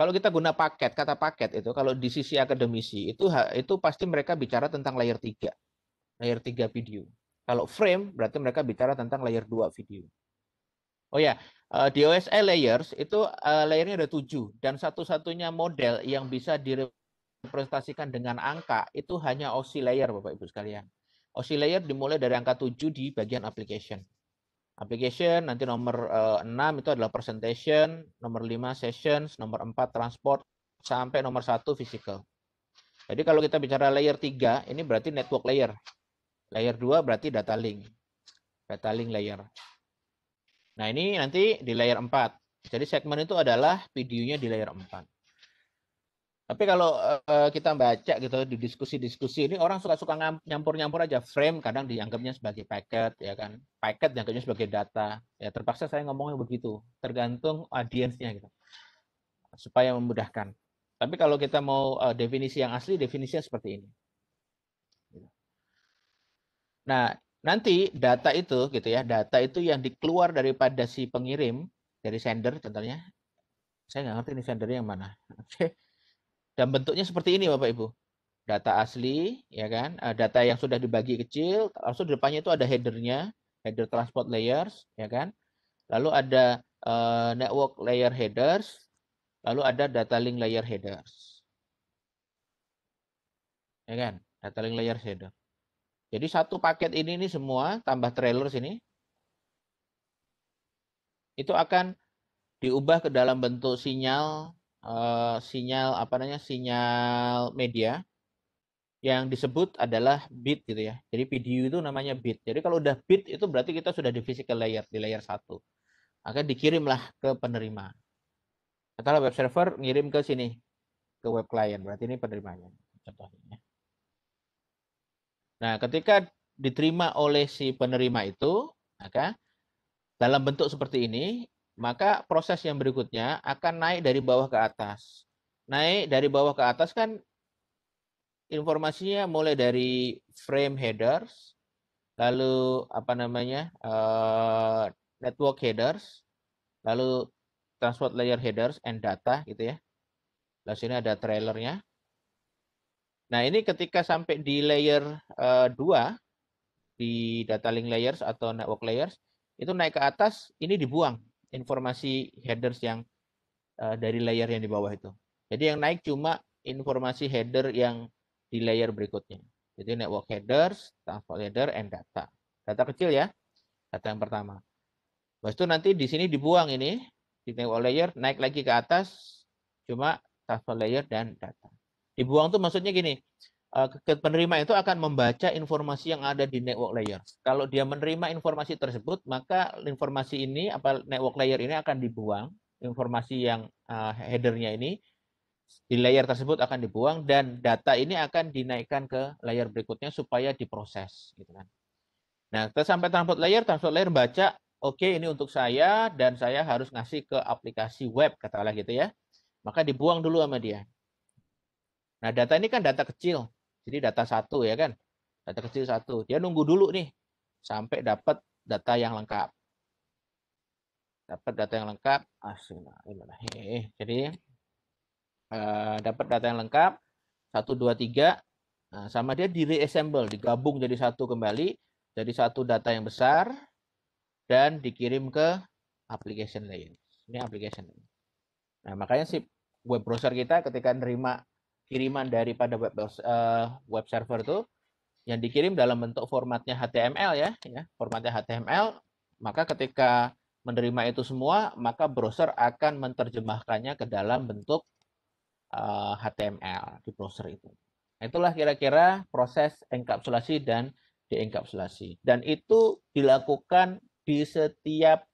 Speaker 2: Kalau kita guna paket, kata paket itu kalau di sisi akademisi itu itu pasti mereka bicara tentang layer 3. Layer 3 video. Kalau frame berarti mereka bicara tentang layer 2 video. Oh ya, eh, di OSI layers itu eh, layernya ada 7 dan satu-satunya model yang bisa direpresentasikan dengan angka itu hanya OSI layer Bapak Ibu sekalian. OSI layer dimulai dari angka 7 di bagian application application, nanti nomor uh, eh, 6 itu adalah presentation, nomor 5 sessions, nomor 4 transport, sampai nomor 1 physical. Jadi kalau kita bicara layer 3, ini berarti network layer. Layer 2 berarti data link. Data link layer. Nah ini nanti di layer 4. Jadi segmen itu adalah videonya di layer 4. Tapi kalau uh, kita baca gitu di diskusi-diskusi ini orang suka-suka nyampur-nyampur aja frame kadang dianggapnya sebagai paket ya kan. Paket dianggapnya sebagai data. Ya terpaksa saya ngomongnya begitu, tergantung audiensnya gitu. Supaya memudahkan. Tapi kalau kita mau uh, definisi yang asli definisinya seperti ini. Gitu. Nah, nanti data itu gitu ya, data itu yang dikeluar daripada si pengirim dari sender contohnya. Saya nggak ngerti ini sendernya yang mana. <laughs> Oke dan bentuknya seperti ini Bapak Ibu. Data asli, ya kan? Eh, data yang sudah dibagi kecil, langsung di depannya itu ada headernya, header transport layers, ya kan? Lalu ada uh, network layer headers, lalu ada data link layer headers. Ya kan? Data link layer header. Jadi satu paket ini nih semua tambah trailer sini itu akan diubah ke dalam bentuk sinyal Eh, sinyal apa namanya sinyal media yang disebut adalah bit gitu ya. Jadi video itu namanya bit. Jadi kalau udah bit itu berarti kita sudah di physical layer, di layer 1. Maka dikirimlah ke penerima. Katalah web server ngirim ke sini, ke web client. Berarti ini penerimanya. Contohnya. Nah, ketika diterima oleh si penerima itu, maka dalam bentuk seperti ini, maka proses yang berikutnya akan naik dari bawah ke atas. Naik dari bawah ke atas kan informasinya mulai dari frame headers, lalu apa namanya uh, network headers, lalu transport layer headers and data gitu ya. Lalu sini ada trailernya. Nah ini ketika sampai di layer uh, eh, 2, di data link layers atau network layers, itu naik ke atas, ini dibuang informasi headers yang uh, dari layer yang di bawah itu. Jadi yang naik cuma informasi header yang di layer berikutnya. Jadi network headers, transport header, and data. Data kecil ya, data yang pertama. Habis itu nanti di sini dibuang ini, di network layer, naik lagi ke atas, cuma transport layer dan data. Dibuang tuh maksudnya gini, Eh, penerima itu akan membaca informasi yang ada di network layer. Kalau dia menerima informasi tersebut, maka informasi ini apa network layer ini akan dibuang, informasi yang uh, headernya ini di layer tersebut akan dibuang dan data ini akan dinaikkan ke layer berikutnya supaya diproses gitu kan. Nah, kita sampai transport layer, transport layer baca, oke okay, ini untuk saya dan saya harus ngasih ke aplikasi web katalah gitu ya. Maka dibuang dulu sama dia. Nah, data ini kan data kecil, jadi data satu ya kan, data kecil satu. Dia nunggu dulu nih sampai dapat data yang lengkap. Dapat data yang lengkap, eh, Jadi eh, dapat data yang lengkap satu dua tiga. Nah, sama dia di reassemble, digabung jadi satu kembali, jadi satu data yang besar dan dikirim ke application lain. Ini application. Nah, makanya si web browser kita ketika nerima kiriman daripada web uh, web server itu yang dikirim dalam bentuk formatnya HTML ya, ya formatnya HTML maka ketika menerima itu semua maka browser akan menerjemahkannya ke dalam bentuk uh, eh, HTML di browser itu nah, itulah kira-kira proses enkapsulasi dan deenkapsulasi dan itu dilakukan di setiap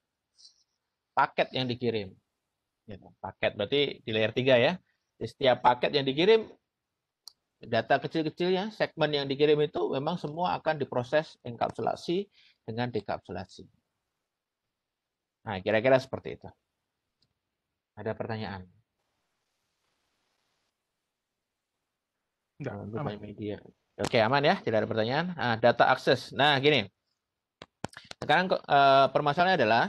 Speaker 2: paket yang dikirim gitu, paket berarti di layer 3 ya di setiap paket yang dikirim, data kecil-kecilnya, segmen yang dikirim itu memang semua akan diproses enkapsulasi dengan dekapsulasi. Nah, kira-kira seperti itu. Ada pertanyaan? Enggak, aman. media. Oke, aman ya, tidak ada pertanyaan. Nah, data akses. Nah, gini. Sekarang uh, permasalahannya adalah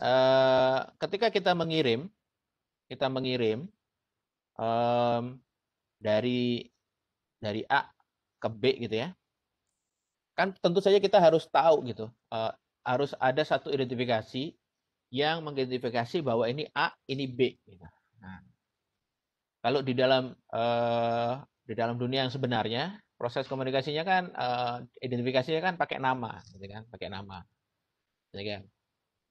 Speaker 2: uh, ketika kita mengirim, kita mengirim um, dari dari A ke B gitu ya kan tentu saja kita harus tahu gitu uh, harus ada satu identifikasi yang mengidentifikasi bahwa ini A ini B gitu. nah, kalau di dalam uh, di dalam dunia yang sebenarnya proses komunikasinya kan uh, identifikasinya kan pakai nama gitu kan pakai nama gitu kan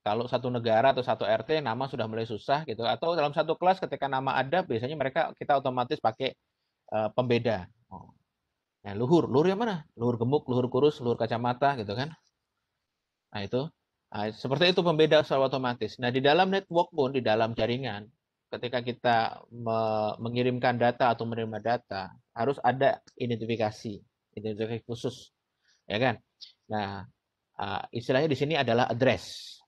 Speaker 2: kalau satu negara atau satu RT nama sudah mulai susah gitu atau dalam satu kelas ketika nama ada biasanya mereka kita otomatis pakai uh, pembeda. Oh. Nah, luhur, luhur yang mana? Luhur gemuk, luhur kurus, luhur kacamata gitu kan. Nah, itu nah, seperti itu pembeda secara otomatis. Nah, di dalam network pun di dalam jaringan ketika kita me mengirimkan data atau menerima data harus ada identifikasi, identifikasi khusus. Ya kan? Nah, uh, istilahnya di sini adalah address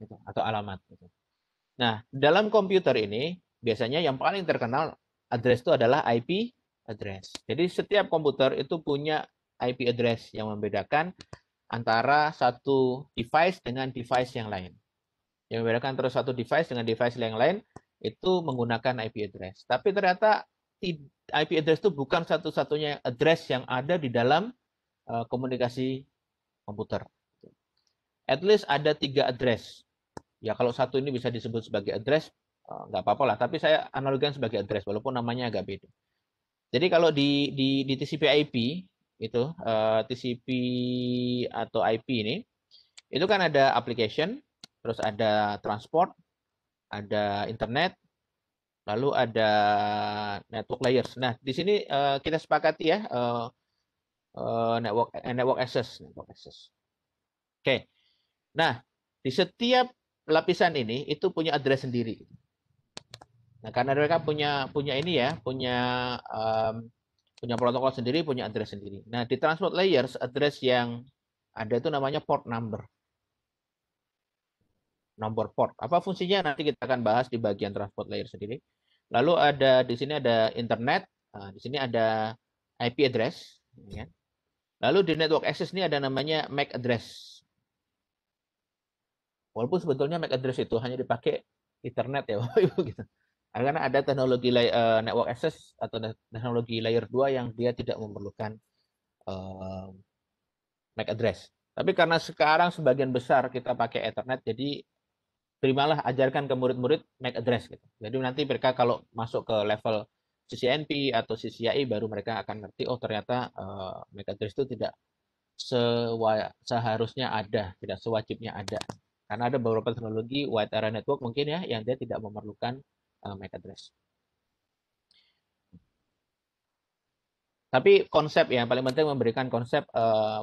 Speaker 2: gitu, atau alamat. Gitu. Nah, dalam komputer ini biasanya yang paling terkenal address itu adalah IP address. Jadi setiap komputer itu punya IP address yang membedakan antara satu device dengan device yang lain. Yang membedakan antara satu device dengan device yang lain itu menggunakan IP address. Tapi ternyata IP address itu bukan satu-satunya address yang ada di dalam eh, komunikasi komputer. At least ada tiga address ya kalau satu ini bisa disebut sebagai address eh, nggak apa-apa lah tapi saya analogikan sebagai address walaupun namanya agak beda jadi kalau di di, di TCP/IP itu uh, eh, TCP atau IP ini itu kan ada application terus ada transport ada internet lalu ada network layers nah di sini uh, kita sepakati ya uh, network network access network access oke okay. nah di setiap lapisan ini itu punya address sendiri. Nah, karena mereka punya punya ini ya, punya um, punya protokol sendiri, punya address sendiri. Nah, di transport layers address yang ada itu namanya port number. Nomor port. Apa fungsinya nanti kita akan bahas di bagian transport layer sendiri. Lalu ada di sini ada internet, nah, di sini ada IP address. Ya. Lalu di network access ini ada namanya MAC address. Walaupun sebetulnya MAC address itu hanya dipakai internet ya <laughs> Bapak Ibu gitu. Karena ada teknologi uh, network access atau teknologi layer 2 yang dia tidak memerlukan uh, eh, MAC address. Tapi karena sekarang sebagian besar kita pakai Ethernet, jadi terimalah ajarkan ke murid-murid MAC address gitu. Jadi nanti mereka kalau masuk ke level CCNP atau CCIE baru mereka akan ngerti oh ternyata uh, eh, MAC address itu tidak seharusnya ada, tidak sewajibnya ada. Karena ada beberapa teknologi wide area network mungkin ya yang dia tidak memerlukan uh, eh, MAC address. Tapi konsep ya, yang paling penting memberikan konsep uh,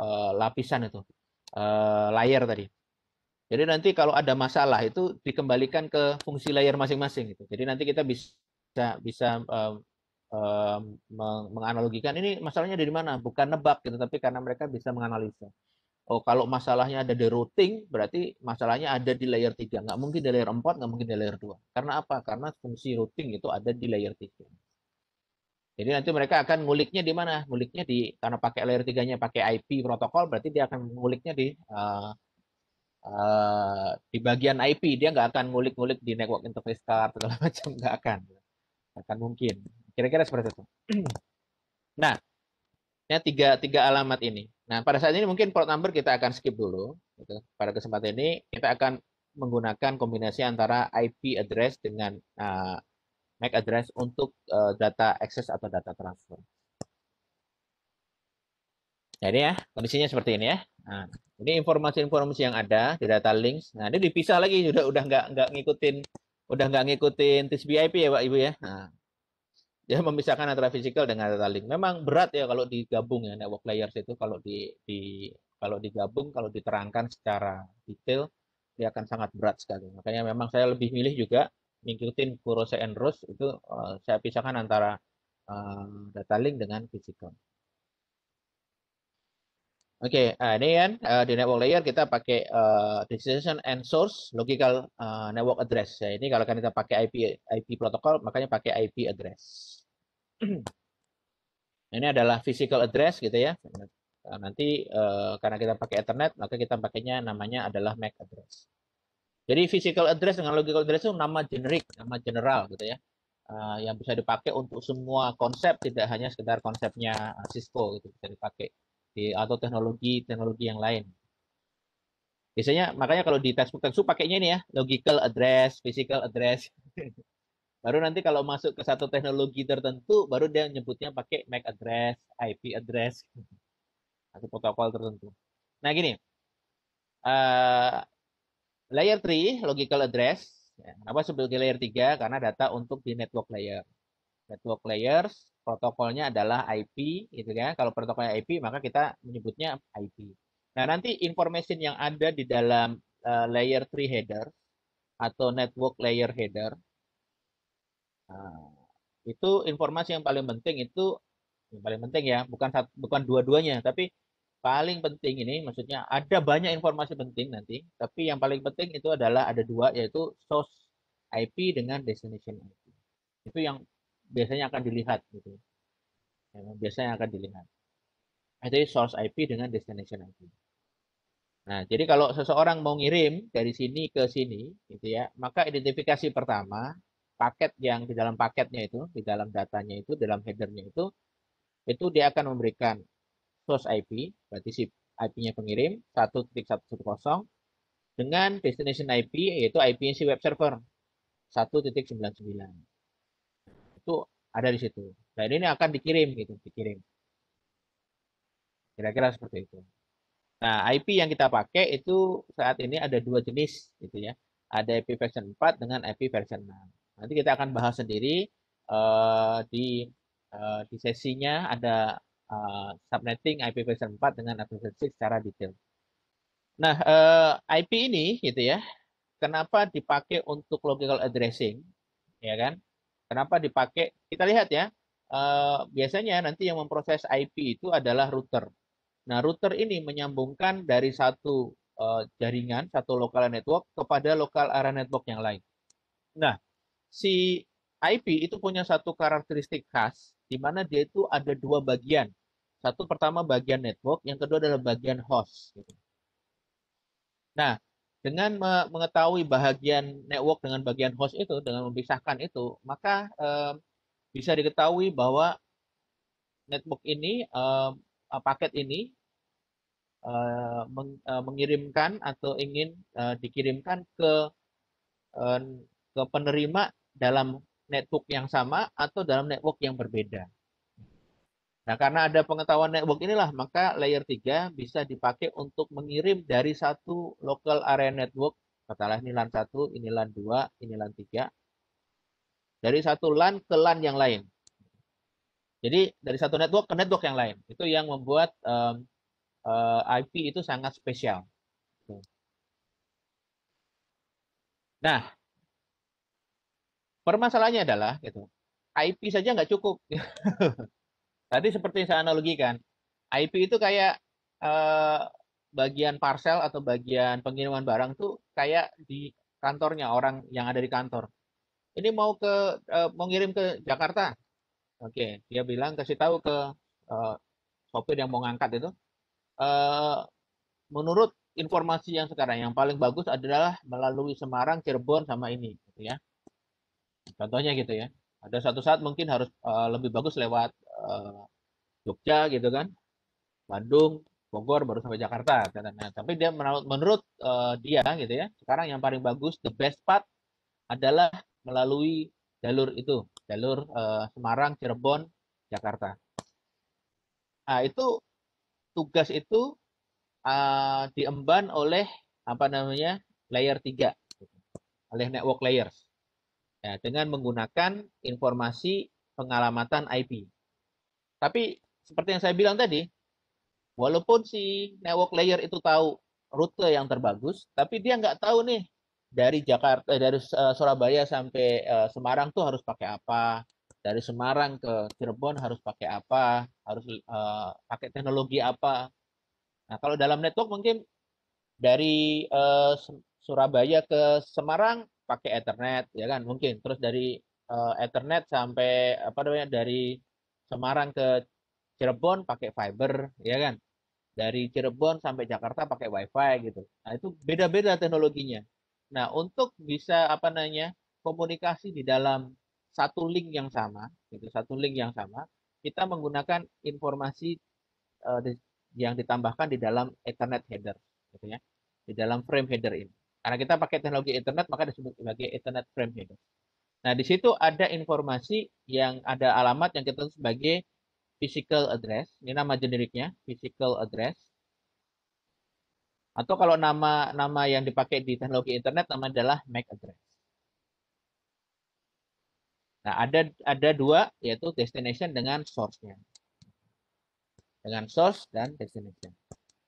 Speaker 2: uh, lapisan itu, uh, layer tadi. Jadi nanti kalau ada masalah itu dikembalikan ke fungsi layer masing-masing gitu. Jadi nanti kita bisa bisa um, um, menganalogikan ini masalahnya dari mana, bukan nebak gitu, tapi karena mereka bisa menganalisa. Oh, kalau masalahnya ada di routing, berarti masalahnya ada di layer 3. Nggak mungkin di layer 4, nggak mungkin di layer 2. Karena apa? Karena fungsi routing itu ada di layer 3. Jadi nanti mereka akan nguliknya di mana? Nguliknya di, karena pakai layer 3-nya pakai IP protokol, berarti dia akan nguliknya di uh, uh, di bagian IP. Dia nggak akan ngulik-ngulik di network interface card, segala <laughs> macam. Nggak akan. Nggak akan mungkin. Kira-kira seperti itu. <clears throat> Nah, ya tiga, tiga alamat ini. Nah, pada saat ini mungkin port number kita akan skip dulu. Gitu. Pada kesempatan ini kita akan menggunakan kombinasi antara IP address dengan eh, MAC address untuk eh, data access atau data transfer. Jadi nah, ya, kondisinya seperti ini ya. Nah, ini informasi-informasi yang ada di data links. Nah, ini dipisah lagi sudah udah nggak nggak ngikutin udah nggak ngikutin TCP/IP ya Pak Ibu ya. Nah, ya memisahkan antara physical dengan data link. Memang berat ya kalau digabung ya network layers itu kalau di, di kalau digabung kalau diterangkan secara detail dia akan sangat berat sekali. Makanya memang saya lebih milih juga ngikutin Kurose and Rose itu uh, saya pisahkan antara uh, data link dengan physical. Oke, okay, eh, ini kan di network layer kita pakai decision and source logical network address. Ya, ini kalau kita pakai IP IP protokol, makanya pakai IP address. Nah, ini adalah physical address gitu ya. Nah, nanti eh, karena kita pakai Ethernet, maka kita pakainya namanya adalah MAC address. Jadi physical address dengan logical address itu nama generik, nama general gitu ya. Eh, yang bisa dipakai untuk semua konsep, tidak hanya sekedar konsepnya eh, Cisco gitu bisa dipakai di atau teknologi teknologi yang lain. Biasanya makanya kalau di textbook textbook pakainya ini ya, logical address, physical address. <laughs> Baru nanti kalau masuk ke satu teknologi tertentu, baru dia nyebutnya pakai MAC address, IP address, atau protokol tertentu. Nah gini, uh, layer 3 logical address, ya, kenapa sebagai layer 3? Karena data untuk di network layer. Network layers, protokolnya adalah IP, gitu ya. Kalau protokolnya IP, maka kita menyebutnya IP. Nah nanti information yang ada di dalam uh, layer 3 header atau network layer header Nah, itu informasi yang paling penting itu yang paling penting ya, bukan satu, bukan dua-duanya, tapi paling penting ini maksudnya ada banyak informasi penting nanti, tapi yang paling penting itu adalah ada dua yaitu source IP dengan destination IP. Itu yang biasanya akan dilihat gitu. yang biasanya akan dilihat. itu source IP dengan destination IP. Nah, jadi kalau seseorang mau ngirim dari sini ke sini, gitu ya, maka identifikasi pertama paket yang di dalam paketnya itu, di dalam datanya itu, dalam headernya itu, itu dia akan memberikan source IP, berarti si IP-nya pengirim 1.110 dengan destination IP yaitu IP-nya si web server 1.99. Itu ada di situ. Dan ini akan dikirim gitu, dikirim. Kira-kira seperti itu. Nah, IP yang kita pakai itu saat ini ada dua jenis gitu ya. Ada IP version 4 dengan IP version 6. Nanti kita akan bahas sendiri uh, di uh, di sesinya ada uh, subnetting IPv4 dengan IPv6 secara detail. Nah, uh, IP ini gitu ya. Kenapa dipakai untuk logical addressing, ya kan? Kenapa dipakai? Kita lihat ya. Uh, biasanya nanti yang memproses IP itu adalah router. Nah, router ini menyambungkan dari satu uh, jaringan, satu local network kepada local area network yang lain. Nah, si IP itu punya satu karakteristik khas di mana dia itu ada dua bagian. Satu pertama bagian network, yang kedua adalah bagian host. Nah, dengan mengetahui bagian network dengan bagian host itu, dengan memisahkan itu, maka eh, bisa diketahui bahwa network ini eh, paket ini eh, eh mengirimkan atau ingin eh, dikirimkan ke eh, ke penerima dalam network yang sama atau dalam network yang berbeda. Nah, karena ada pengetahuan network inilah, maka layer 3 bisa dipakai untuk mengirim dari satu local area network, katalah ini LAN 1, ini LAN 2, ini LAN 3, dari satu LAN ke LAN yang lain. Jadi dari satu network ke network yang lain. Itu yang membuat um, uh, eh, IP itu sangat spesial. Nah, Permasalahannya adalah gitu, IP saja nggak cukup. <laughs> Tadi seperti saya analogikan, IP itu kayak eh, bagian parcel atau bagian pengiriman barang tuh kayak di kantornya orang yang ada di kantor. Ini mau ke eh, mau ngirim ke Jakarta. Oke, dia bilang kasih tahu ke eh, sopir yang mau ngangkat itu. Eh, menurut informasi yang sekarang yang paling bagus adalah melalui Semarang, Cirebon sama ini gitu ya. Contohnya gitu ya. Ada satu saat mungkin harus uh, lebih bagus lewat uh, Jogja gitu kan, Bandung, Bogor baru sampai Jakarta. katanya nah, tapi dia menurut, menurut uh, dia gitu ya, sekarang yang paling bagus the best part adalah melalui jalur itu, jalur uh, Semarang, Cirebon, Jakarta. Nah, itu tugas itu uh, diemban oleh apa namanya layer tiga, gitu. oleh network layers ya, dengan menggunakan informasi pengalamatan IP. Tapi seperti yang saya bilang tadi, walaupun si network layer itu tahu rute yang terbagus, tapi dia nggak tahu nih dari Jakarta eh, dari eh, Surabaya sampai eh, Semarang tuh harus pakai apa, dari Semarang ke Cirebon harus pakai apa, harus pakai teknologi apa. Nah kalau dalam network mungkin dari Surabaya ke Semarang pakai Ethernet ya kan mungkin terus dari uh, Ethernet sampai apa namanya dari Semarang ke Cirebon pakai fiber ya kan dari Cirebon sampai Jakarta pakai WiFi gitu nah itu beda-beda teknologinya nah untuk bisa apa namanya komunikasi di dalam satu link yang sama gitu satu link yang sama kita menggunakan informasi uh, yang ditambahkan di dalam Ethernet header gitu ya di dalam frame header ini karena kita pakai teknologi internet maka disebut sebagai internet frame handler. Gitu. Nah, di situ ada informasi yang ada alamat yang kita sebagai physical address. Ini nama generiknya, physical address. Atau kalau nama nama yang dipakai di teknologi internet nama adalah MAC address. Nah, ada ada dua yaitu destination dengan source-nya. Dengan source dan destination.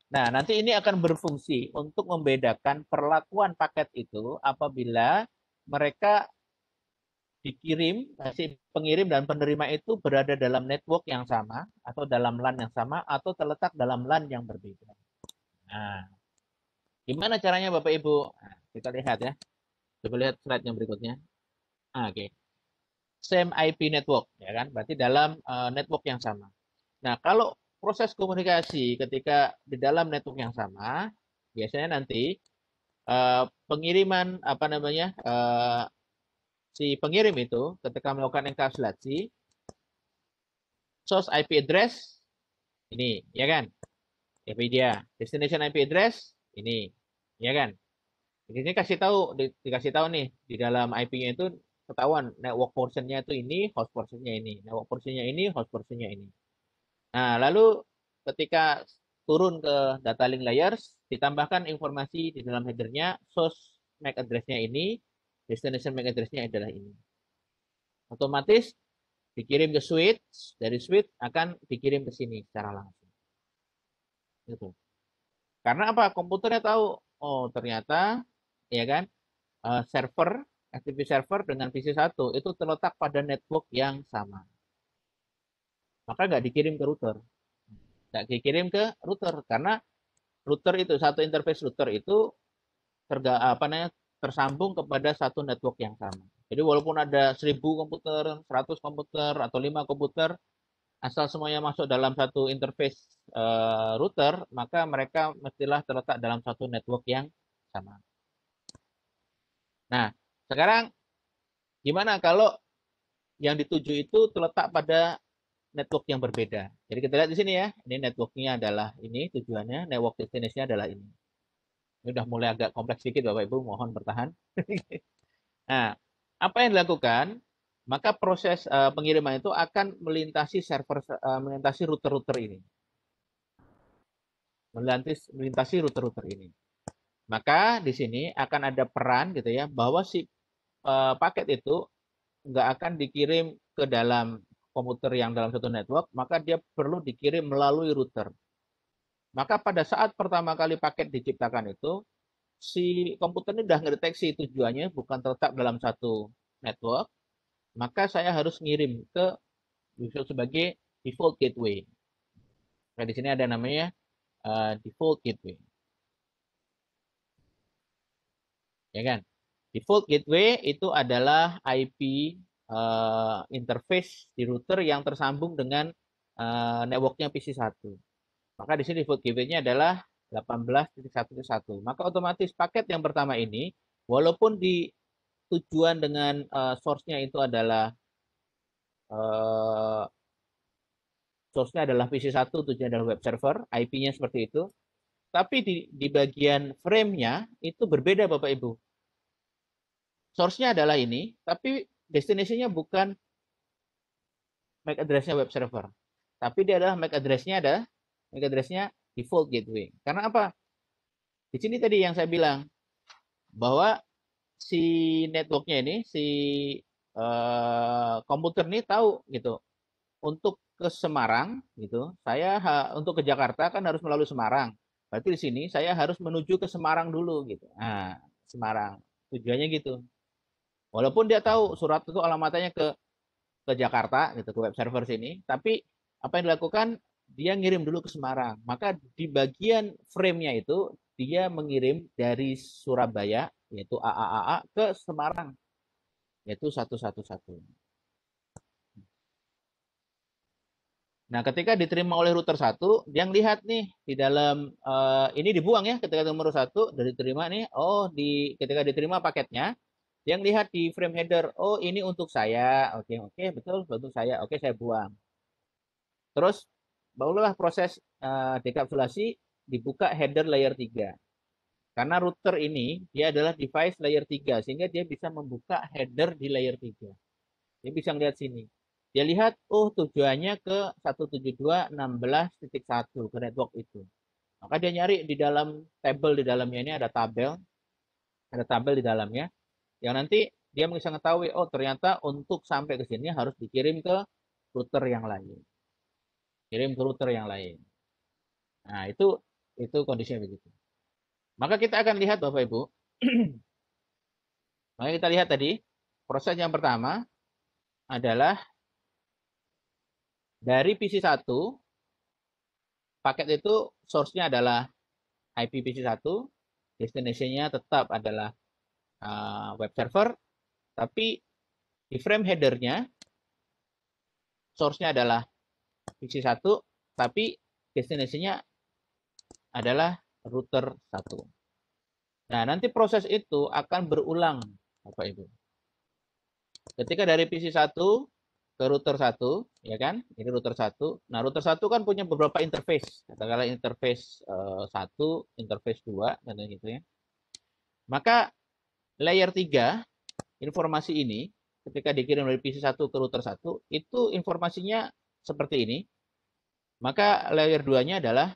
Speaker 2: Nah, nanti ini akan berfungsi untuk membedakan perlakuan paket itu apabila mereka dikirim, si pengirim dan penerima itu berada dalam network yang sama, atau dalam LAN yang sama, atau terletak dalam LAN yang berbeda. Nah, gimana caranya Bapak Ibu? Nah, kita lihat ya. Coba lihat slide yang berikutnya. Ah, Oke. Okay. Same IP network, ya kan? Berarti dalam uh, network yang sama. Nah, kalau proses komunikasi ketika di dalam network yang sama, biasanya nanti uh, pengiriman apa namanya uh, si pengirim itu ketika melakukan enkapsulasi source IP address ini, ya kan? IP dia, destination IP address ini, ya kan? Ini kasih tahu, di, dikasih tahu nih di dalam IP-nya itu ketahuan network portionnya itu ini, host portionnya ini, network portionnya ini, host portionnya ini. Nah, lalu ketika turun ke data link layers, ditambahkan informasi di dalam headernya, source MAC address-nya ini, destination MAC address-nya adalah ini. Otomatis dikirim ke switch, dari switch akan dikirim ke sini secara langsung. Gitu. Karena apa? Komputernya tahu, oh ternyata ya kan, eh, server, FTP server dengan PC1 itu terletak pada network yang sama maka nggak dikirim ke router nggak dikirim ke router karena router itu satu interface router itu terga apa namanya tersambung kepada satu network yang sama jadi walaupun ada 1000 komputer 100 komputer atau 5 komputer asal semuanya masuk dalam satu interface e, router maka mereka mestilah terletak dalam satu network yang sama nah sekarang gimana kalau yang dituju itu terletak pada network yang berbeda. Jadi kita lihat di sini ya, ini networknya adalah ini, tujuannya network destination adalah ini. Ini udah mulai agak kompleks sedikit Bapak Ibu, mohon bertahan. <laughs> nah, apa yang dilakukan? Maka proses eh, pengiriman itu akan melintasi server, eh, melintasi router-router ini. Melintasi, melintasi router-router ini. Maka di sini akan ada peran gitu ya, bahwa si eh, paket itu nggak akan dikirim ke dalam komputer yang dalam satu network, maka dia perlu dikirim melalui router. Maka pada saat pertama kali paket diciptakan itu, si komputer ini sudah ngedeteksi tujuannya bukan terletak dalam satu network, maka saya harus ngirim ke user sebagai default gateway. Nah, di sini ada namanya uh, default gateway. Ya kan? Default gateway itu adalah IP uh, interface di router yang tersambung dengan uh, networknya PC1. Maka di sini default gateway-nya adalah 18.1.1. Maka otomatis paket yang pertama ini, walaupun di tujuan dengan uh, source-nya itu adalah uh, source-nya adalah PC1, tujuan adalah web server, IP-nya seperti itu. Tapi di, di bagian frame-nya itu berbeda Bapak Ibu. Source-nya adalah ini, tapi destinationnya bukan MAC addressnya web server, tapi dia adalah MAC addressnya ada MAC address default gateway. Karena apa? Di sini tadi yang saya bilang bahwa si networknya ini, si uh, komputer ini tahu gitu. Untuk ke Semarang gitu, saya ha, untuk ke Jakarta kan harus melalui Semarang. Berarti di sini saya harus menuju ke Semarang dulu gitu. Nah, Semarang tujuannya gitu. Walaupun dia tahu surat itu alamatnya ke ke Jakarta gitu ke web server sini, tapi apa yang dilakukan dia ngirim dulu ke Semarang. Maka di bagian frame-nya itu dia mengirim dari Surabaya yaitu AAAA ke Semarang yaitu 111. Nah, ketika diterima oleh router 1, dia lihat nih di dalam eh, ini dibuang ya ketika nomor 1 dari terima nih, oh di ketika diterima paketnya yang lihat di frame header, oh ini untuk saya. Oke, okay, oke, okay, betul, untuk saya. Oke, okay, saya buang. Terus barulah proses uh, dekapsulasi dibuka header layer 3. Karena router ini dia adalah device layer 3 sehingga dia bisa membuka header di layer 3. Dia bisa melihat sini. Dia lihat oh tujuannya ke 172.16.1 ke network itu. Maka dia nyari di dalam table di dalamnya ini ada tabel. Ada tabel di dalamnya yang nanti dia bisa mengetahui oh ternyata untuk sampai ke sini harus dikirim ke router yang lain kirim ke router yang lain nah itu itu kondisinya begitu maka kita akan lihat bapak ibu <clears throat> maka kita lihat tadi proses yang pertama adalah dari PC1 paket itu source-nya adalah IP PC 1 destination-nya tetap adalah uh, web server, tapi di frame headernya source-nya adalah pc 1, tapi destinasinya adalah router 1. Nah, nanti proses itu akan berulang, Bapak Ibu. Ketika dari PC 1 ke router 1, ya kan? Ini router 1. Nah, router 1 kan punya beberapa interface. Katakanlah interface uh, eh, 1, interface 2, dan gitu ya. Maka layer 3 informasi ini ketika dikirim dari PC 1 ke router 1 itu informasinya seperti ini. Maka layer 2-nya adalah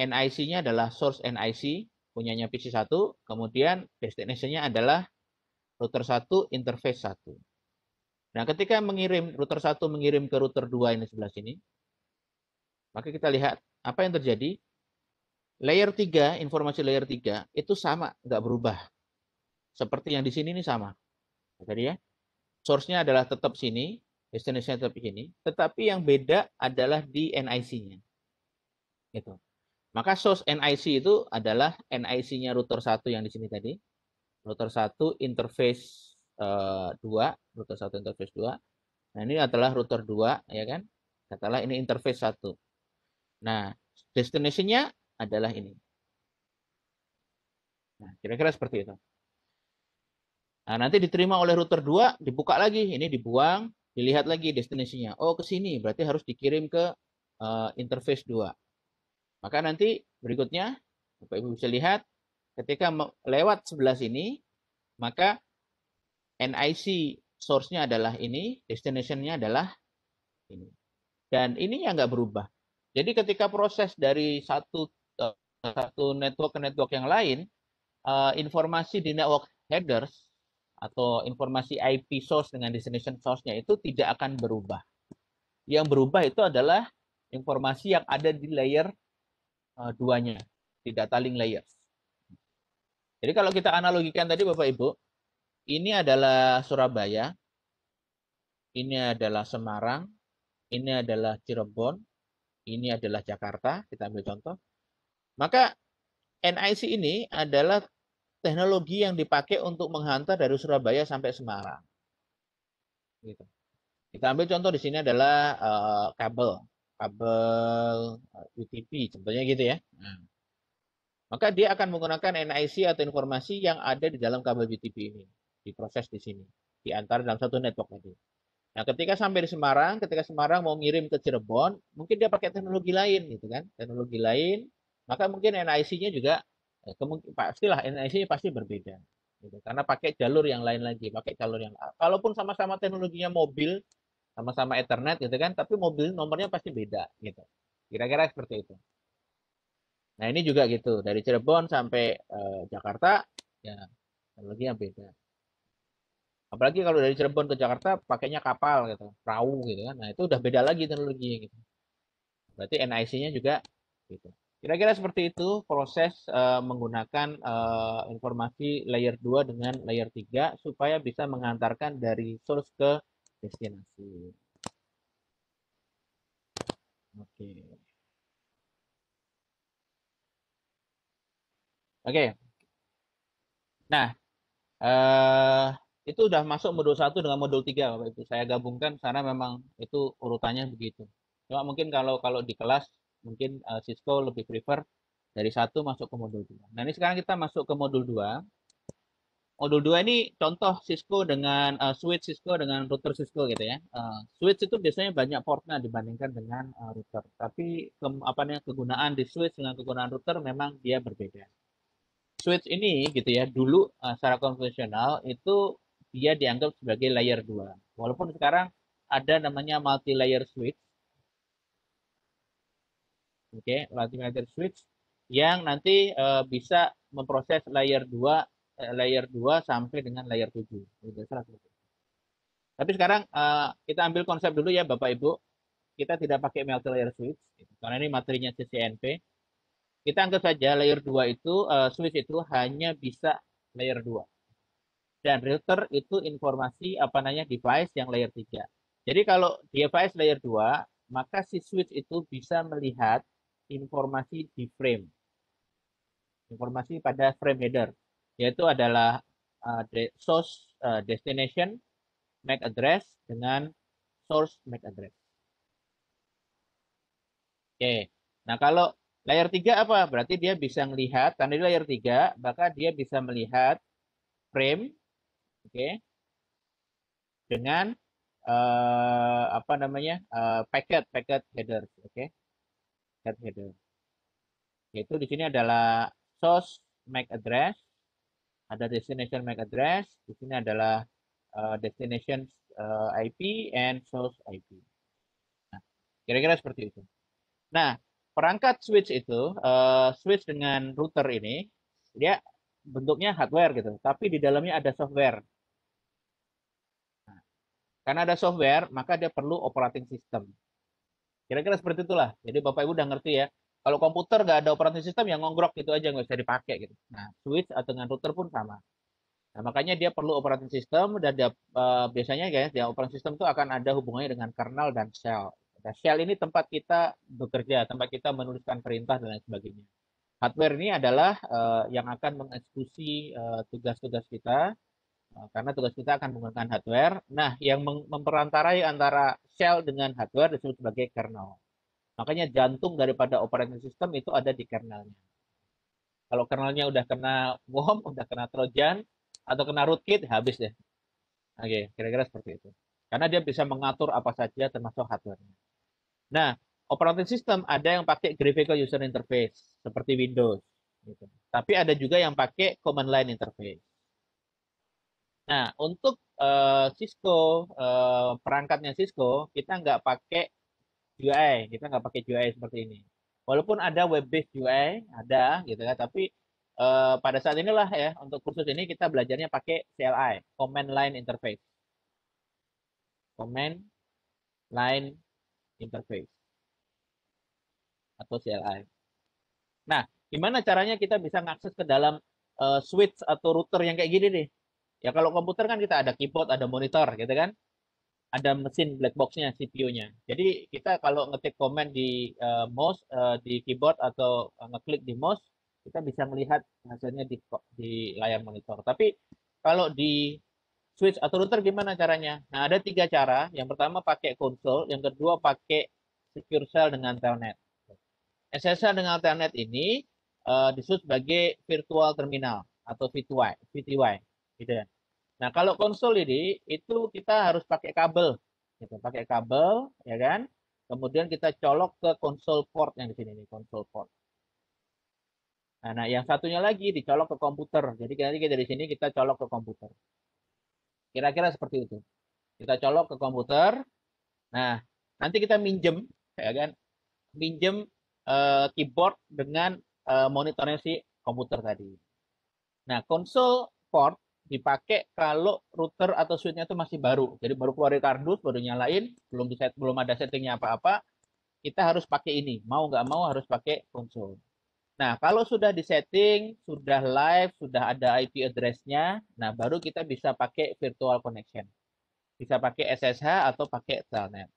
Speaker 2: NIC-nya adalah source NIC punyanya PC 1, kemudian destination-nya adalah router 1 interface 1. Nah, ketika mengirim router 1 mengirim ke router 2 ini sebelah sini, maka kita lihat apa yang terjadi. Layer 3, informasi layer 3 itu sama, nggak berubah seperti yang di sini ini sama. Nah, tadi ya. Source-nya adalah tetap sini, destination tetap sini, tetapi yang beda adalah di NIC-nya. Gitu. Maka source NIC itu adalah NIC-nya router 1 yang di sini tadi. Router 1 interface uh, eh, 2, router 1 interface 2. Nah, ini adalah router 2 ya kan? Katalah ini interface 1. Nah, destination-nya adalah ini. Nah, kira-kira seperti itu. Nah, nanti diterima oleh router 2, dibuka lagi, ini dibuang, dilihat lagi destinasinya. Oh, ke sini, berarti harus dikirim ke uh, interface 2. Maka nanti berikutnya, Bapak Ibu bisa lihat, ketika lewat sebelah sini, maka NIC source-nya adalah ini, destination-nya adalah ini. Dan ini yang nggak berubah. Jadi ketika proses dari satu eh, satu network ke network yang lain, eh, informasi di network headers atau informasi IP source dengan destination source-nya itu tidak akan berubah. Yang berubah itu adalah informasi yang ada di layer eh, duanya, di data link layers. Jadi kalau kita analogikan tadi Bapak Ibu, ini adalah Surabaya, ini adalah Semarang, ini adalah Cirebon, ini adalah Jakarta, kita ambil contoh. Maka NIC ini adalah teknologi yang dipakai untuk menghantar dari Surabaya sampai Semarang. Gitu. Kita ambil contoh di sini adalah uh, kabel, kabel eh, UTP, contohnya gitu ya. Nah. Maka dia akan menggunakan NIC atau informasi yang ada di dalam kabel UTP ini, diproses di sini, di antara dalam satu network tadi. Nah, ketika sampai di Semarang, ketika Semarang mau ngirim ke Cirebon, mungkin dia pakai teknologi lain, gitu kan? Teknologi lain, maka mungkin NIC-nya juga Eh, kemungkinan pastilah NIC pasti berbeda gitu. karena pakai jalur yang lain lagi pakai jalur yang kalaupun sama-sama teknologinya mobil sama-sama Ethernet gitu kan tapi mobil nomornya pasti beda gitu kira-kira seperti itu nah ini juga gitu dari Cirebon sampai eh, Jakarta ya teknologinya beda apalagi kalau dari Cirebon ke Jakarta pakainya kapal gitu perahu gitu kan nah itu udah beda lagi teknologinya gitu berarti NIC-nya juga gitu Kira-kira seperti itu proses uh, menggunakan uh, informasi layer 2 dengan layer 3 supaya bisa mengantarkan dari source ke destinasi.
Speaker 3: Oke. Okay. Oke. Okay. Nah,
Speaker 2: uh, itu sudah masuk modul 1 dengan modul 3 Bapak Ibu. Saya gabungkan karena memang itu urutannya begitu. Cuma mungkin kalau kalau di kelas mungkin uh, Cisco lebih prefer dari satu masuk ke modul 2. Nah, ini sekarang kita masuk ke modul 2. Modul 2 ini contoh Cisco dengan uh, switch Cisco dengan router Cisco gitu ya. Uh, switch itu biasanya banyak portnya dibandingkan dengan uh, router. Tapi ke, apa namanya kegunaan di switch dengan kegunaan router memang dia berbeda. Switch ini gitu ya, dulu uh, secara konvensional itu dia dianggap sebagai layer 2. Walaupun sekarang ada namanya multi layer switch oke okay? multimeter switch yang nanti uh, bisa memproses layer 2 uh, eh, layer 2 sampai dengan layer 7 gitu, tapi sekarang uh, kita ambil konsep dulu ya Bapak Ibu kita tidak pakai multi layer switch gitu. karena ini materinya CCNP kita anggap saja layer 2 itu uh, switch itu hanya bisa layer 2 dan router itu informasi apa namanya device yang layer 3 jadi kalau device layer 2 maka si switch itu bisa melihat informasi di frame. Informasi pada frame header, yaitu adalah uh, source uh, destination MAC address dengan source MAC address. Oke, okay. nah kalau layer 3 apa? Berarti dia bisa melihat, karena di layer 3, maka dia bisa melihat frame, oke, okay, dengan uh, apa namanya uh, packet packet header, oke. Okay head header yaitu di sini adalah source MAC address ada destination MAC address di sini adalah uh, destination uh, eh, IP and source IP nah, kira-kira nah, seperti itu nah perangkat switch itu uh, switch dengan router ini dia bentuknya hardware gitu tapi di dalamnya ada software nah, karena ada software maka dia perlu operating system Kira-kira seperti itulah. Jadi Bapak Ibu udah ngerti ya. Kalau komputer nggak ada operasi sistem yang ngongrok gitu aja nggak bisa dipakai gitu. Nah, switch atau dengan router pun sama. Nah, makanya dia perlu operasi sistem dan dia, uh, biasanya guys, dia operasi sistem itu akan ada hubungannya dengan kernel dan shell. Nah, shell ini tempat kita bekerja, tempat kita menuliskan perintah dan lain sebagainya. Hardware ini adalah uh, yang akan mengeksekusi eh, tugas-tugas uh, tugas -tugas kita Nah, karena tugas kita akan menggunakan hardware. Nah, yang memperantarai antara shell dengan hardware disebut sebagai kernel. Makanya jantung daripada operating system itu ada di kernelnya. Kalau kernelnya udah kena worm, <laughs> udah kena trojan, atau kena rootkit, habis deh. Oke, kira-kira seperti itu. Karena dia bisa mengatur apa saja termasuk hardware Nah, operating system ada yang pakai graphical user interface seperti Windows. Gitu. Tapi ada juga yang pakai command line interface. Nah, untuk uh, Cisco, uh, perangkatnya Cisco, kita nggak pakai UI, kita nggak pakai UI seperti ini. Walaupun ada web-based UI, ada gitu kan, tapi uh, pada saat inilah ya, untuk kursus ini kita belajarnya pakai CLI, Command Line Interface. Command Line Interface atau CLI. Nah, gimana caranya kita bisa mengakses ke dalam uh, switch atau router yang kayak gini nih? Ya kalau komputer kan kita ada keyboard, ada monitor gitu kan. Ada mesin black boxnya nya CPU-nya. Jadi kita kalau ngetik komen di uh, mouse, uh, di keyboard atau uh, ngeklik di mouse, kita bisa melihat hasilnya di, di layar monitor. Tapi kalau di switch atau router gimana caranya? Nah, ada tiga cara. Yang pertama pakai konsol, yang kedua pakai secure cell dengan telnet. SSL dengan telnet ini uh, disebut sebagai virtual terminal atau VTY. VTY gitu ya. Nah, kalau konsol ini itu kita harus pakai kabel, gitu, pakai kabel, ya kan? Kemudian kita colok ke konsol port yang di sini nih, konsol port. Nah, nah, yang satunya lagi dicolok ke komputer. Jadi nanti kita dari sini kita colok ke komputer. Kira-kira seperti itu. Kita colok ke komputer. Nah, nanti kita minjem, ya kan? Minjem uh, keyboard dengan uh, monitornya si komputer tadi. Nah, konsol port dipakai kalau router atau switchnya itu masih baru. Jadi baru keluar dari kardus, baru nyalain, belum bisa belum ada settingnya apa-apa, kita harus pakai ini. Mau nggak mau harus pakai konsol. Nah, kalau sudah di setting, sudah live, sudah ada IP address-nya, nah baru kita bisa pakai virtual connection. Bisa pakai SSH atau pakai telnet.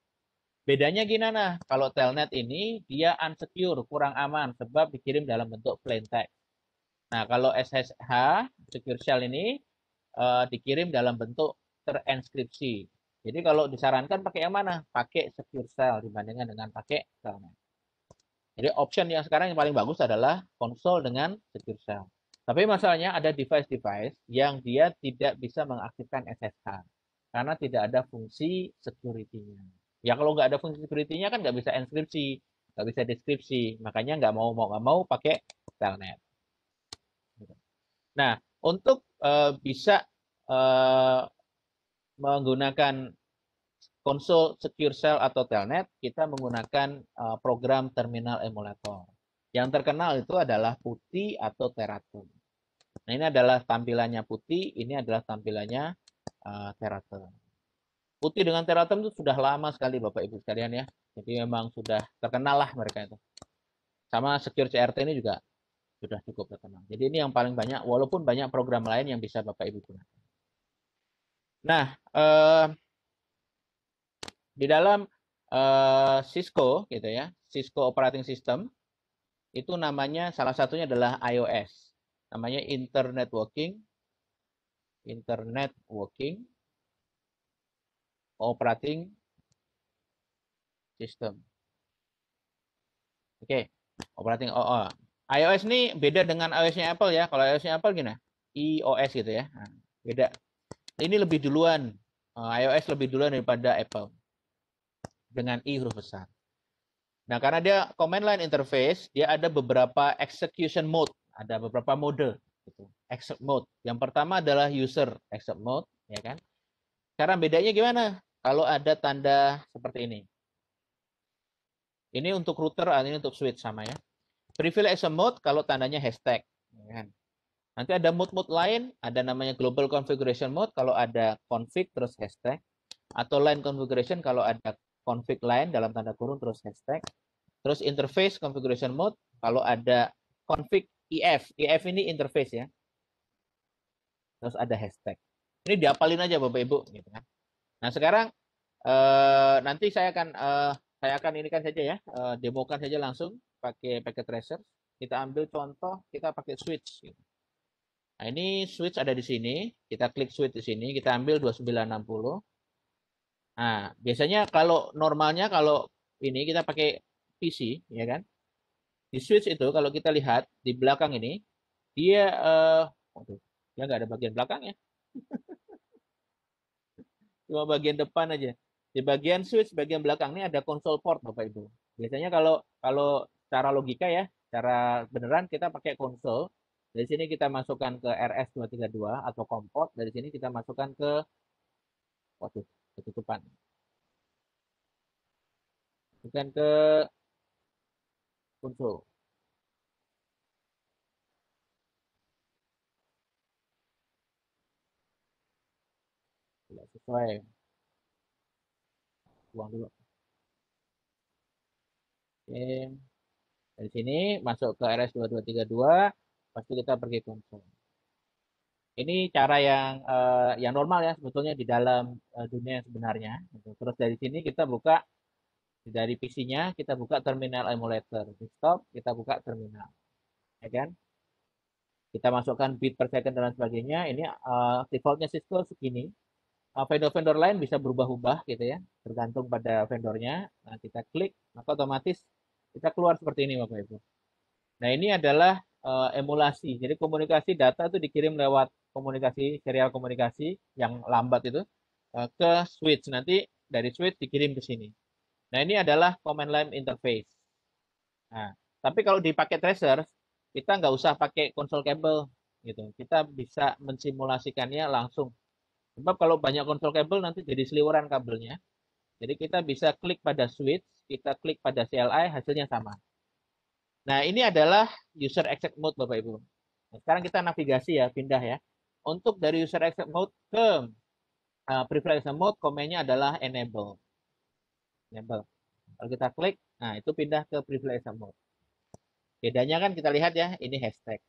Speaker 2: Bedanya gini nah, kalau telnet ini dia unsecure, kurang aman sebab dikirim dalam bentuk plain text. Nah, kalau SSH, secure shell ini uh, dikirim dalam bentuk terenskripsi. Jadi kalau disarankan pakai yang mana? Pakai secure cell dibandingkan dengan pakai telnet. Jadi option yang sekarang yang paling bagus adalah konsol dengan secure cell. Tapi masalahnya ada device-device yang dia tidak bisa mengaktifkan SSH karena tidak ada fungsi security-nya. Ya kalau nggak ada fungsi security-nya kan nggak bisa inskripsi, nggak bisa deskripsi, makanya nggak mau mau nggak mau pakai telnet. Nah, untuk eh, bisa eh, menggunakan konsol secure cell atau telnet, kita menggunakan eh, program terminal emulator. Yang terkenal itu adalah Putih atau Teratum. Nah, ini adalah tampilannya Putih, ini adalah tampilannya uh, Teratum. Putih dengan Teratum itu sudah lama sekali Bapak Ibu sekalian ya. Jadi memang sudah terkenal lah mereka itu. Sama Secure CRT ini juga sudah cukup terkenal. Jadi ini yang paling banyak, walaupun banyak program lain yang bisa Bapak Ibu gunakan. Nah, eh, di dalam eh, Cisco, gitu ya, Cisco Operating System, itu namanya salah satunya adalah iOS, namanya Internet Working, Internet Working Operating System. Oke, okay. operating oh, oh iOS ini beda dengan iOS-nya Apple ya. Kalau iOS-nya Apple gini, iOS gitu ya. Nah, beda. Ini lebih duluan. Eh, iOS lebih duluan daripada Apple. Dengan i huruf besar. Nah, karena dia command line interface, dia ada beberapa execution mode, ada beberapa mode gitu. Exit mode. Yang pertama adalah user exit mode, ya kan? Sekarang bedanya gimana? Kalau ada tanda seperti ini. Ini untuk router, ah, ini untuk switch sama ya. Privilege as a mode kalau tandanya hashtag. Ya kan? Nanti ada mode-mode lain, ada namanya global configuration mode kalau ada config terus hashtag. Atau line configuration kalau ada config line dalam tanda kurung terus hashtag. Terus interface configuration mode kalau ada config IF. IF ini interface ya.
Speaker 3: Terus ada hashtag.
Speaker 2: Ini diapalin aja Bapak Ibu gitu kan. Nah, sekarang eh, nanti saya akan eh, saya akan ini kan saja ya, eh, demokan saja langsung pakai packet tracer. Kita ambil contoh, kita pakai switch. Gitu. Nah, ini switch ada di sini. Kita klik switch di sini, kita ambil 2960. Nah, biasanya kalau normalnya kalau ini kita pakai PC, ya kan? Di switch itu kalau kita lihat di belakang ini, dia eh uh, waduh, dia nggak ada bagian belakang ya. <laughs> Cuma bagian depan aja. Di bagian switch bagian belakang ini ada console port Bapak Ibu. Biasanya kalau kalau cara logika ya, cara beneran kita pakai konsol. Dari sini kita masukkan ke RS232 atau kompor. Dari sini kita masukkan ke waduh, ketutupan.
Speaker 3: Masukkan ke konsol. Tidak sesuai. Buang dulu. Oke. Okay. Dari sini masuk ke
Speaker 2: RS2232, pasti kita pergi konsol. Ini cara yang uh, yang normal ya sebetulnya di dalam uh, dunia sebenarnya. Gitu. Terus dari sini kita buka dari PC-nya kita buka terminal emulator, desktop kita buka terminal. Ya kan? Kita masukkan bit per second dan sebagainya. Ini uh, defaultnya Cisco segini. Uh, vendor-vendor lain bisa berubah-ubah gitu ya, tergantung pada vendornya. Nah, kita klik, maka otomatis kita keluar seperti ini Bapak Ibu. Nah ini adalah uh, emulasi. Jadi komunikasi data itu dikirim lewat komunikasi serial komunikasi yang lambat itu uh, ke switch. Nanti dari switch dikirim ke sini. Nah ini adalah command line interface. Nah, tapi kalau di paket tracer kita nggak usah pakai konsol kabel gitu. Kita bisa mensimulasikannya langsung. Sebab kalau banyak konsol kabel nanti jadi seliweran kabelnya. Jadi kita bisa klik pada switch kita klik pada CLI, hasilnya sama. Nah, ini adalah user exit mode, Bapak Ibu. Nah, sekarang kita navigasi ya, pindah ya. Untuk dari user exit mode ke uh, preference mode, komennya adalah enable. Enable. Kalau kita klik, nah itu pindah ke privilege mode. Bedanya kan kita lihat ya, ini hashtag.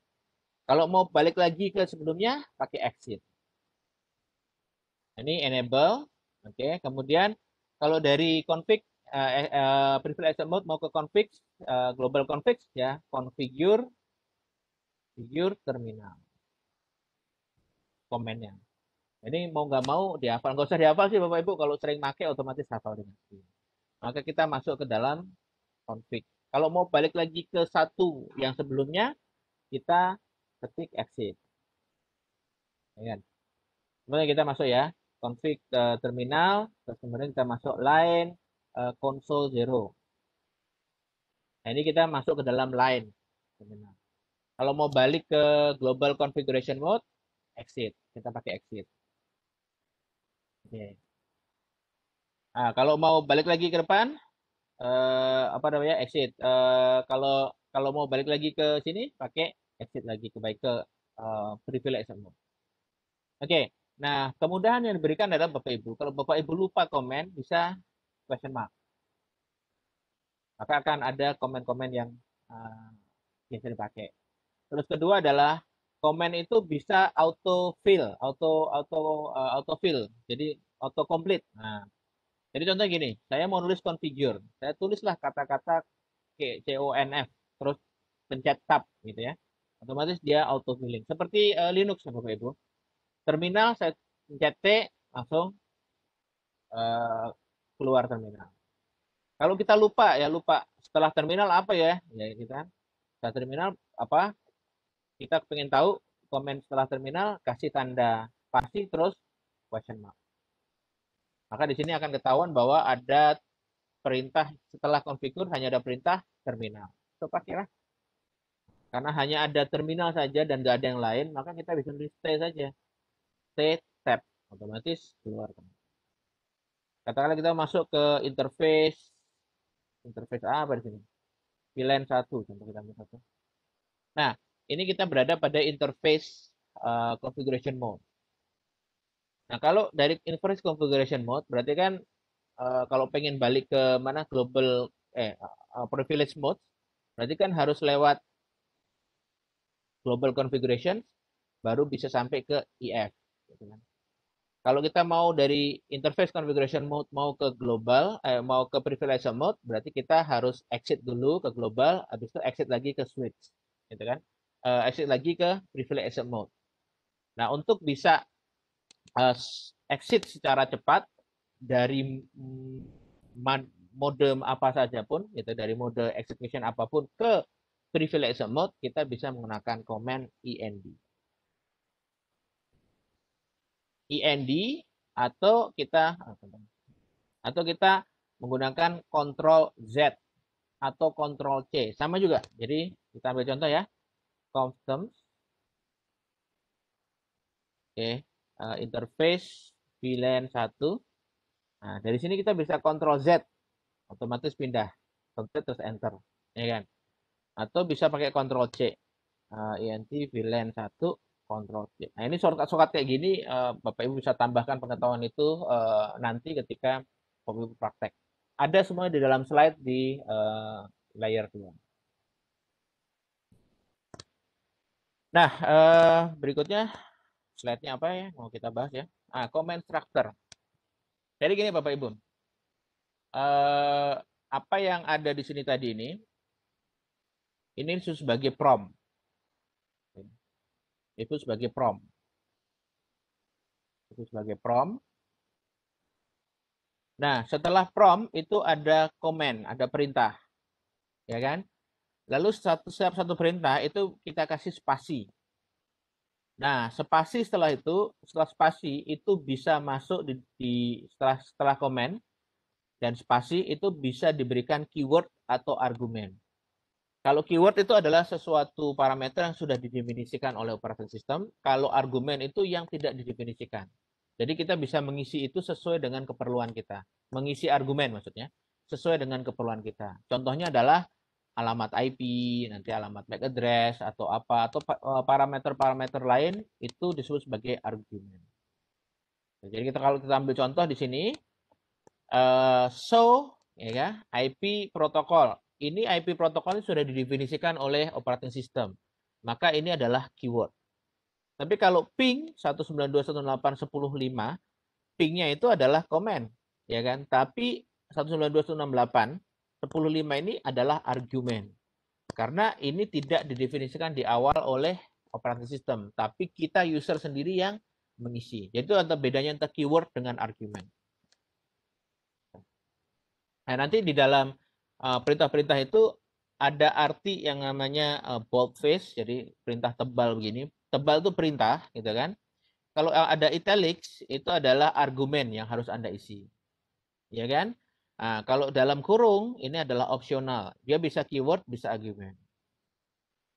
Speaker 2: Kalau mau balik lagi ke sebelumnya, pakai exit. Ini enable. Oke, kemudian kalau dari config uh, privilege privilege mode mau ke config uh, global config ya configure figure terminal komennya ini mau nggak mau dihafal nggak usah dihafal sih bapak ibu kalau sering make otomatis hafal dengan maka kita masuk ke dalam config kalau mau balik lagi ke satu yang sebelumnya kita ketik exit ya kan? kemudian kita masuk ya config eh, terminal terus kemudian kita masuk line Eh, konsol zero. Nah, ini kita masuk ke dalam line. Kalau mau balik ke global configuration mode, exit. Kita pakai exit. Oke. Nah, kalau mau balik lagi ke depan, uh, apa namanya exit. Uh, kalau kalau mau balik lagi ke sini, pakai exit lagi ke baik ke privilege mode. Oke. Nah, kemudahan yang diberikan adalah Bapak Ibu. Kalau Bapak Ibu lupa komen, bisa question mark. Maka akan ada komen-komen yang uh, biasa dipakai. Terus kedua adalah komen itu bisa auto fill, auto auto uh, eh, auto fill. Jadi auto complete. Nah, jadi contoh gini, saya mau nulis configure. Saya tulislah kata-kata CONF terus pencet tab gitu ya. Otomatis dia auto filling. Seperti uh, Linux Bapak itu, Terminal saya pencet T langsung uh, keluar terminal. Kalau kita lupa ya lupa setelah terminal apa ya? Ya kita gitu kan. setelah terminal apa? Kita pengen tahu komen setelah terminal kasih tanda pasti terus question mark. Maka di sini akan ketahuan bahwa ada perintah setelah konfigur hanya ada perintah terminal. So kira Karena hanya ada terminal saja dan nggak ada yang lain, maka kita bisa tulis saja. T tab otomatis keluar. Terminal. Katakanlah kita masuk ke interface interface apa di sini? vlan 1 contoh kita ambil satu. Nah, ini kita berada pada interface uh, configuration mode. Nah, kalau dari interface configuration mode berarti kan uh, kalau pengen balik ke mana global eh uh, privilege mode berarti kan harus lewat global configuration baru bisa sampai ke IF e gitu kan. Kalau kita mau dari interface configuration mode mau ke global, eh, mau ke privilege mode, berarti kita harus exit dulu ke global, habis itu exit lagi ke switch, gitu kan? Uh, exit lagi ke privilege mode. Nah, untuk bisa uh, exit secara cepat dari mode apa saja pun, gitu, dari mode execution apapun ke privilege mode, kita bisa menggunakan command end. IND e atau kita atau kita menggunakan Control Z atau Control C. Sama juga. Jadi kita ambil contoh ya. customs, Oke, okay. uh, eh, interface VLAN 1. Nah, dari sini kita bisa Control Z. Otomatis pindah. Control terus enter. Ya kan? Atau bisa pakai Control C. Uh, eh, INT e VLAN 1 Ctrl Nah, ini shortcut-shortcut kayak gini uh, Bapak Ibu bisa tambahkan pengetahuan itu uh, nanti ketika Bapak Ibu praktek. Ada semua di dalam slide di uh, eh, layer 2. Nah, uh, berikutnya slide-nya apa ya? Mau kita bahas ya. Ah, comment structure. Jadi gini Bapak Ibu. Uh, apa yang ada di sini tadi ini ini sebagai prompt itu sebagai prom. Itu sebagai prom. Nah, setelah prom itu ada komen, ada perintah. Ya kan? Lalu satu setiap satu perintah itu kita kasih spasi. Nah, spasi setelah itu, setelah spasi itu bisa masuk di, di setelah setelah komen dan spasi itu bisa diberikan keyword atau argumen. Kalau keyword itu adalah sesuatu parameter yang sudah didefinisikan oleh operating system. Kalau argumen itu yang tidak didefinisikan. Jadi kita bisa mengisi itu sesuai dengan keperluan kita. Mengisi argumen maksudnya, sesuai dengan keperluan kita. Contohnya adalah alamat IP, nanti alamat MAC address atau apa atau eh, parameter-parameter lain itu disebut sebagai argumen. Nah, jadi kita kalau kita ambil contoh di sini uh, so ya IP protokol ini IP protokol ini sudah didefinisikan oleh operating system. Maka ini adalah keyword. Tapi kalau ping 192.168.10.5, pingnya itu adalah komen, ya kan? Tapi 192.168 ini adalah argument, Karena ini tidak didefinisikan di awal oleh operating system, tapi kita user sendiri yang mengisi. Jadi itu antara bedanya antara keyword dengan argument. Nah, nanti di dalam Eh, perintah-perintah itu ada arti yang namanya uh, face, jadi perintah tebal begini. Tebal itu perintah, gitu kan. Kalau eh, ada italics, itu adalah argumen yang harus Anda isi. Ya kan? Nah, kalau dalam kurung, ini adalah opsional. Dia bisa keyword, bisa argumen.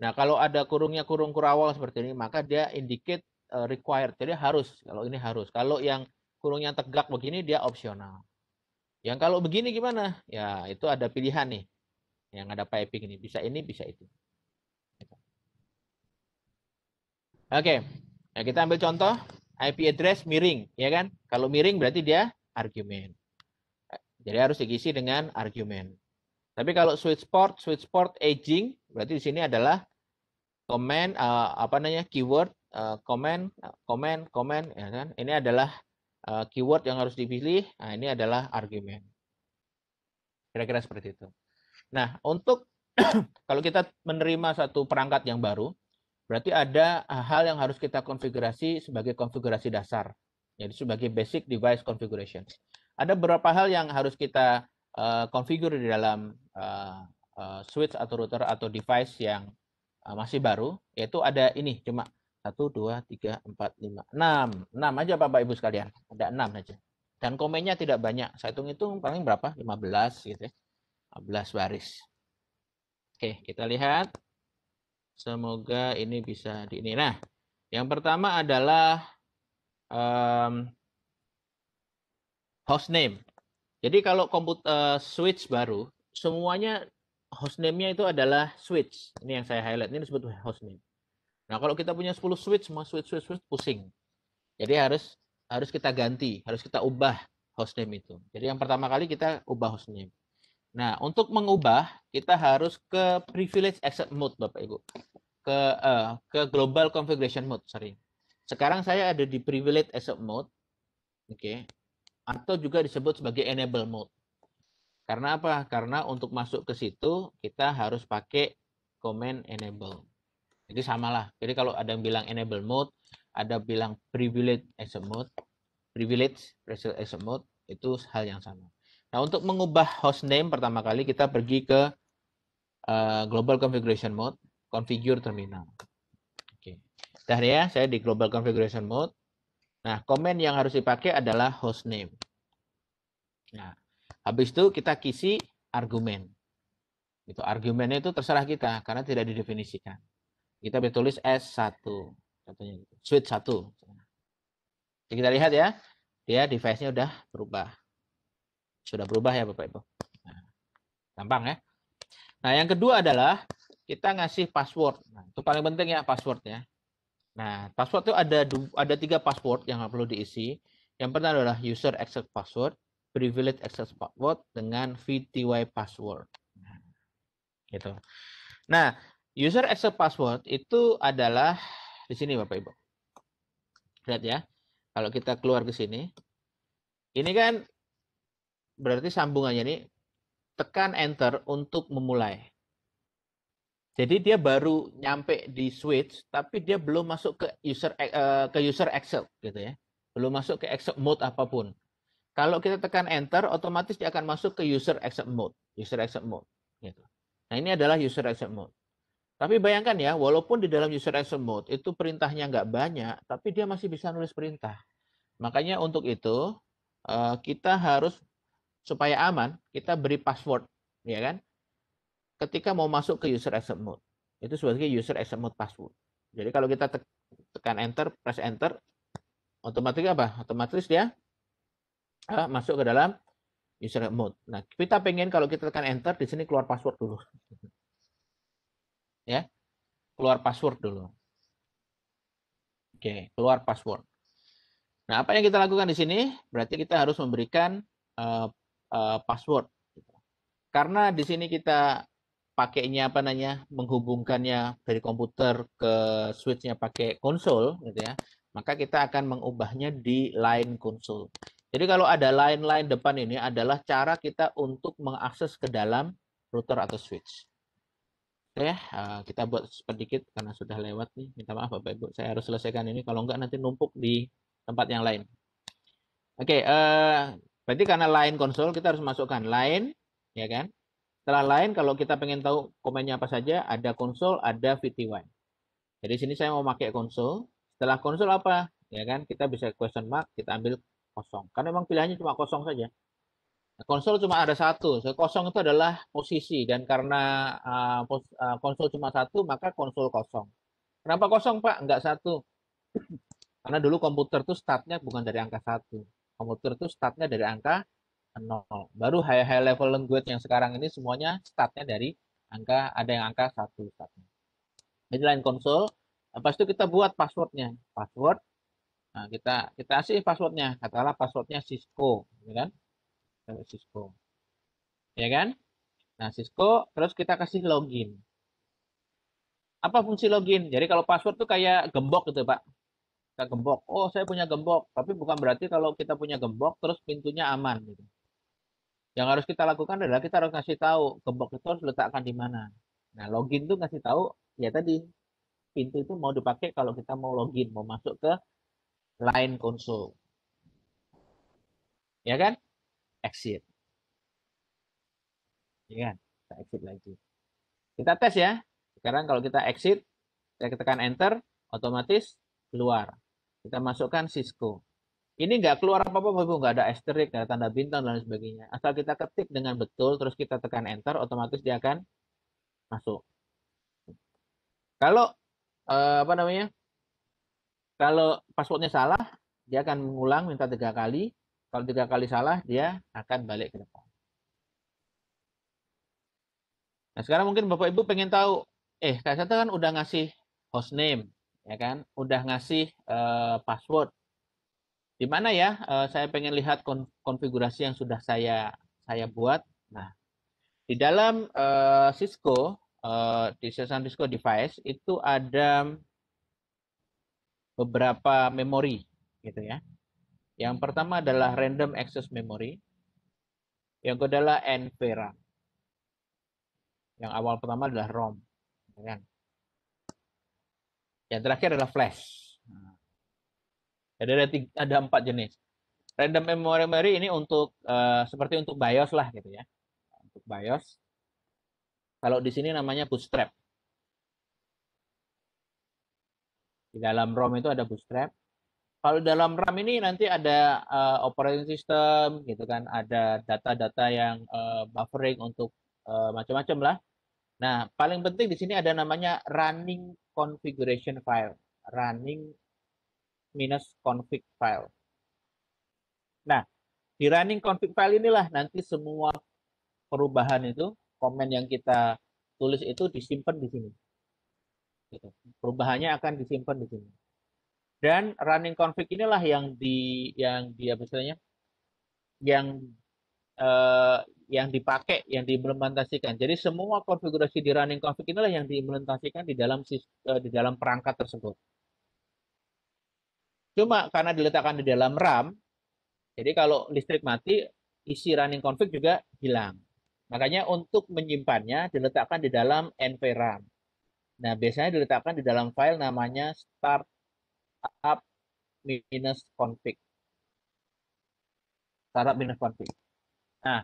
Speaker 2: Nah, kalau ada kurungnya kurung kurawal seperti ini, maka dia indicate uh, required. Jadi harus, kalau ini harus. Kalau yang kurungnya tegak begini, dia opsional. Yang kalau begini gimana? Ya, itu ada pilihan nih. Yang ada piping ini. Bisa ini, bisa itu. Oke. Nah, kita ambil contoh. IP address miring, ya kan? Kalau miring berarti dia argument, Jadi harus diisi dengan argument. Tapi kalau switch port, switch port aging, berarti di sini adalah command uh, eh, apa namanya keyword uh, eh, command command command ya kan? Ini adalah Eh, keyword yang harus dipilih. Nah, ini adalah argumen. Kira-kira seperti itu. Nah, untuk <clears throat> kalau kita menerima satu perangkat yang baru, berarti ada hal yang harus kita konfigurasi sebagai konfigurasi dasar. Jadi sebagai basic device configuration. Ada beberapa hal yang harus kita uh, di dalam uh, uh, switch atau router atau device yang uh, masih baru, yaitu ada ini cuma satu, dua, tiga, empat, lima, enam. Enam aja Bapak Ibu sekalian. Ada enam aja. Dan komennya tidak banyak. Saya hitung-hitung paling berapa? 15 gitu ya. 15 baris. Oke, kita lihat. Semoga ini bisa di ini. Nah, yang pertama adalah um, host name. Jadi kalau komputer eh, switch baru, semuanya hostname-nya itu adalah switch. Ini yang saya highlight, ini disebut hostname. Nah, kalau kita punya 10 switch, semua switch switch switch pusing. Jadi harus harus kita ganti, harus kita ubah hostname itu. Jadi yang pertama kali kita ubah hostname. Nah, untuk mengubah kita harus ke privilege exit mode Bapak Ibu. Ke uh, ke global configuration mode, sorry. Sekarang saya ada di privilege exit mode. Oke. Okay. Atau juga disebut sebagai enable mode. Karena apa? Karena untuk masuk ke situ kita harus pakai command enable. Jadi samalah. Jadi kalau ada yang bilang enable mode, ada bilang privilege as mode, privilege as a mode, itu hal yang sama. Nah, untuk mengubah hostname pertama kali kita pergi ke uh, global configuration mode, configure terminal. Oke. Okay. Dah ya, saya di global configuration mode. Nah, komen yang harus dipakai adalah hostname. Nah, habis itu kita kisi argumen. Itu argumennya itu terserah kita karena tidak didefinisikan. Kita bisa tulis S1. Contohnya Switch gitu. 1. Jadi kita lihat ya. Dia device-nya udah berubah. Sudah berubah ya Bapak Ibu. Nah, gampang ya. Nah yang kedua adalah kita ngasih password. Nah, itu paling penting ya passwordnya. Nah password itu ada ada tiga password yang perlu diisi. Yang pertama adalah user access password, privilege access password dengan VTY password. Nah, gitu. Nah, User access password itu adalah di sini Bapak Ibu. Lihat ya. Kalau kita keluar ke sini. Ini kan berarti sambungannya ini tekan enter untuk memulai. Jadi dia baru nyampe di switch, tapi dia belum masuk ke user eh, ke user Excel gitu ya. Belum masuk ke Excel mode apapun. Kalau kita tekan enter, otomatis dia akan masuk ke user Excel mode, user Excel mode gitu. Nah, ini adalah user Excel mode. Tapi bayangkan ya, walaupun di dalam user action mode itu perintahnya nggak banyak, tapi dia masih bisa nulis perintah. Makanya untuk itu eh, kita harus supaya aman, kita beri password, ya kan? Ketika mau masuk ke user action mode, itu sebagai user action mode password. Jadi kalau kita tekan enter, press enter, otomatis apa? Otomatis dia eh, masuk ke dalam user mode. Nah, kita pengen kalau kita tekan enter di sini keluar password dulu ya keluar password dulu oke keluar password nah apa yang kita lakukan di sini berarti kita harus memberikan uh, uh, password karena di sini kita pakainya apa namanya menghubungkannya dari komputer ke switchnya pakai konsol gitu ya maka kita akan mengubahnya di line konsol jadi kalau ada line-line depan ini adalah cara kita untuk mengakses ke dalam router atau switch ya kita buat sedikit karena sudah lewat nih minta maaf bapak ibu saya harus selesaikan ini kalau enggak nanti numpuk di tempat yang lain oke okay, eh, berarti karena lain konsol kita harus masukkan lain ya kan setelah lain kalau kita pengen tahu komennya apa saja ada konsol ada VT1. jadi sini saya mau pakai konsol setelah konsol apa ya kan kita bisa question mark kita ambil kosong karena memang pilihannya cuma kosong saja konsol cuma ada satu. So, kosong itu adalah posisi dan karena uh, pos, uh, konsol cuma satu maka konsol kosong. Kenapa kosong Pak? Enggak satu. <clears throat> Karena dulu komputer tuh startnya bukan dari angka satu. Komputer tuh startnya dari angka nol. Baru high high level language yang sekarang ini semuanya startnya dari angka ada yang angka satu startnya. Jadi lain konsol. Lepas itu kita buat passwordnya. Password. Nah, kita kita kasih passwordnya. katalah passwordnya Cisco, ya kan? pakai Cisco ya kan nah Cisco terus kita kasih login apa fungsi login jadi kalau password tuh kayak gembok gitu pak kita gembok oh saya punya gembok tapi bukan berarti kalau kita punya gembok terus pintunya aman gitu yang harus kita lakukan adalah kita harus ngasih tahu gembok itu harus letakkan di mana nah login tuh ngasih tahu ya tadi pintu itu mau dipakai kalau kita mau login, mau masuk ke line konsol. Ya kan? exit. Ya Kita exit lagi. Kita tes ya. Sekarang kalau kita exit, ya kita tekan enter, otomatis keluar. Kita masukkan Cisco. Ini nggak keluar apa-apa, Bu. Nggak ada asterisk, nggak ada tanda bintang, dan sebagainya. Asal kita ketik dengan betul, terus kita tekan enter, otomatis dia akan masuk. Kalau, eh, apa namanya, kalau passwordnya salah, dia akan mengulang minta tiga kali. Kalau tiga kali salah, dia akan balik ke depan. Nah, sekarang mungkin Bapak Ibu pengen tahu, eh, Kak Sata kan udah ngasih hostname, ya kan? Udah ngasih uh, password. Di mana ya? Uh, saya pengen lihat konfigurasi yang sudah saya saya buat. Nah, di dalam uh, Cisco uh, di season Cisco device itu ada beberapa memori, gitu ya. Yang pertama adalah random access memory. Yang kedua adalah NVRAM. Yang awal pertama adalah ROM. Ya kan? Yang terakhir adalah flash. Jadi ada, tiga, ada empat jenis. Random memory memory ini untuk uh, seperti untuk BIOS lah gitu ya. Untuk BIOS. Kalau di sini namanya bootstrap. Di dalam ROM itu ada bootstrap, kalau dalam RAM ini nanti ada uh, operating system gitu kan, ada data-data yang uh, buffering untuk uh, macam-macam lah. Nah, paling penting di sini ada namanya running configuration file, running minus config file. Nah, di running config file inilah nanti semua perubahan itu, komen yang kita tulis itu disimpan di sini. Gitu. Perubahannya akan disimpan di sini dan running config inilah yang di yang dia misalnya yang eh, yang dipakai yang diimplementasikan jadi semua konfigurasi di running config inilah yang diimplementasikan di dalam eh, di dalam perangkat tersebut cuma karena diletakkan di dalam RAM jadi kalau listrik mati isi running config juga hilang makanya untuk menyimpannya diletakkan di dalam NVRAM nah biasanya diletakkan di dalam file namanya start startup minus config. Startup minus config. Nah,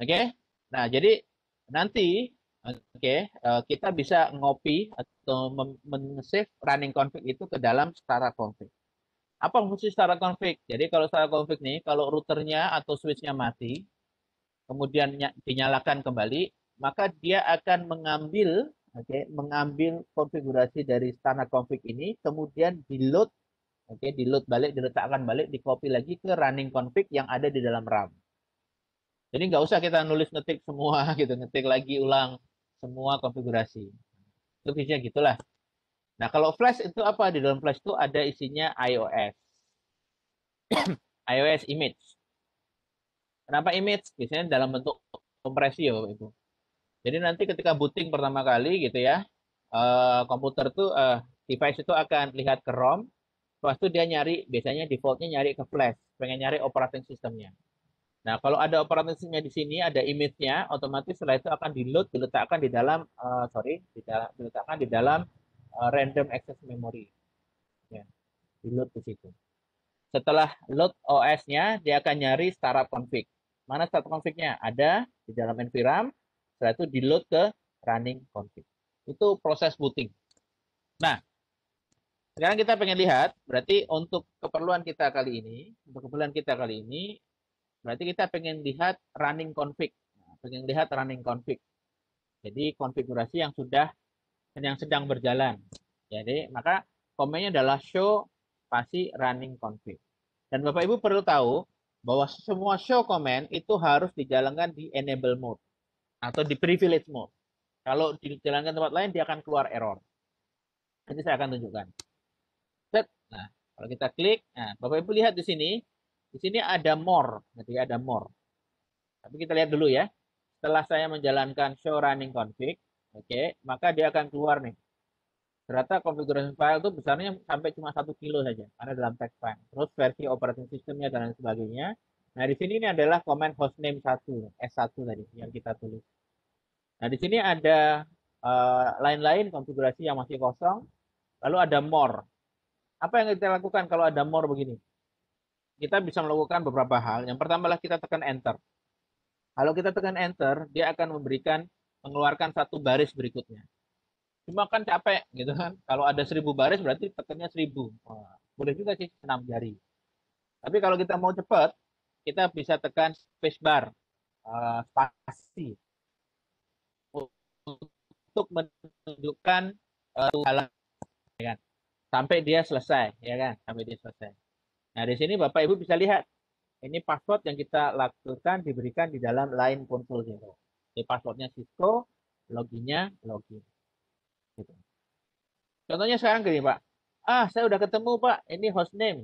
Speaker 2: oke. Okay? Nah, jadi nanti oke okay, uh, eh, kita bisa ngopi atau men-save running config itu ke dalam startup config. Apa fungsi startup config? Jadi kalau startup config nih, kalau routernya atau switchnya mati, kemudian dinyalakan kembali, maka dia akan mengambil Oke, mengambil konfigurasi dari standar config ini, kemudian di load, oke, di load balik, diletakkan balik, di copy lagi ke running config yang ada di dalam RAM. Jadi nggak usah kita nulis ngetik semua <laughs> gitu, ngetik lagi ulang semua konfigurasi. Itu isinya gitulah. Nah, kalau flash itu apa? Di dalam flash itu ada isinya iOS. <coughs> iOS image. Kenapa image? Biasanya dalam bentuk kompresi ya Bapak Ibu. Jadi nanti ketika booting pertama kali gitu ya, uh, komputer tuh uh, device itu akan lihat ke ROM, Pas itu dia nyari, biasanya defaultnya nyari ke flash, pengen nyari operating sistemnya. Nah, kalau ada operating sistemnya di sini, ada image-nya, otomatis setelah itu akan di-load, diletakkan di dalam, uh, sorry, diletakkan di dalam uh, random access memory. Ya, di-load di situ. Setelah load OS-nya, dia akan nyari startup config. Mana startup config-nya? Ada di dalam NVRAM, setelah itu di load ke running config itu proses booting nah sekarang kita pengen lihat berarti untuk keperluan kita kali ini untuk keperluan kita kali ini berarti kita pengen lihat running config nah, pengen lihat running config jadi konfigurasi yang sudah yang sedang berjalan jadi maka komennya adalah show pasti running config dan bapak ibu perlu tahu bahwa semua show command itu harus dijalankan di enable mode atau di privilege mode. Kalau dijalankan tempat lain, dia akan keluar error. Nanti saya akan tunjukkan. Set. Nah, kalau kita klik, nah, Bapak Ibu lihat di sini, di sini ada more, nanti ada more. Tapi kita lihat dulu ya. Setelah saya menjalankan show running config, oke, okay, maka dia akan keluar nih. Ternyata konfigurasi file itu besarnya sampai cuma satu kilo saja, karena dalam text file. Terus versi operating systemnya dan lain sebagainya. Nah, di sini ini adalah command hostname 1, S1 tadi yang kita tulis. Nah, di sini ada eh, lain-lain uh, konfigurasi yang masih kosong, lalu ada more. Apa yang kita lakukan kalau ada more begini? Kita bisa melakukan beberapa hal. Yang pertama adalah kita tekan enter. Kalau kita tekan enter, dia akan memberikan mengeluarkan satu baris berikutnya. Cuma kan capek gitu kan. Kalau ada seribu baris berarti tekannya seribu. boleh juga sih enam jari. Tapi kalau kita mau cepat, kita bisa tekan spacebar uh, eh, spasi untuk menunjukkan eh, uh, halaman ya kan? sampai dia selesai ya kan sampai dia selesai nah di sini bapak ibu bisa lihat ini password yang kita lakukan diberikan di dalam line control zero gitu. jadi passwordnya Cisco loginnya login gitu. contohnya sekarang gini pak ah saya udah ketemu pak ini hostname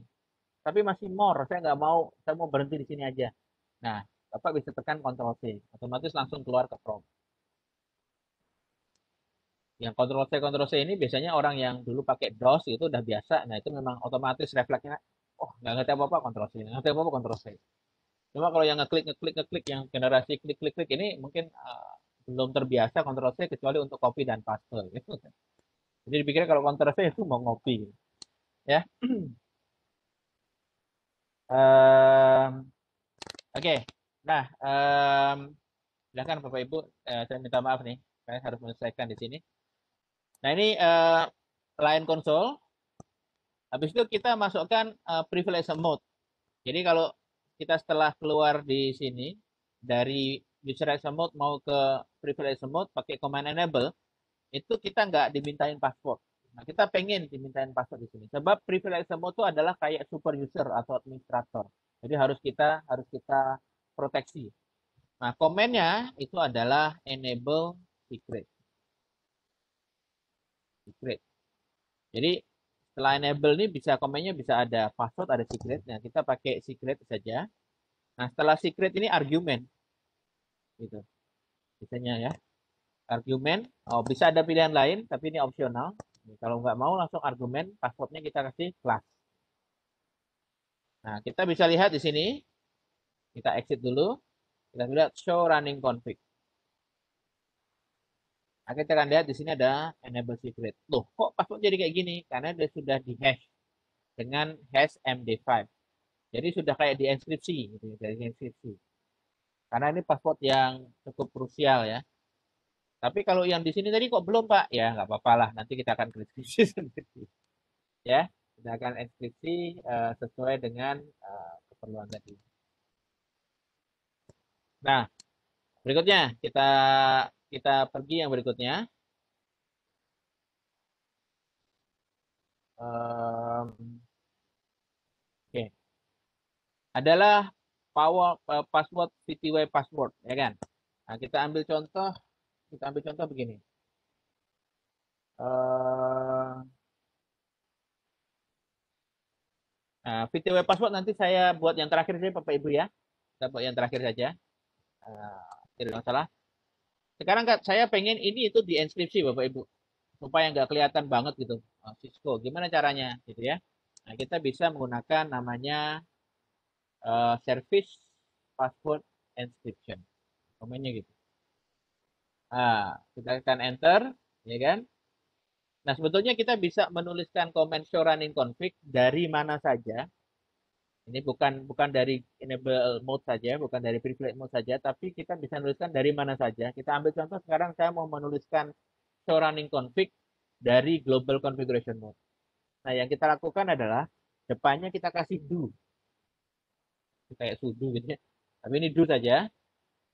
Speaker 2: tapi masih more saya nggak mau saya mau berhenti di sini aja nah bapak bisa tekan Ctrl C otomatis langsung keluar ke prompt yang Ctrl C Ctrl C ini biasanya orang yang dulu pakai DOS itu udah biasa nah itu memang otomatis refleksnya oh nggak ngerti apa apa Ctrl C nggak ngerti apa apa Ctrl C cuma kalau yang ngeklik ngeklik ngeklik yang generasi klik klik klik ini mungkin uh, belum terbiasa Ctrl C kecuali untuk copy dan paste gitu kan. jadi dipikir kalau Ctrl C itu mau ngopi ya <clears throat> Um, Oke, okay. nah um, silakan Bapak Ibu, uh, saya minta maaf nih, saya harus menyelesaikan di sini. Nah ini uh, line console. Habis itu kita masukkan uh, privilege mode. Jadi kalau kita setelah keluar di sini dari user access mode mau ke privilege mode pakai command enable itu kita nggak dimintain password. Nah, kita pengen dimintain password di sini. Sebab privilege semua itu adalah kayak super user atau administrator. Jadi harus kita harus kita proteksi. Nah, komennya itu adalah enable secret. Secret. Jadi setelah enable ini bisa komennya bisa ada password, ada secret. Nah, kita pakai secret saja. Nah, setelah secret ini argument Gitu. Biasanya ya. argument Oh, bisa ada pilihan lain, tapi ini opsional. Kalau nggak mau langsung argumen passwordnya kita kasih kelas. Nah, kita bisa lihat di sini. Kita exit dulu. Kita lihat show running config. Nah, kita akan lihat di sini ada enable secret. Loh, kok password jadi kayak gini? Karena dia sudah di hash dengan hash MD5. Jadi sudah kayak di dienkripsi, gitu, ya, dari inskripsi. Karena ini password yang cukup krusial ya. Tapi kalau yang di sini tadi kok belum Pak? Ya nggak apa-apa lah, nanti kita akan kritisi <laughs> sendiri. Ya, kita
Speaker 3: akan ekskripsi uh, sesuai dengan uh, keperluan tadi.
Speaker 2: Nah, berikutnya kita kita pergi yang berikutnya. Um, Oke, okay. adalah power uh, password PTY password ya kan. Nah, kita ambil contoh kita ambil contoh begini. Uh, nah, VTW password nanti saya buat yang terakhir saja, Bapak Ibu ya. Kita buat yang terakhir saja. Uh, tidak masalah. Sekarang saya pengen ini itu di inskripsi Bapak Ibu, supaya nggak kelihatan banget gitu. Uh, Cisco, gimana caranya, gitu ya? Nah, kita bisa menggunakan namanya uh, service password encryption. Komennya gitu. Nah, kita akan enter, ya kan? Nah, sebetulnya kita bisa menuliskan comment show running config dari mana saja. Ini bukan bukan dari enable mode saja, bukan dari privilege mode saja, tapi kita bisa menuliskan dari mana saja. Kita ambil contoh sekarang saya mau menuliskan show running config dari global configuration mode. Nah, yang kita lakukan adalah depannya kita kasih do. Kayak sudu gitu ya. Tapi ini do saja.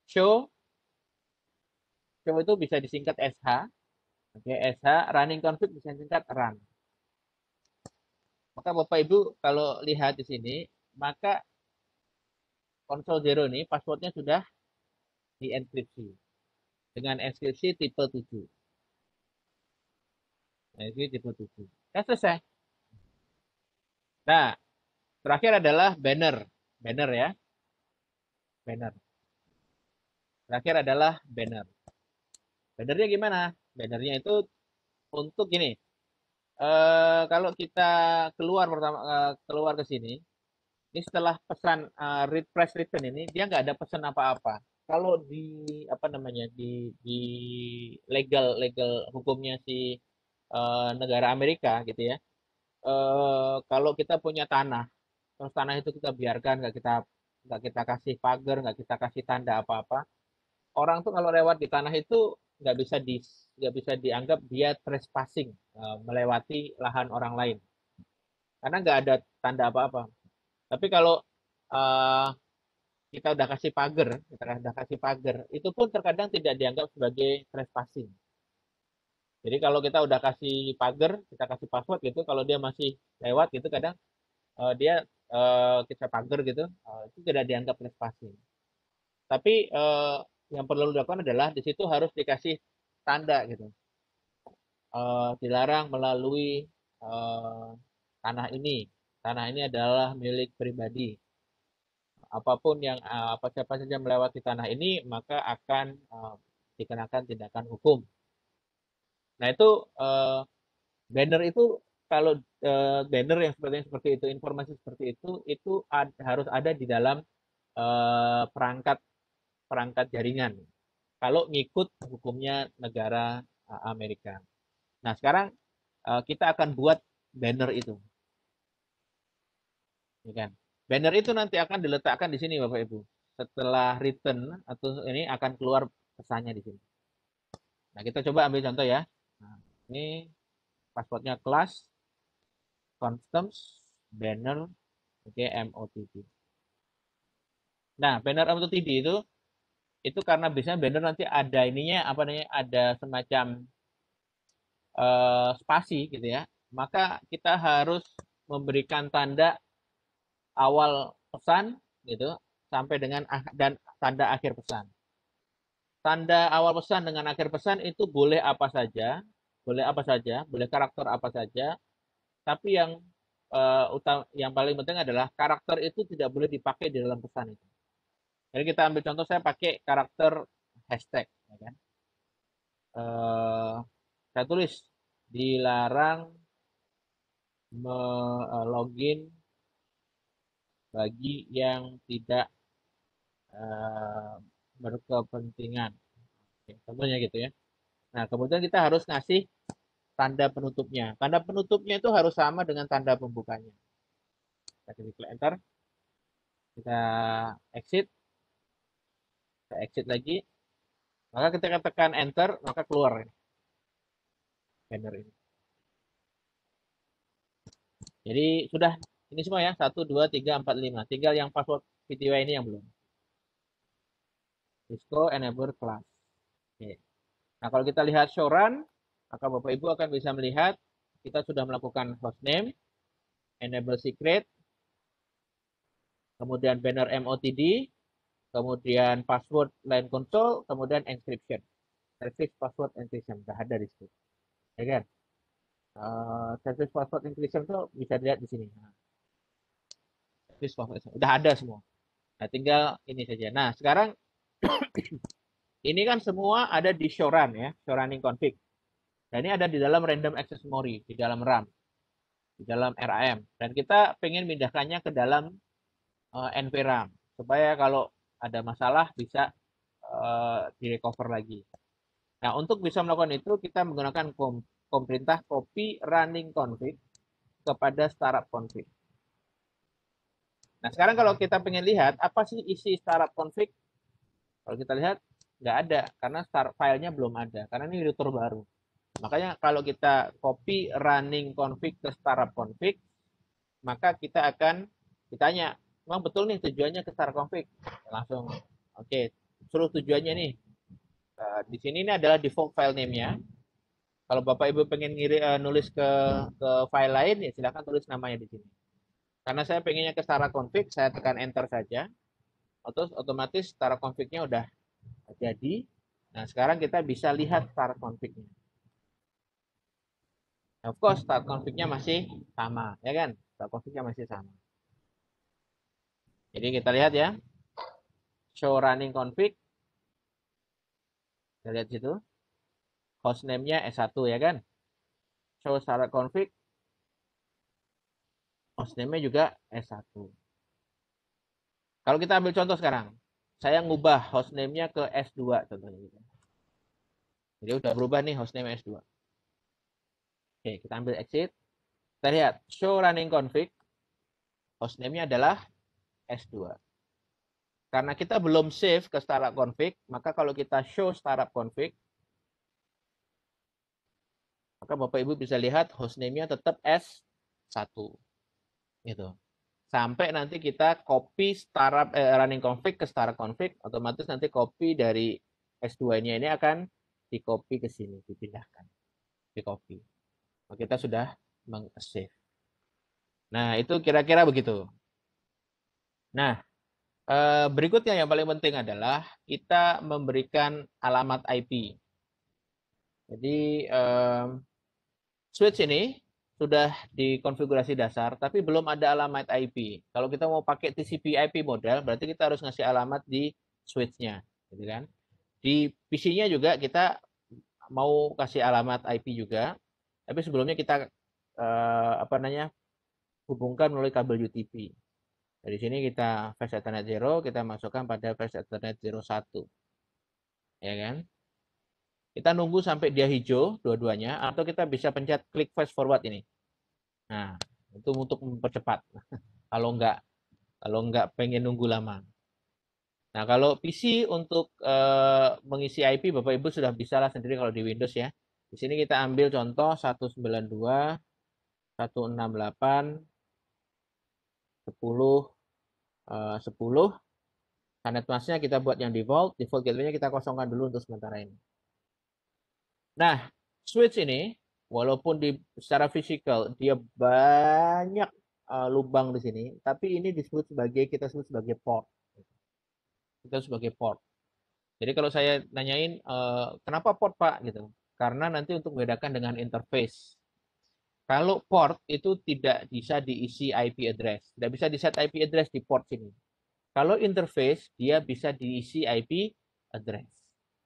Speaker 2: Show Coba itu bisa disingkat SH. Oke, okay, SH. Running config bisa disingkat run. Maka Bapak Ibu kalau lihat di sini, maka konsol zero ini passwordnya sudah dienkripsi dengan enkripsi tipe 7. ini tipe 7. Nah, selesai. Nah, terakhir adalah banner. Banner ya. Banner. Terakhir adalah banner. Bannernya gimana? Bannernya itu untuk gini. Uh, kalau kita keluar pertama uh, keluar ke sini, ini setelah pesan uh, read press return ini dia nggak ada pesan apa-apa. Kalau di apa namanya di di legal legal hukumnya si uh, negara Amerika gitu ya. Uh, kalau kita punya tanah, terus tanah itu kita biarkan nggak kita nggak kita kasih pagar, nggak kita kasih tanda apa-apa. Orang tuh kalau lewat di tanah itu nggak bisa di nggak bisa dianggap dia trespassing uh, melewati lahan orang lain karena nggak ada tanda apa-apa tapi kalau uh, kita udah kasih pagar kita udah kasih pagar itu pun terkadang tidak dianggap sebagai trespassing jadi kalau kita udah kasih pagar kita kasih password gitu kalau dia masih lewat gitu kadang uh, dia uh, kita pagar gitu uh, itu tidak dianggap trespassing tapi uh, yang perlu dilakukan adalah di situ harus dikasih tanda gitu. Uh, dilarang melalui uh, tanah ini. Tanah ini adalah milik pribadi. Apapun yang uh, apa siapa saja melewati tanah ini maka akan uh, dikenakan tindakan hukum. Nah itu uh, banner itu kalau uh, banner yang seperti seperti itu informasi seperti itu itu ad, harus ada di dalam uh, perangkat perangkat jaringan kalau ngikut hukumnya negara eh, Amerika. Nah, sekarang eh, kita akan buat banner itu. Ya kan? Banner itu nanti akan diletakkan di sini Bapak Ibu. Setelah return atau ini akan keluar pesannya di sini. Nah, kita coba ambil contoh ya. Nah, ini pasportnya kelas customs banner oke okay, MOTD. Nah, banner MOTD itu itu karena biasanya blender nanti ada ininya apa namanya ada semacam uh, spasi gitu ya maka kita harus memberikan tanda awal pesan gitu sampai dengan dan tanda akhir pesan tanda awal pesan dengan akhir pesan itu boleh apa saja boleh apa saja boleh karakter apa saja tapi yang uh, eh, utama yang paling penting adalah karakter itu tidak boleh dipakai di dalam pesan itu jadi kita ambil contoh saya pakai karakter hashtag, ya kan? Uh, saya tulis dilarang
Speaker 3: eh, login bagi yang tidak uh, berkepentingan.
Speaker 2: contohnya gitu ya. Nah, kemudian kita harus ngasih tanda penutupnya. Tanda penutupnya itu harus sama dengan tanda pembukanya. Kita klik enter. Kita exit kita exit lagi maka ketika tekan enter maka keluar banner ini jadi sudah ini semua ya satu dua tiga empat lima tinggal yang password video ini yang belum Cisco enable class Oke. nah kalau kita lihat show run maka bapak ibu akan bisa melihat kita sudah melakukan hostname enable secret kemudian banner MOTD kemudian password line control kemudian encryption. Service password encryption, sudah ada di situ. Ya kan? Uh, service password encryption itu bisa dilihat di sini. Nah. password, sudah ada semua. Nah, tinggal ini saja. Nah, sekarang <coughs> ini kan semua ada di Shoran ya, Shoraning config. Dan ini ada di dalam random access memory, di dalam RAM, di dalam RAM. Dan kita pengen pindahkannya ke dalam uh, eh, NVRAM supaya kalau ada masalah bisa uh, direcover lagi. Nah, untuk bisa melakukan itu kita menggunakan kom kom copy running config kepada startup config. Nah, sekarang kalau kita pengen lihat apa sih isi startup config? Kalau kita lihat nggak ada karena start filenya belum ada karena ini editor baru. Makanya kalau kita copy running config ke startup config, maka kita akan ditanya memang betul nih tujuannya ke star config langsung oke okay, suruh tujuannya nih uh, di sini ini adalah default file name-nya kalau bapak ibu pengen ngiri, uh, nulis ke ke file lain ya silahkan tulis namanya di sini karena saya pengennya ke star config saya tekan enter saja Otos otomatis star config-nya udah jadi nah sekarang kita bisa lihat star config-nya of course start config-nya masih sama ya kan start config-nya masih sama jadi kita lihat ya. Show running config. Kita lihat situ. Hostname-nya S1 ya kan. Show start config. Hostname-nya juga S1. Kalau kita ambil contoh sekarang. Saya ngubah hostname-nya ke S2 contohnya. Gitu. Jadi udah berubah nih hostname S2. Oke, kita ambil exit. Kita lihat show running config. Hostname-nya adalah S2. Karena kita belum save ke startup config, maka kalau kita show startup config, maka Bapak Ibu bisa lihat hostname-nya tetap S1. Gitu. Sampai nanti kita copy startup eh, running config ke startup config, otomatis nanti copy dari S2-nya ini akan di copy ke sini, dipindahkan. Di copy. kita sudah meng-save. Nah, itu kira-kira begitu. Nah, eh, berikutnya yang paling penting adalah kita memberikan alamat IP. Jadi eh, switch ini sudah dikonfigurasi dasar, tapi belum ada alamat IP. Kalau kita mau pakai TCP IP model, berarti kita harus ngasih alamat di switch-nya, gitu kan? Di PC-nya juga kita mau kasih alamat IP juga, tapi sebelumnya kita eh, apa namanya hubungkan melalui kabel UTP. Dari sini kita fast Ethernet 0, kita masukkan pada fast Ethernet 01. Ya kan? Kita nunggu sampai dia hijau dua-duanya, atau kita bisa pencet klik fast forward ini. Nah, itu untuk mempercepat. <laughs> kalau enggak, kalau enggak pengen nunggu lama. Nah, kalau PC untuk e, mengisi IP, Bapak Ibu sudah bisa lah sendiri kalau di Windows ya. Di sini kita ambil contoh 192, 168, 10, 10. Eh, karena kita buat yang default, default gateway-nya kita kosongkan dulu untuk sementara ini. Nah, switch ini walaupun di secara fisikal dia banyak uh, lubang di sini, tapi ini disebut sebagai kita sebut sebagai port. Kita sebagai port. Jadi kalau saya nanyain uh, kenapa port Pak gitu, karena nanti untuk membedakan dengan interface. Kalau port itu tidak bisa diisi IP address, tidak bisa di set IP address di port sini. Kalau interface dia bisa diisi IP address,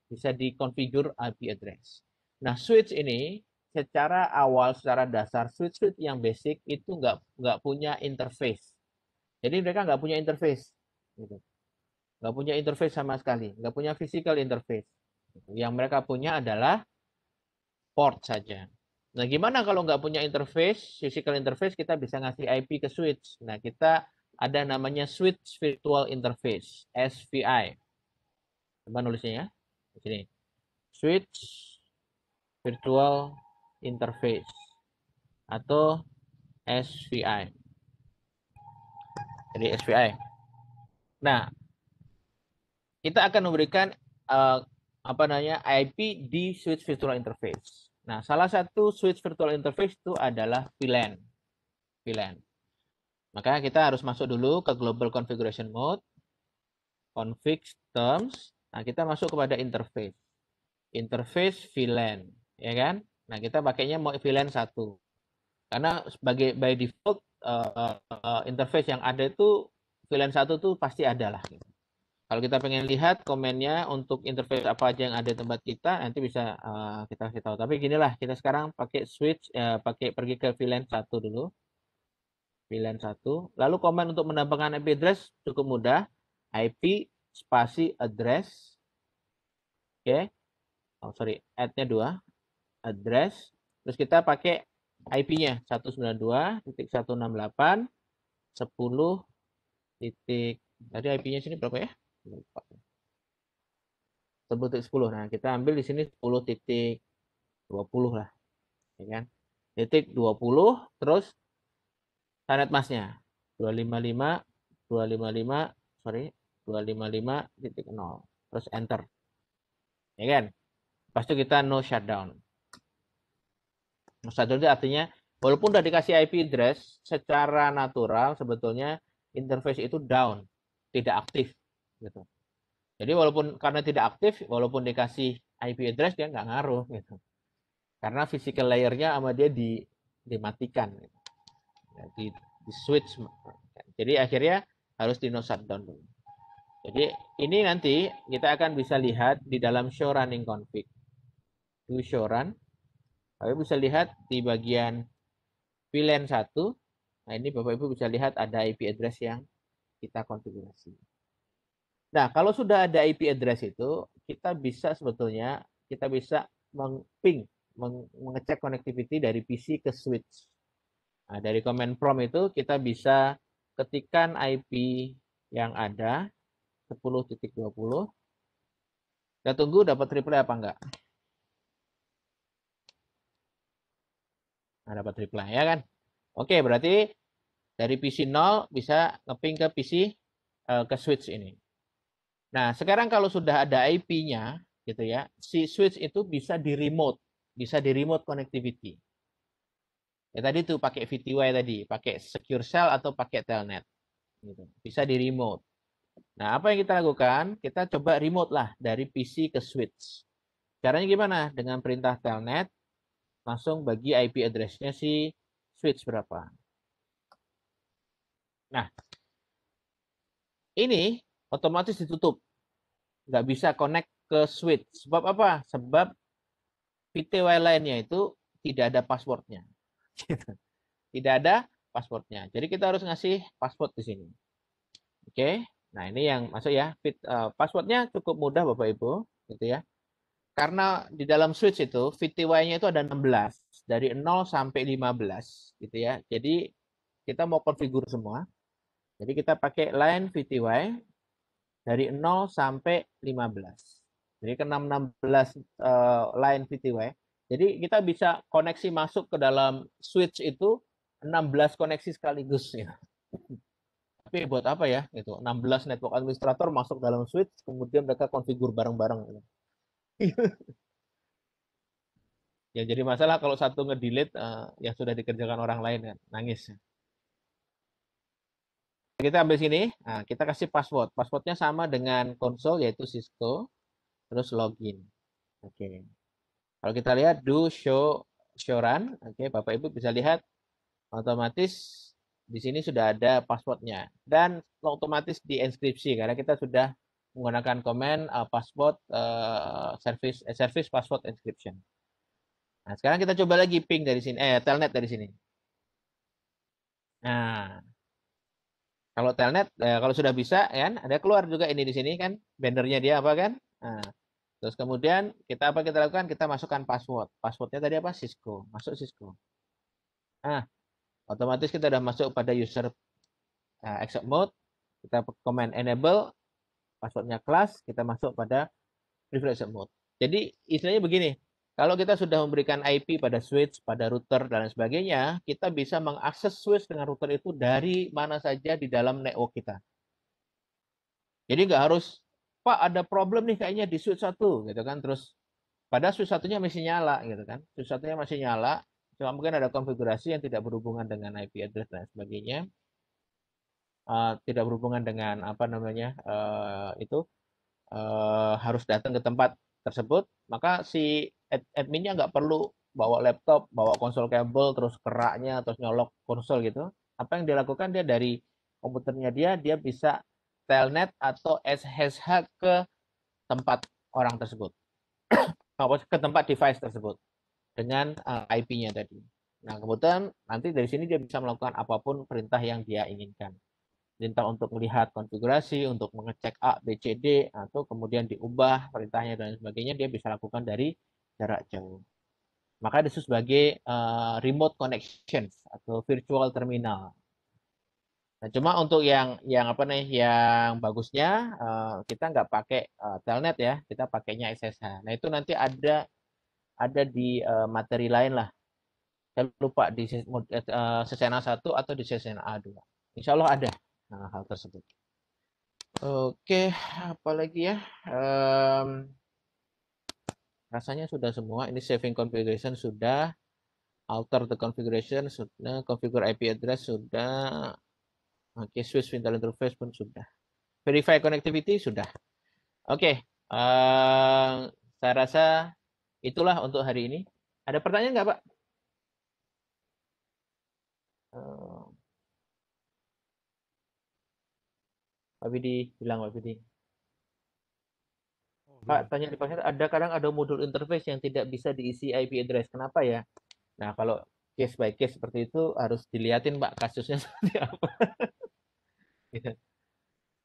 Speaker 2: bisa di-configure IP address. Nah switch ini secara awal, secara dasar switch switch yang basic itu nggak nggak punya interface. Jadi mereka nggak punya interface, gitu. nggak punya interface sama sekali, nggak punya physical interface. Gitu. Yang mereka punya adalah port saja. Nah, gimana kalau nggak punya interface, physical interface, kita bisa ngasih IP ke switch. Nah, kita ada namanya switch virtual interface, SVI. Coba nulisnya ya. Di sini. Switch virtual interface atau SVI. Jadi SVI. Nah, kita akan memberikan uh, apa namanya IP di switch virtual interface. Nah, salah satu switch virtual interface itu adalah VLAN. VLAN. Maka kita harus masuk dulu ke global configuration mode, config terms. Nah, kita masuk kepada interface. Interface VLAN, ya kan? Nah, kita pakainya mau VLAN 1. Karena sebagai by default uh, uh, interface yang ada itu VLAN 1 tuh pasti ada lah gitu. Kalau kita pengen lihat komennya untuk interface apa aja yang ada di tempat kita, nanti bisa uh, kita kasih tahu. Tapi ginilah, kita sekarang pakai switch, uh, pakai pergi ke VLAN 1 dulu. VLAN 1. Lalu komen untuk menambahkan IP address cukup mudah. IP spasi address. Oke. Okay. Oh, sorry, add-nya 2. Address. Terus kita pakai IP-nya 192.168.10.1. 10 tadi IP-nya sini berapa ya? sebut 10. Nah, kita ambil di sini 10 titik 20 lah. Ya kan? Titik 20 terus planet masnya 255 255 sorry 255 titik 0 terus enter. Ya kan? Pasti kita no shutdown. No shutdown itu artinya walaupun sudah dikasih IP address secara natural sebetulnya interface itu down, tidak aktif gitu. Jadi walaupun karena tidak aktif, walaupun dikasih IP address dia nggak ngaruh gitu. Karena physical layernya sama dia di dimatikan gitu. Ya, di, di switch. Gitu. Jadi akhirnya harus di no shutdown dulu. Jadi ini nanti kita akan bisa lihat di dalam show running config. Do show run. Tapi bisa lihat di bagian VLAN 1. Nah ini Bapak Ibu bisa lihat ada IP address yang kita konfigurasi. Nah, kalau sudah ada IP address itu, kita bisa sebetulnya kita bisa mengping, mengecek connectivity dari PC ke switch. Nah, dari command prompt itu kita bisa ketikan IP yang ada 10.20. Kita tunggu dapat reply apa enggak. Nah, dapat reply ya kan. Oke, berarti dari PC 0 bisa ngeping ke PC eh, ke switch ini. Nah, sekarang kalau sudah ada IP-nya, gitu ya, si switch itu bisa di remote, bisa di remote connectivity. Ya tadi tuh pakai VTY tadi, pakai secure cell atau pakai telnet, gitu. Bisa di remote. Nah, apa yang kita lakukan? Kita coba remote lah dari PC ke switch. Caranya gimana? Dengan perintah telnet, langsung bagi IP address-nya si switch berapa. Nah, ini otomatis ditutup nggak bisa connect ke switch. Sebab apa? Sebab PTY lainnya itu tidak ada passwordnya. Gitu. tidak ada passwordnya. Jadi kita harus ngasih password di sini. Oke. Okay. Nah ini yang masuk ya. Eh, passwordnya cukup mudah Bapak Ibu, gitu ya. Karena di dalam switch itu VTY-nya itu ada 16 dari 0 sampai 15 gitu ya. Jadi kita mau konfigur semua. Jadi kita pakai line VTY dari 0 sampai 15. Jadi ke 616 uh, line VTW. Jadi kita bisa koneksi masuk ke dalam switch itu 16 koneksi sekaligus ya. Tapi buat apa ya gitu. 16 network administrator masuk dalam switch kemudian mereka konfigur bareng-bareng gitu. <laughs> ya jadi masalah kalau satu ngedelete uh, yang sudah dikerjakan orang lain kan nangis kita ambil sini, nah, kita kasih password. Passwordnya sama dengan konsol yaitu Cisco, terus login. Oke. Okay. Kalau kita lihat do show show run, oke okay, Bapak Ibu bisa lihat otomatis di sini sudah ada passwordnya dan otomatis di inskripsi karena kita sudah menggunakan command uh, eh, password uh, service uh, service password inscription Nah, sekarang kita coba lagi ping dari sini eh telnet dari sini. Nah, kalau telnet eh, kalau sudah bisa kan ada keluar juga ini di sini kan bannernya dia apa kan? Nah, terus kemudian kita apa kita lakukan? Kita masukkan password. Passwordnya tadi apa? Cisco. Masuk Cisco. Nah, otomatis kita sudah masuk pada user eh, accept mode. Kita command enable passwordnya kelas, kita masuk pada privilege mode. Jadi istilahnya begini, kalau kita sudah memberikan IP pada switch, pada router, dan lain sebagainya, kita bisa mengakses switch dengan router itu dari mana saja di dalam network kita. Jadi nggak harus, Pak ada problem nih kayaknya di switch satu, gitu kan. Terus pada switch satunya masih nyala, gitu kan. Switch satunya masih nyala, cuma mungkin ada konfigurasi yang tidak berhubungan dengan IP address dan sebagainya. Uh, tidak berhubungan dengan apa namanya uh, itu uh, harus datang ke tempat tersebut, maka si adminnya nggak perlu bawa laptop, bawa konsol kabel, terus keraknya, terus nyolok konsol gitu. Apa yang dilakukan dia dari komputernya dia, dia bisa telnet atau SSH ke tempat orang tersebut, <coughs> ke tempat device tersebut dengan eh, IP-nya tadi. Nah kemudian nanti dari sini dia bisa melakukan apapun perintah yang dia inginkan. Perintah untuk melihat konfigurasi, untuk mengecek A, B, C, D, atau kemudian diubah perintahnya dan sebagainya, dia bisa lakukan dari jarak jauh. Maka disebut sebagai uh, remote connections atau virtual terminal. Nah, cuma untuk yang yang apa nih, yang bagusnya uh, kita nggak pakai uh, telnet ya, kita pakainya SSH. Nah itu nanti ada ada di uh, materi lain lah. Saya lupa di uh, sesena satu atau di sesena A2. Insya Allah ada nah, hal tersebut. Oke, apalagi ya? Um, rasanya sudah semua. Ini saving configuration sudah, alter the configuration sudah, eh, configure IP address sudah, oke, okay, switch internal interface pun sudah, verify connectivity sudah. Oke, okay, uh, saya rasa itulah untuk hari ini. Ada pertanyaan nggak, Pak? Pak Bidi bilang Pak Bidi. Oh, Pak, tanya di pasien ada kadang ada modul interface yang tidak bisa diisi IP address. Kenapa ya? Nah, kalau case by case seperti itu harus dilihatin Pak kasusnya <laughs> seperti apa. gitu.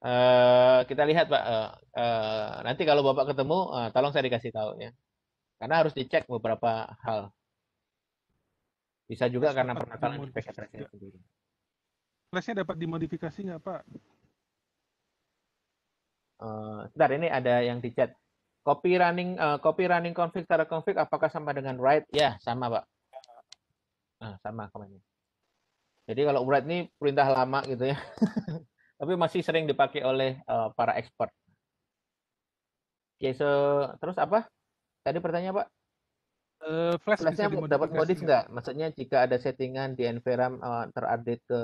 Speaker 2: Uh, kita lihat Pak, uh, uh, nanti kalau Bapak ketemu, uh, tolong saya dikasih tahu ya. Karena harus dicek beberapa hal. Bisa juga Mas, karena pernah kalian
Speaker 1: Flashnya dapat dimodifikasi nggak Pak?
Speaker 2: Eh, sebentar ini ada yang di chat. Copy running uh, copy running config secara config apakah sama dengan write? Ya, sama, Pak. Nah, sama komennya. Jadi kalau write ini perintah lama gitu ya. <laughs> Tapi masih sering dipakai oleh uh, para expert. Oke, okay, so terus apa? Tadi pertanyaan, Pak? Uh, flash flashnya dapat modif nggak? Maksudnya jika ada settingan di NVRAM uh, terupdate ke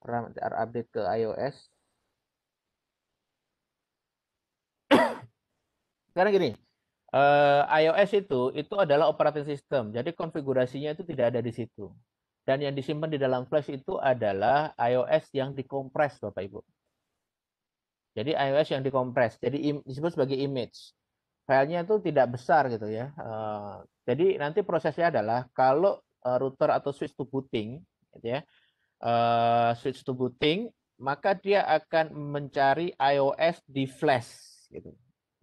Speaker 2: RAM terupdate ke iOS Sekarang gini, uh, eh, iOS itu itu adalah operating system. Jadi konfigurasinya itu tidak ada di situ. Dan yang disimpan di dalam flash itu adalah iOS yang dikompres, Bapak Ibu. Jadi iOS yang dikompres, jadi disebut sebagai image. Filenya itu tidak besar gitu ya. Uh, jadi nanti prosesnya adalah kalau uh, router atau switch to booting, gitu ya, uh, switch to booting, maka dia akan mencari iOS di flash gitu.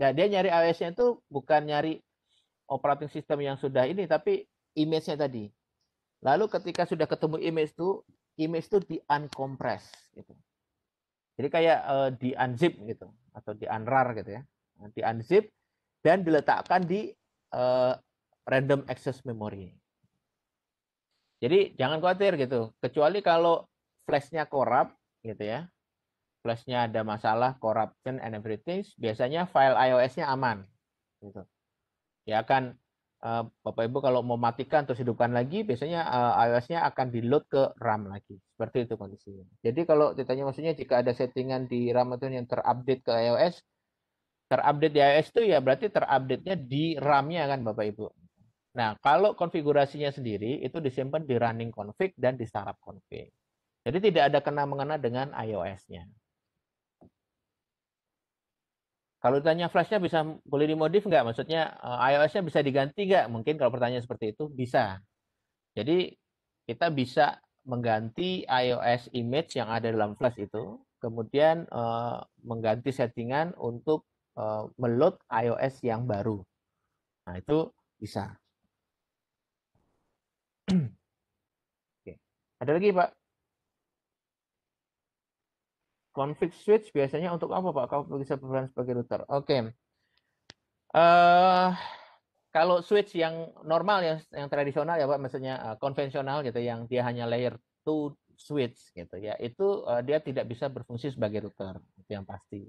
Speaker 2: Nah, dia nyari AWS-nya itu bukan nyari operating system yang sudah ini tapi image-nya tadi. Lalu ketika sudah ketemu image itu, image itu di uncompress gitu. Jadi kayak uh, eh, di unzip gitu atau di unrar gitu ya. Nah, di unzip dan diletakkan di uh, random access memory. Jadi jangan khawatir gitu. Kecuali kalau flashnya korup gitu ya plusnya ada masalah corruption and everything, biasanya file iOS-nya aman. Gitu. Ya kan, eh, Bapak Ibu kalau mau matikan terus hidupkan lagi, biasanya uh, eh, iOS-nya akan di load ke RAM lagi. Seperti itu kondisinya. Jadi kalau ditanya maksudnya jika ada settingan di RAM itu yang terupdate ke iOS, terupdate di iOS itu ya berarti terupdate-nya di RAM-nya kan Bapak Ibu. Nah, kalau konfigurasinya sendiri itu disimpan di running config dan di startup config. Jadi tidak ada kena mengena dengan iOS-nya. Kalau ditanya flashnya bisa boleh dimodif nggak? Maksudnya eh, iOS-nya bisa diganti nggak? Mungkin kalau pertanyaan seperti itu bisa. Jadi kita bisa mengganti iOS image yang ada dalam flash itu, kemudian uh, mengganti settingan untuk uh, meload iOS yang baru. Nah itu bisa. <clears throat> Oke. Ada lagi Pak? Config switch biasanya untuk apa Pak? Kalau bisa berperan sebagai router. Oke. Okay. Uh, eh, kalau switch yang normal yang yang tradisional ya Pak, maksudnya uh, konvensional gitu yang dia hanya layer two switch gitu ya. Itu uh, dia tidak bisa berfungsi sebagai router, itu yang pasti.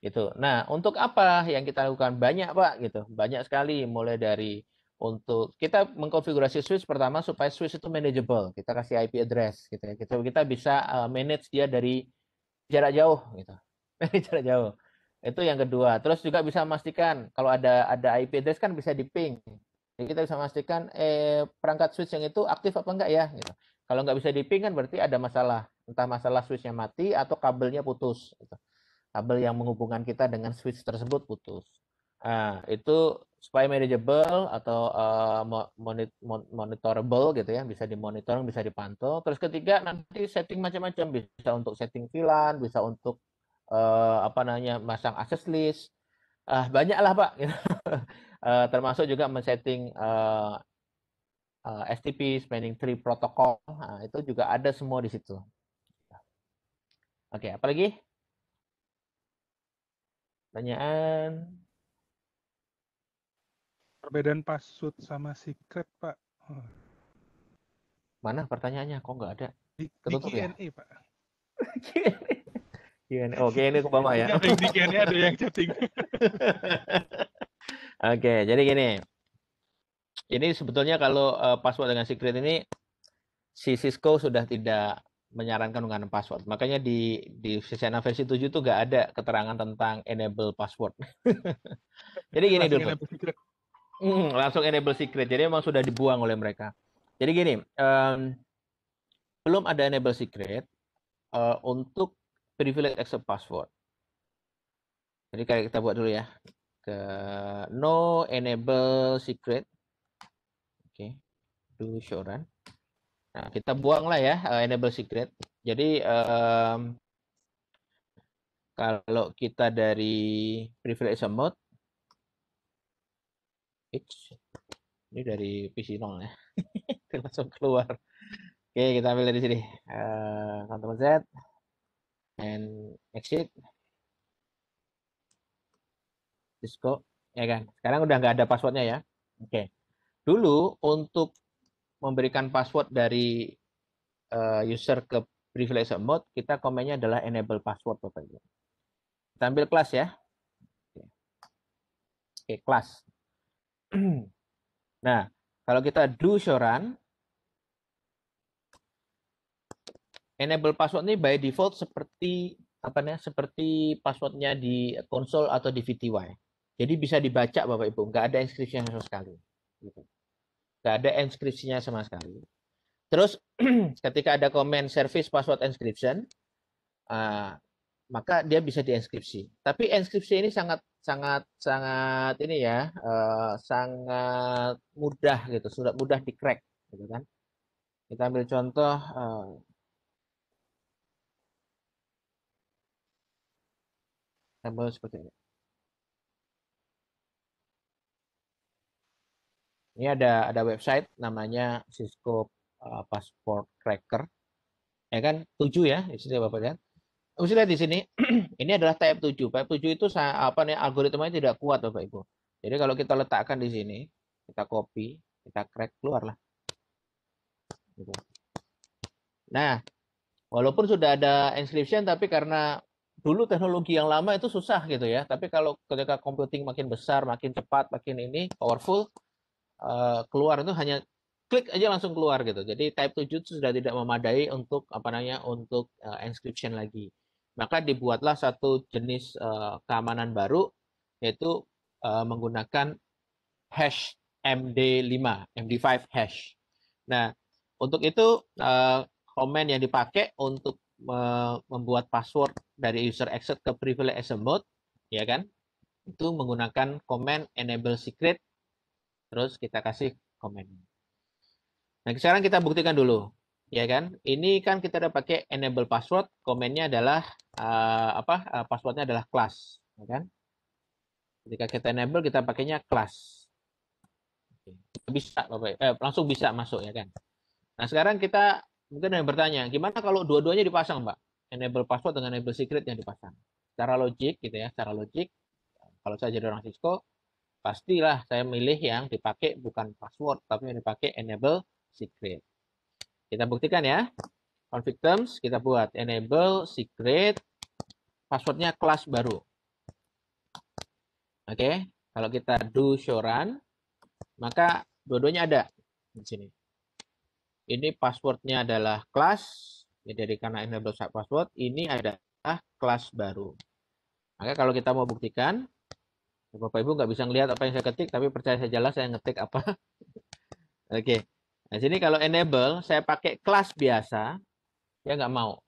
Speaker 2: Gitu. Nah, untuk apa yang kita lakukan? Banyak Pak gitu. Banyak sekali mulai dari untuk kita mengkonfigurasi switch pertama supaya switch itu manageable. Kita kasih IP address gitu ya. Kita kita bisa uh, manage dia dari jarak jauh gitu. Dari <laughs> jarak jauh. Itu yang kedua. Terus juga bisa memastikan kalau ada ada IP address kan bisa di ping. Jadi kita bisa memastikan eh perangkat switch yang itu aktif apa enggak ya gitu. Kalau nggak bisa di ping kan berarti ada masalah, entah masalah switchnya mati atau kabelnya putus gitu. Kabel yang menghubungkan kita dengan switch tersebut putus. Nah, itu supaya manageable atau uh, monitorable gitu ya bisa dimonitor bisa dipantau terus ketiga nanti setting macam-macam bisa untuk setting VLAN bisa untuk eh, apa namanya masang access list uh, ah, banyak lah pak <laughs> eh, termasuk juga men-setting STP spanning tree protocol nah, itu juga ada semua di situ oke okay, apalagi pertanyaan
Speaker 1: Perbedaan password sama secret, Pak. Oh. Mana pertanyaannya?
Speaker 2: Kok nggak ada? Di, Ketutup di QNA, ya? Pak. <laughs> QNA. Oke, oh, ke Obama ya. di QNA ada yang chatting. <laughs> Oke, jadi gini. Ini sebetulnya kalau uh, password dengan secret ini si Cisco sudah tidak menyarankan dengan password. Makanya di di Sysena versi 7 itu nggak ada keterangan tentang enable password. <laughs> Jadi gini dulu. Hmm, langsung enable secret. Jadi memang sudah dibuang oleh mereka. Jadi gini, um, belum ada enable secret uh, untuk privilege access password. Jadi kayak kita buat dulu ya. Ke no enable secret. Oke. Okay. Do show run. Nah, kita buang lah ya uh, enable secret. Jadi um, kalau kita dari privilege mode Eits. Ini dari PC 0 ya. <laughs> langsung keluar. Oke, kita ambil dari sini. Uh, eh, Ctrl Z and exit. Disco, ya kan? Sekarang udah nggak ada passwordnya ya. Oke. Dulu untuk memberikan password dari uh, user ke privilege mode, kita komennya adalah enable password Bapak Kita ambil kelas ya. Oke, kelas. <clears throat> nah, kalau kita do show enable password ini by default seperti apa namanya seperti passwordnya di konsol atau di VTY. Jadi bisa dibaca Bapak Ibu, nggak ada inskripsinya sama sekali. Gitu. Nggak ada inskripsinya sama sekali. Terus <clears throat> ketika ada komen service password inscription, uh, maka dia bisa diinskripsi. Tapi inskripsi ini sangat sangat sangat ini ya uh, sangat mudah gitu sudah mudah di crack gitu kan kita ambil contoh
Speaker 3: uh, eh, tabel seperti ini
Speaker 2: ini ada ada website namanya Cisco uh, Passport Cracker ya kan tujuh ya di sini bapak lihat kan? mesti lihat di sini, <clears throat> ini adalah type 7. Type 7 itu apa nih algoritmanya tidak kuat Bapak Ibu. Jadi kalau kita letakkan di sini, kita copy, kita crack keluarlah. lah. Gitu. Nah, walaupun sudah ada inscription tapi karena dulu teknologi yang lama itu susah gitu ya. Tapi kalau ketika computing makin besar, makin cepat, makin ini powerful eh, keluar itu hanya klik aja langsung keluar gitu. Jadi type 7 itu sudah tidak memadai untuk apa namanya untuk eh, inscription lagi. Maka dibuatlah satu jenis uh, keamanan baru yaitu uh, menggunakan hash MD5, MD5 hash. Nah, untuk itu uh, komen yang dipakai untuk uh, membuat password dari user exit ke privilege mode, ya kan? Itu menggunakan command enable secret terus kita kasih komen. Nah, sekarang kita buktikan dulu ya kan? Ini kan kita udah pakai enable password, komennya adalah uh, apa? Uh, passwordnya adalah class, ya kan? Ketika kita enable kita pakainya class. Bisa, Bapak. Eh, langsung bisa masuk ya kan? Nah, sekarang kita mungkin yang bertanya, gimana kalau dua-duanya dipasang, Mbak? Enable password dengan enable secret yang dipasang. Secara logik gitu ya, secara logik kalau saya jadi orang Cisco, pastilah saya milih yang dipakai bukan password tapi yang dipakai enable secret. Kita buktikan ya. Config terms kita buat enable secret passwordnya kelas baru. Oke, okay. kalau kita do show run, maka dua-duanya ada di sini. Ini passwordnya adalah kelas, ya, jadi karena enable password, ini adalah kelas baru. Maka kalau kita mau buktikan, Bapak Ibu nggak bisa ngelihat apa yang saya ketik, tapi percaya saya jelas saya ngetik apa. <laughs> Oke, okay. Nah, sini kalau enable, saya pakai kelas biasa, ya nggak mau.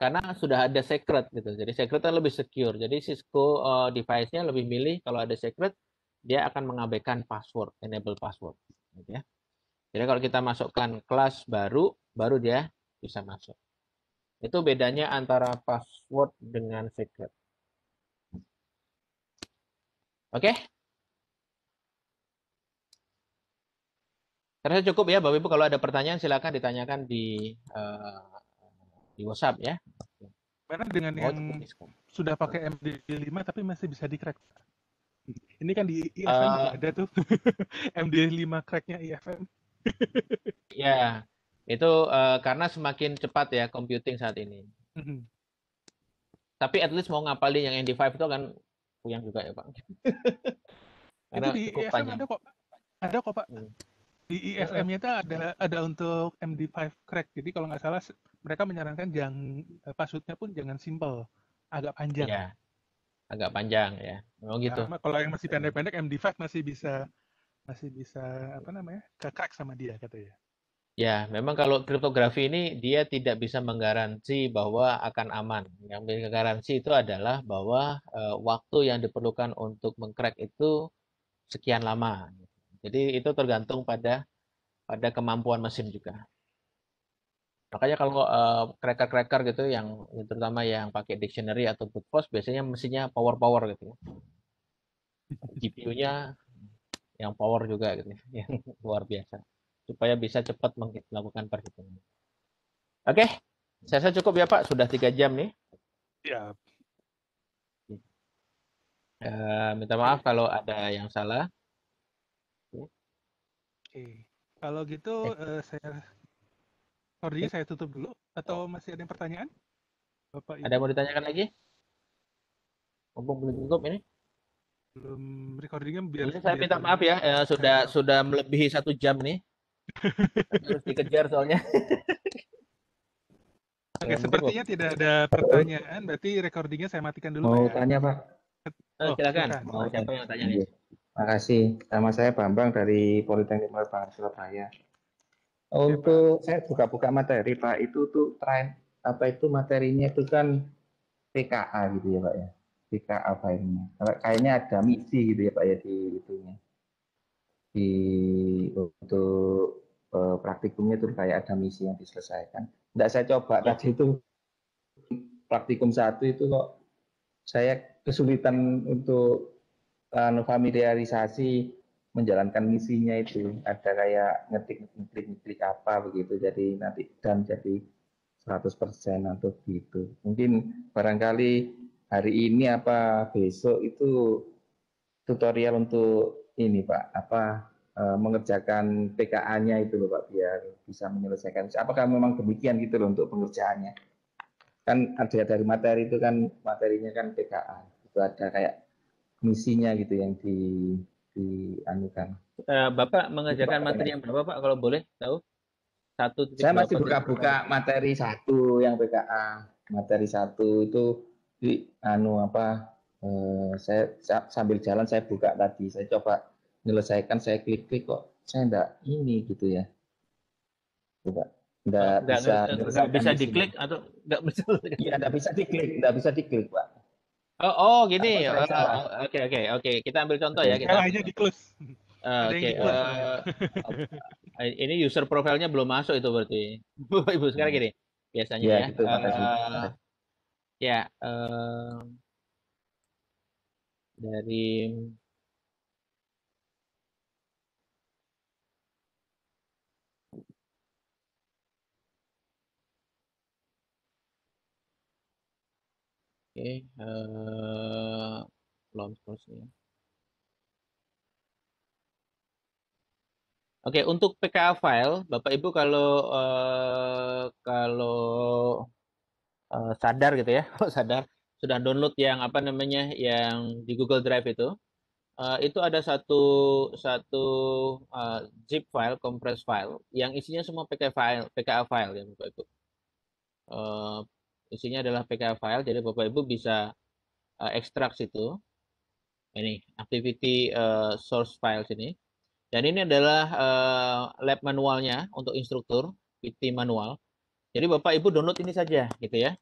Speaker 2: Karena sudah ada secret gitu. Jadi secret kan lebih secure. Jadi Cisco uh, device-nya lebih milih kalau ada secret, dia akan mengabaikan password, enable password. Gitu ya. Jadi kalau kita masukkan kelas baru, baru dia bisa masuk. Itu bedanya antara password dengan secret. Oke? Terasa cukup ya Bapak Ibu kalau ada pertanyaan silakan ditanyakan di uh, di WhatsApp ya. Karena dengan oh, yang sudah pakai
Speaker 1: MD5 tapi masih bisa di crack. Ini kan di IFM uh, eh, ada tuh <laughs> MD5 cracknya IFM.
Speaker 2: <laughs> ya, itu uh, karena semakin cepat ya computing saat ini. Tapi at least mau ngapalin yang MD5 itu kan puyang juga ya Pak. <laughs> karena itu di IFM ada kok, ada kok Pak. Hmm
Speaker 1: di ISM-nya itu ada ada untuk MD5 crack. Jadi kalau nggak salah mereka menyarankan jangan eh, passwordnya pun jangan simple, agak panjang.
Speaker 2: Ya, agak panjang ya. Memang ya, gitu. ya, kalau yang masih
Speaker 1: pendek-pendek MD5 masih bisa masih bisa apa namanya ke crack sama dia katanya.
Speaker 2: Ya, memang kalau kriptografi ini dia tidak bisa menggaransi bahwa akan aman. Yang garansi itu adalah bahwa e, waktu yang diperlukan untuk mengcrack itu sekian lama. Jadi itu tergantung pada pada kemampuan mesin juga. Makanya kalau eh, cracker-cracker gitu yang terutama yang pakai dictionary atau brute force biasanya mesinnya power-power gitu. Ya. GPU-nya yang power juga gitu, <laughs> yang luar biasa supaya bisa cepat melakukan perhitungan. Oke, okay. saya, rasa cukup ya Pak, sudah tiga jam nih. Ya. Uh, minta maaf kalau ada yang salah.
Speaker 1: Oke, kalau gitu eh. uh, saya sorry eh. saya tutup dulu atau oh. masih ada yang pertanyaan bapak ada yang mau ditanyakan lagi
Speaker 2: mumpung belum tutup ini
Speaker 1: belum recordingnya biar ini saya minta maaf ya,
Speaker 2: ya sudah saya... sudah melebihi satu jam nih Terus <laughs> dikejar soalnya
Speaker 1: Oke, sepertinya tidak ada pertanyaan, berarti recordingnya saya matikan dulu. Mau Pak, ya. tanya Pak? Eh, oh, silakan. silakan. Mau siapa yang tanya nih? Iya.
Speaker 3: Terima kasih. Nama saya Bambang dari Politeknik Bank Surabaya. Untuk saya buka-buka materi Pak itu tuh tren apa itu materinya itu kan PKA gitu ya Pak ya. PKA apa ini? Kayaknya ada misi gitu ya Pak ya di itunya. Di untuk uh, praktikumnya tuh kayak ada misi yang diselesaikan. Enggak saya coba tadi itu praktikum satu itu kok saya kesulitan untuk Anu, familiarisasi menjalankan misinya itu ada kayak ngetik ngetik ngetik apa begitu jadi nanti dan jadi 100% atau gitu mungkin barangkali hari ini apa besok itu tutorial untuk ini pak apa e, mengerjakan PKA-nya itu loh pak biar bisa menyelesaikan apakah memang demikian gitu loh untuk pengerjaannya kan ada dari materi itu kan materinya kan PKA itu ada kayak misinya gitu yang di dianukan.
Speaker 2: Eh, Bapak mengajarkan materi yang berapa Pak kalau boleh tahu? Satu. Saya masih buka-buka
Speaker 3: materi satu yang PKA materi satu itu di anu apa? Eh, saya sambil jalan saya buka tadi saya coba menyelesaikan saya klik-klik kok saya enggak ini gitu ya. Coba enggak, enggak bisa enggak, enggak iya, bisa diklik
Speaker 2: atau enggak bisa. Iya, enggak bisa diklik, enggak bisa diklik, Pak. Oh, oh gini. Oh, oh, oke oke oke. Kita ambil contoh ya. Kita. Lainnya di close. Oke, eh, eh, ini user profilnya belum masuk itu berarti. <laughs> Ibu sekarang gini, biasanya ya.
Speaker 3: Ya, eh, ya dari Oke, okay, uh, eh, ya.
Speaker 2: Oke, okay, untuk PKA file, Bapak Ibu kalau uh, kalau uh, sadar gitu ya, <laughs> kalau sadar sudah download yang apa namanya yang di Google Drive itu, uh, itu ada satu satu uh, zip file, compress file yang isinya semua PKA file, PKA file ya Bapak Ibu. Uh, isinya adalah PKL file jadi Bapak Ibu bisa uh, ekstrak situ ini activity uh, source file sini dan ini adalah uh, lab manualnya untuk instruktur PT manual jadi Bapak Ibu download ini saja gitu ya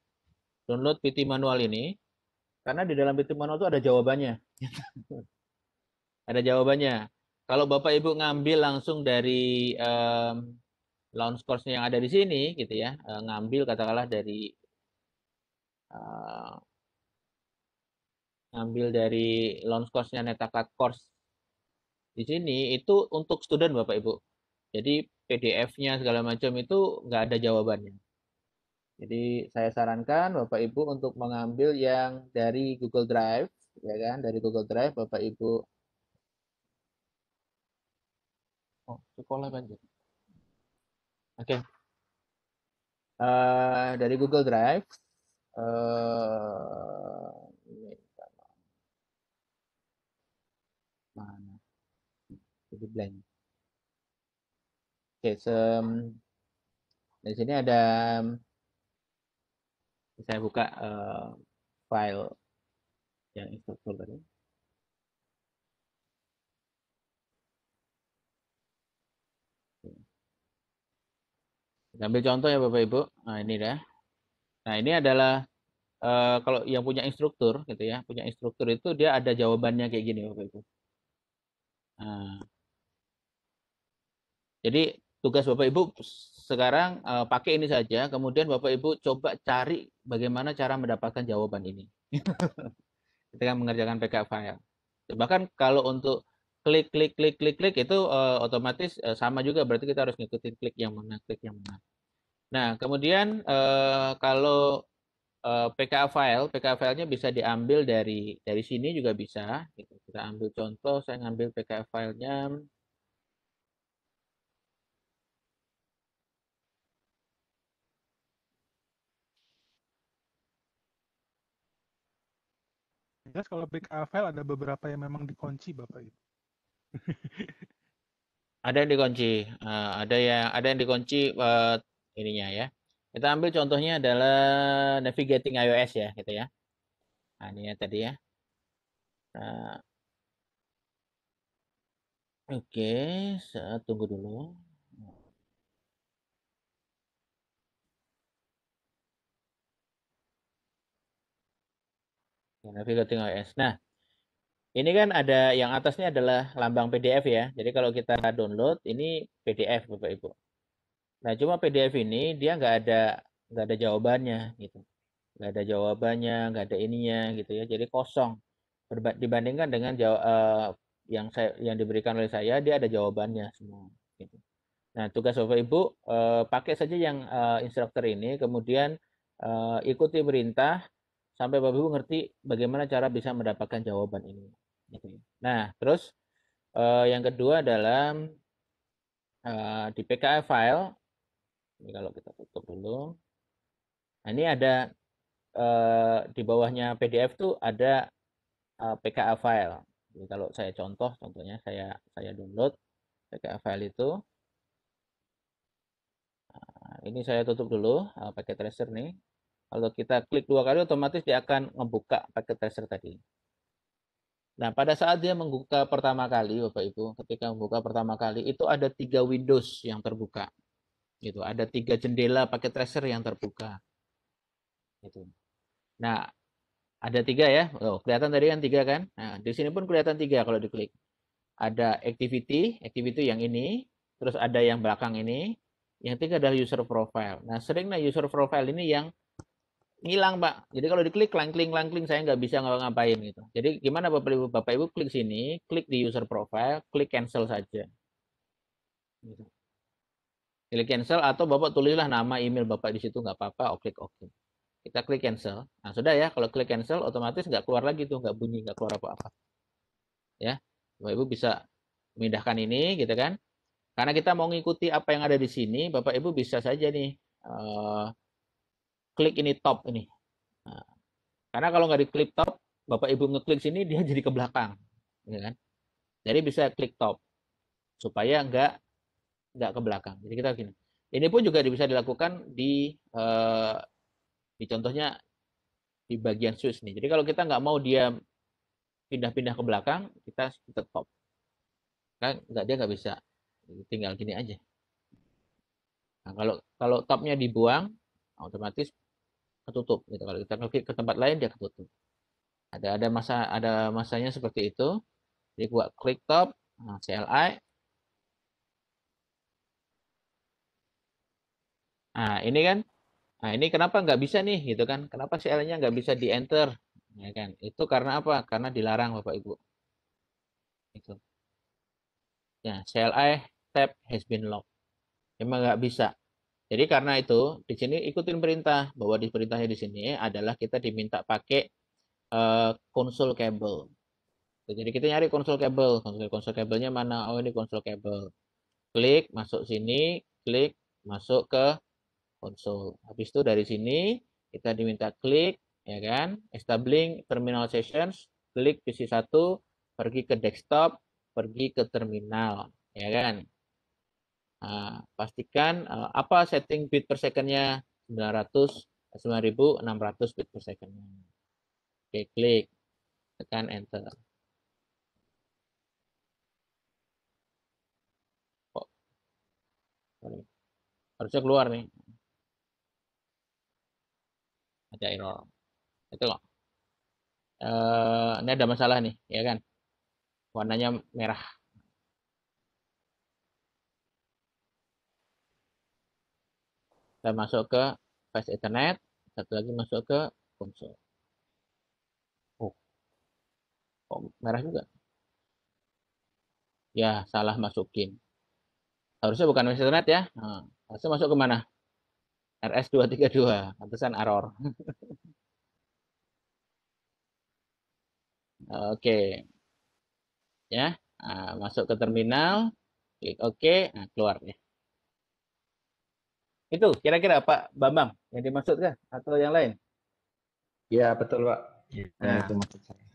Speaker 2: download PT manual ini karena di dalam PT manual itu ada jawabannya <laughs> ada jawabannya kalau Bapak Ibu ngambil langsung dari um, launch course yang ada di sini gitu ya ngambil katakanlah dari uh, eh, ambil dari launch course-nya NetaCAD course di sini itu untuk student Bapak Ibu. Jadi PDF-nya segala macam itu nggak ada jawabannya. Jadi saya sarankan Bapak Ibu untuk mengambil yang dari Google Drive, ya kan? Dari Google Drive Bapak Ibu. Oh, sekolah banjir. Oke. Okay. Uh, eh, dari Google Drive eh ini mana jadi blank oke sem di sini ada saya buka uh, file yang instruktur tadi Okay. Kita ambil contoh ya Bapak Ibu. Nah ini dah. Nah, ini adalah uh, kalau yang punya instruktur gitu ya, punya instruktur itu dia ada jawabannya kayak gini Bapak Ibu. Nah, jadi tugas Bapak Ibu sekarang uh, pakai ini saja, kemudian Bapak Ibu coba cari bagaimana cara mendapatkan jawaban ini. <laughs> Ketika mengerjakan PK file. Bahkan kalau untuk klik klik klik klik klik itu uh, otomatis uh, sama juga berarti kita harus ngikutin klik yang mana klik yang mana. Nah, kemudian eh, kalau eh, PKA file, PKA filenya bisa diambil dari dari sini juga bisa. Gitu. Kita ambil contoh, saya ngambil PKA filenya.
Speaker 1: Jelas kalau PKA file ada beberapa yang memang dikunci Bapak Ibu. <laughs>
Speaker 2: ada yang dikunci, eh, ada yang ada yang dikunci eh, ininya ya. Kita ambil contohnya adalah navigating iOS ya, gitu ya. Nah, ini ya tadi ya. Nah, Oke, saya tunggu dulu. Ya, navigating iOS. Nah, ini kan ada yang atasnya adalah lambang PDF ya. Jadi kalau kita download, ini PDF Bapak Ibu. Nah, cuma PDF ini dia nggak ada nggak ada jawabannya gitu, nggak ada jawabannya, nggak ada ininya gitu ya. Jadi kosong. Berba dibandingkan dengan uh, yang saya yang diberikan oleh saya, dia ada jawabannya semua. Gitu. Nah, tugas bapak ibu uh, pakai saja yang uh, instruktur ini, kemudian uh, ikuti perintah sampai bapak ibu ngerti bagaimana cara bisa mendapatkan jawaban ini. Gitu. Ya. Nah, terus uh, yang kedua dalam di PKF file ini kalau kita tutup dulu nah, ini ada eh, di bawahnya PDF tuh ada eh, PKA file jadi kalau saya contoh contohnya saya saya download PKA file itu nah, ini saya tutup dulu eh, pakai tracer nih kalau kita klik dua kali otomatis dia akan membuka paket tracer tadi Nah, pada saat dia membuka pertama kali, Bapak Ibu, ketika membuka pertama kali, itu ada tiga Windows yang terbuka gitu ada tiga jendela pakai tracer yang terbuka gitu nah ada tiga ya oh, kelihatan tadi kan tiga kan nah di sini pun kelihatan tiga kalau diklik ada activity activity yang ini terus ada yang belakang ini yang tiga adalah user profile nah seringnya user profile ini yang ngilang pak jadi kalau diklik langkling langkling saya nggak bisa ngapa-ngapain gitu jadi gimana bapak ibu bapak ibu klik sini klik di user profile klik cancel saja gitu. Klik cancel atau Bapak tulislah nama email Bapak di situ nggak apa-apa, oh, oke oke. Okay. Kita klik cancel. Nah, sudah ya, kalau klik cancel otomatis nggak keluar lagi tuh, nggak bunyi, nggak keluar apa-apa. Ya. Bapak Ibu bisa memindahkan ini gitu kan. Karena kita mau ngikuti apa yang ada di sini, Bapak Ibu bisa saja nih uh, klik ini top ini. Nah, karena kalau nggak diklik top, Bapak Ibu ngeklik sini dia <laughs> jadi ke belakang, gitu kan? Jadi bisa klik top supaya nggak nggak ke belakang. Jadi kita gini. Ini pun juga bisa dilakukan di eh, di contohnya di bagian switch nih. Jadi kalau kita nggak mau dia pindah-pindah ke belakang, kita tetap. Kan nggak dia nggak bisa tinggal gini aja. Nah, kalau kalau topnya dibuang, otomatis ketutup. Gitu. Kalau kita klik ke tempat lain dia ketutup. Ada ada masa ada masanya seperti itu. Jadi gua klik top nah, CLI, Nah, ini kan, nah ini kenapa nggak bisa nih gitu kan? Kenapa CL-nya nggak bisa di enter? Ya kan? Itu karena apa? Karena dilarang Bapak Ibu. Itu. Ya, CLI tab has been locked. Emang nggak bisa. Jadi karena itu di sini ikutin perintah bahwa di perintahnya di sini adalah kita diminta pakai uh, eh, console kabel. Jadi kita nyari console kabel, console cable kabelnya mana? Oh ini console cable Klik masuk sini, klik masuk ke konsol. Habis itu dari sini kita diminta klik ya kan, establishing terminal sessions, klik PC 1, pergi ke desktop, pergi ke terminal, ya kan. Nah, pastikan eh, apa setting bit per secondnya 900 9600 eh, bit per secondnya. Oke, klik,
Speaker 3: tekan enter.
Speaker 2: Oh. Harusnya keluar nih
Speaker 3: ada error itu loh
Speaker 2: uh, ini ada masalah nih ya kan warnanya merah kita masuk ke fast ethernet satu lagi masuk ke konsol oh kok oh, merah juga ya salah masukin harusnya bukan fast ethernet ya nah, harusnya masuk ke mana RS232, atasan error. <laughs> Oke. okay. Ya, nah, masuk ke terminal, klik okay. nah, keluar ya. Itu kira-kira Pak Bambang yang dimaksudkan atau yang lain?
Speaker 3: Ya, betul Pak. Ya, nah. itu ah.
Speaker 2: maksud saya.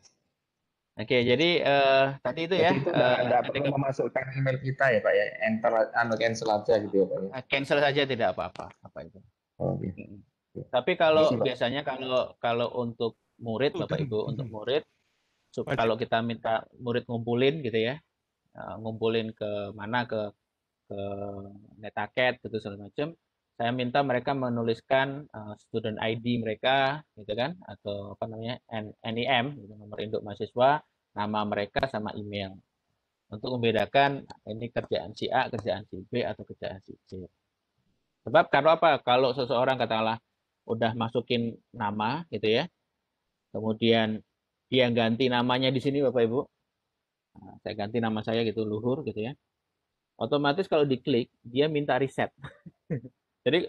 Speaker 2: Oke, iya. jadi uh, tadi itu jadi ya. Tidak uh, tidak perlu ke... memasukkan email
Speaker 3: kita ya Pak ya, enter, anu cancel aja gitu ya Pak ya. Eh, cancel saja tidak apa-apa, apa itu. Oh, okay.
Speaker 2: Tapi kalau Masih, biasanya kalau kalau untuk murid Bapak Ibu untuk murid supaya kalau kita minta murid ngumpulin gitu ya uh, ngumpulin ke mana ke ke netaket gitu segala macam saya minta mereka menuliskan uh, student ID mereka gitu kan atau apa namanya NIM gitu, nomor induk mahasiswa nama mereka sama email untuk membedakan ini kerjaan si A kerjaan si B atau kerjaan si C sebab kalau apa kalau seseorang katakanlah udah masukin nama gitu ya kemudian dia ganti namanya di sini bapak ibu nah, saya ganti nama saya gitu luhur gitu ya otomatis kalau diklik dia minta reset. <laughs> Jadi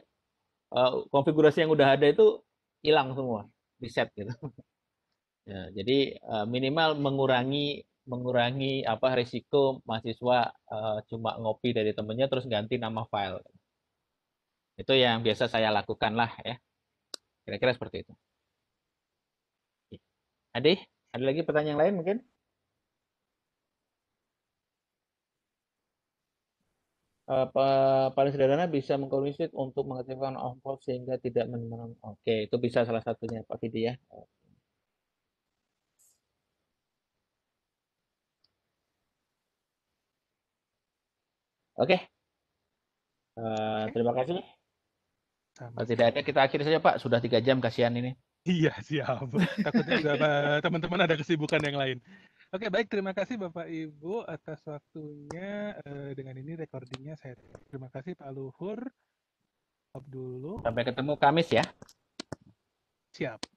Speaker 2: uh, konfigurasi yang udah ada itu hilang semua, reset gitu. <laughs> ya, jadi uh, minimal mengurangi mengurangi apa risiko mahasiswa uh, cuma ngopi dari temennya terus ganti nama file. Itu yang biasa saya lakukan lah ya. Kira-kira seperti itu. Adi, ada lagi pertanyaan lain mungkin? apa paling sederhana bisa mengkomunikasi untuk mengaktifkan on off
Speaker 3: sehingga tidak menemukan Oke,
Speaker 2: itu bisa salah satunya Pak Fidi ya.
Speaker 3: Oke. Uh, terima kasih. Kalau
Speaker 2: tidak ada kita akhiri saja Pak, sudah tiga jam kasihan ini. Iya siap. Takutnya eh, teman-teman ada kesibukan yang lain.
Speaker 1: Oke, baik. Terima kasih Bapak Ibu atas waktunya. Uh, dengan ini recordingnya saya terima kasih Pak Luhur, Abdul Sampai
Speaker 2: ketemu Kamis ya.
Speaker 1: Siap.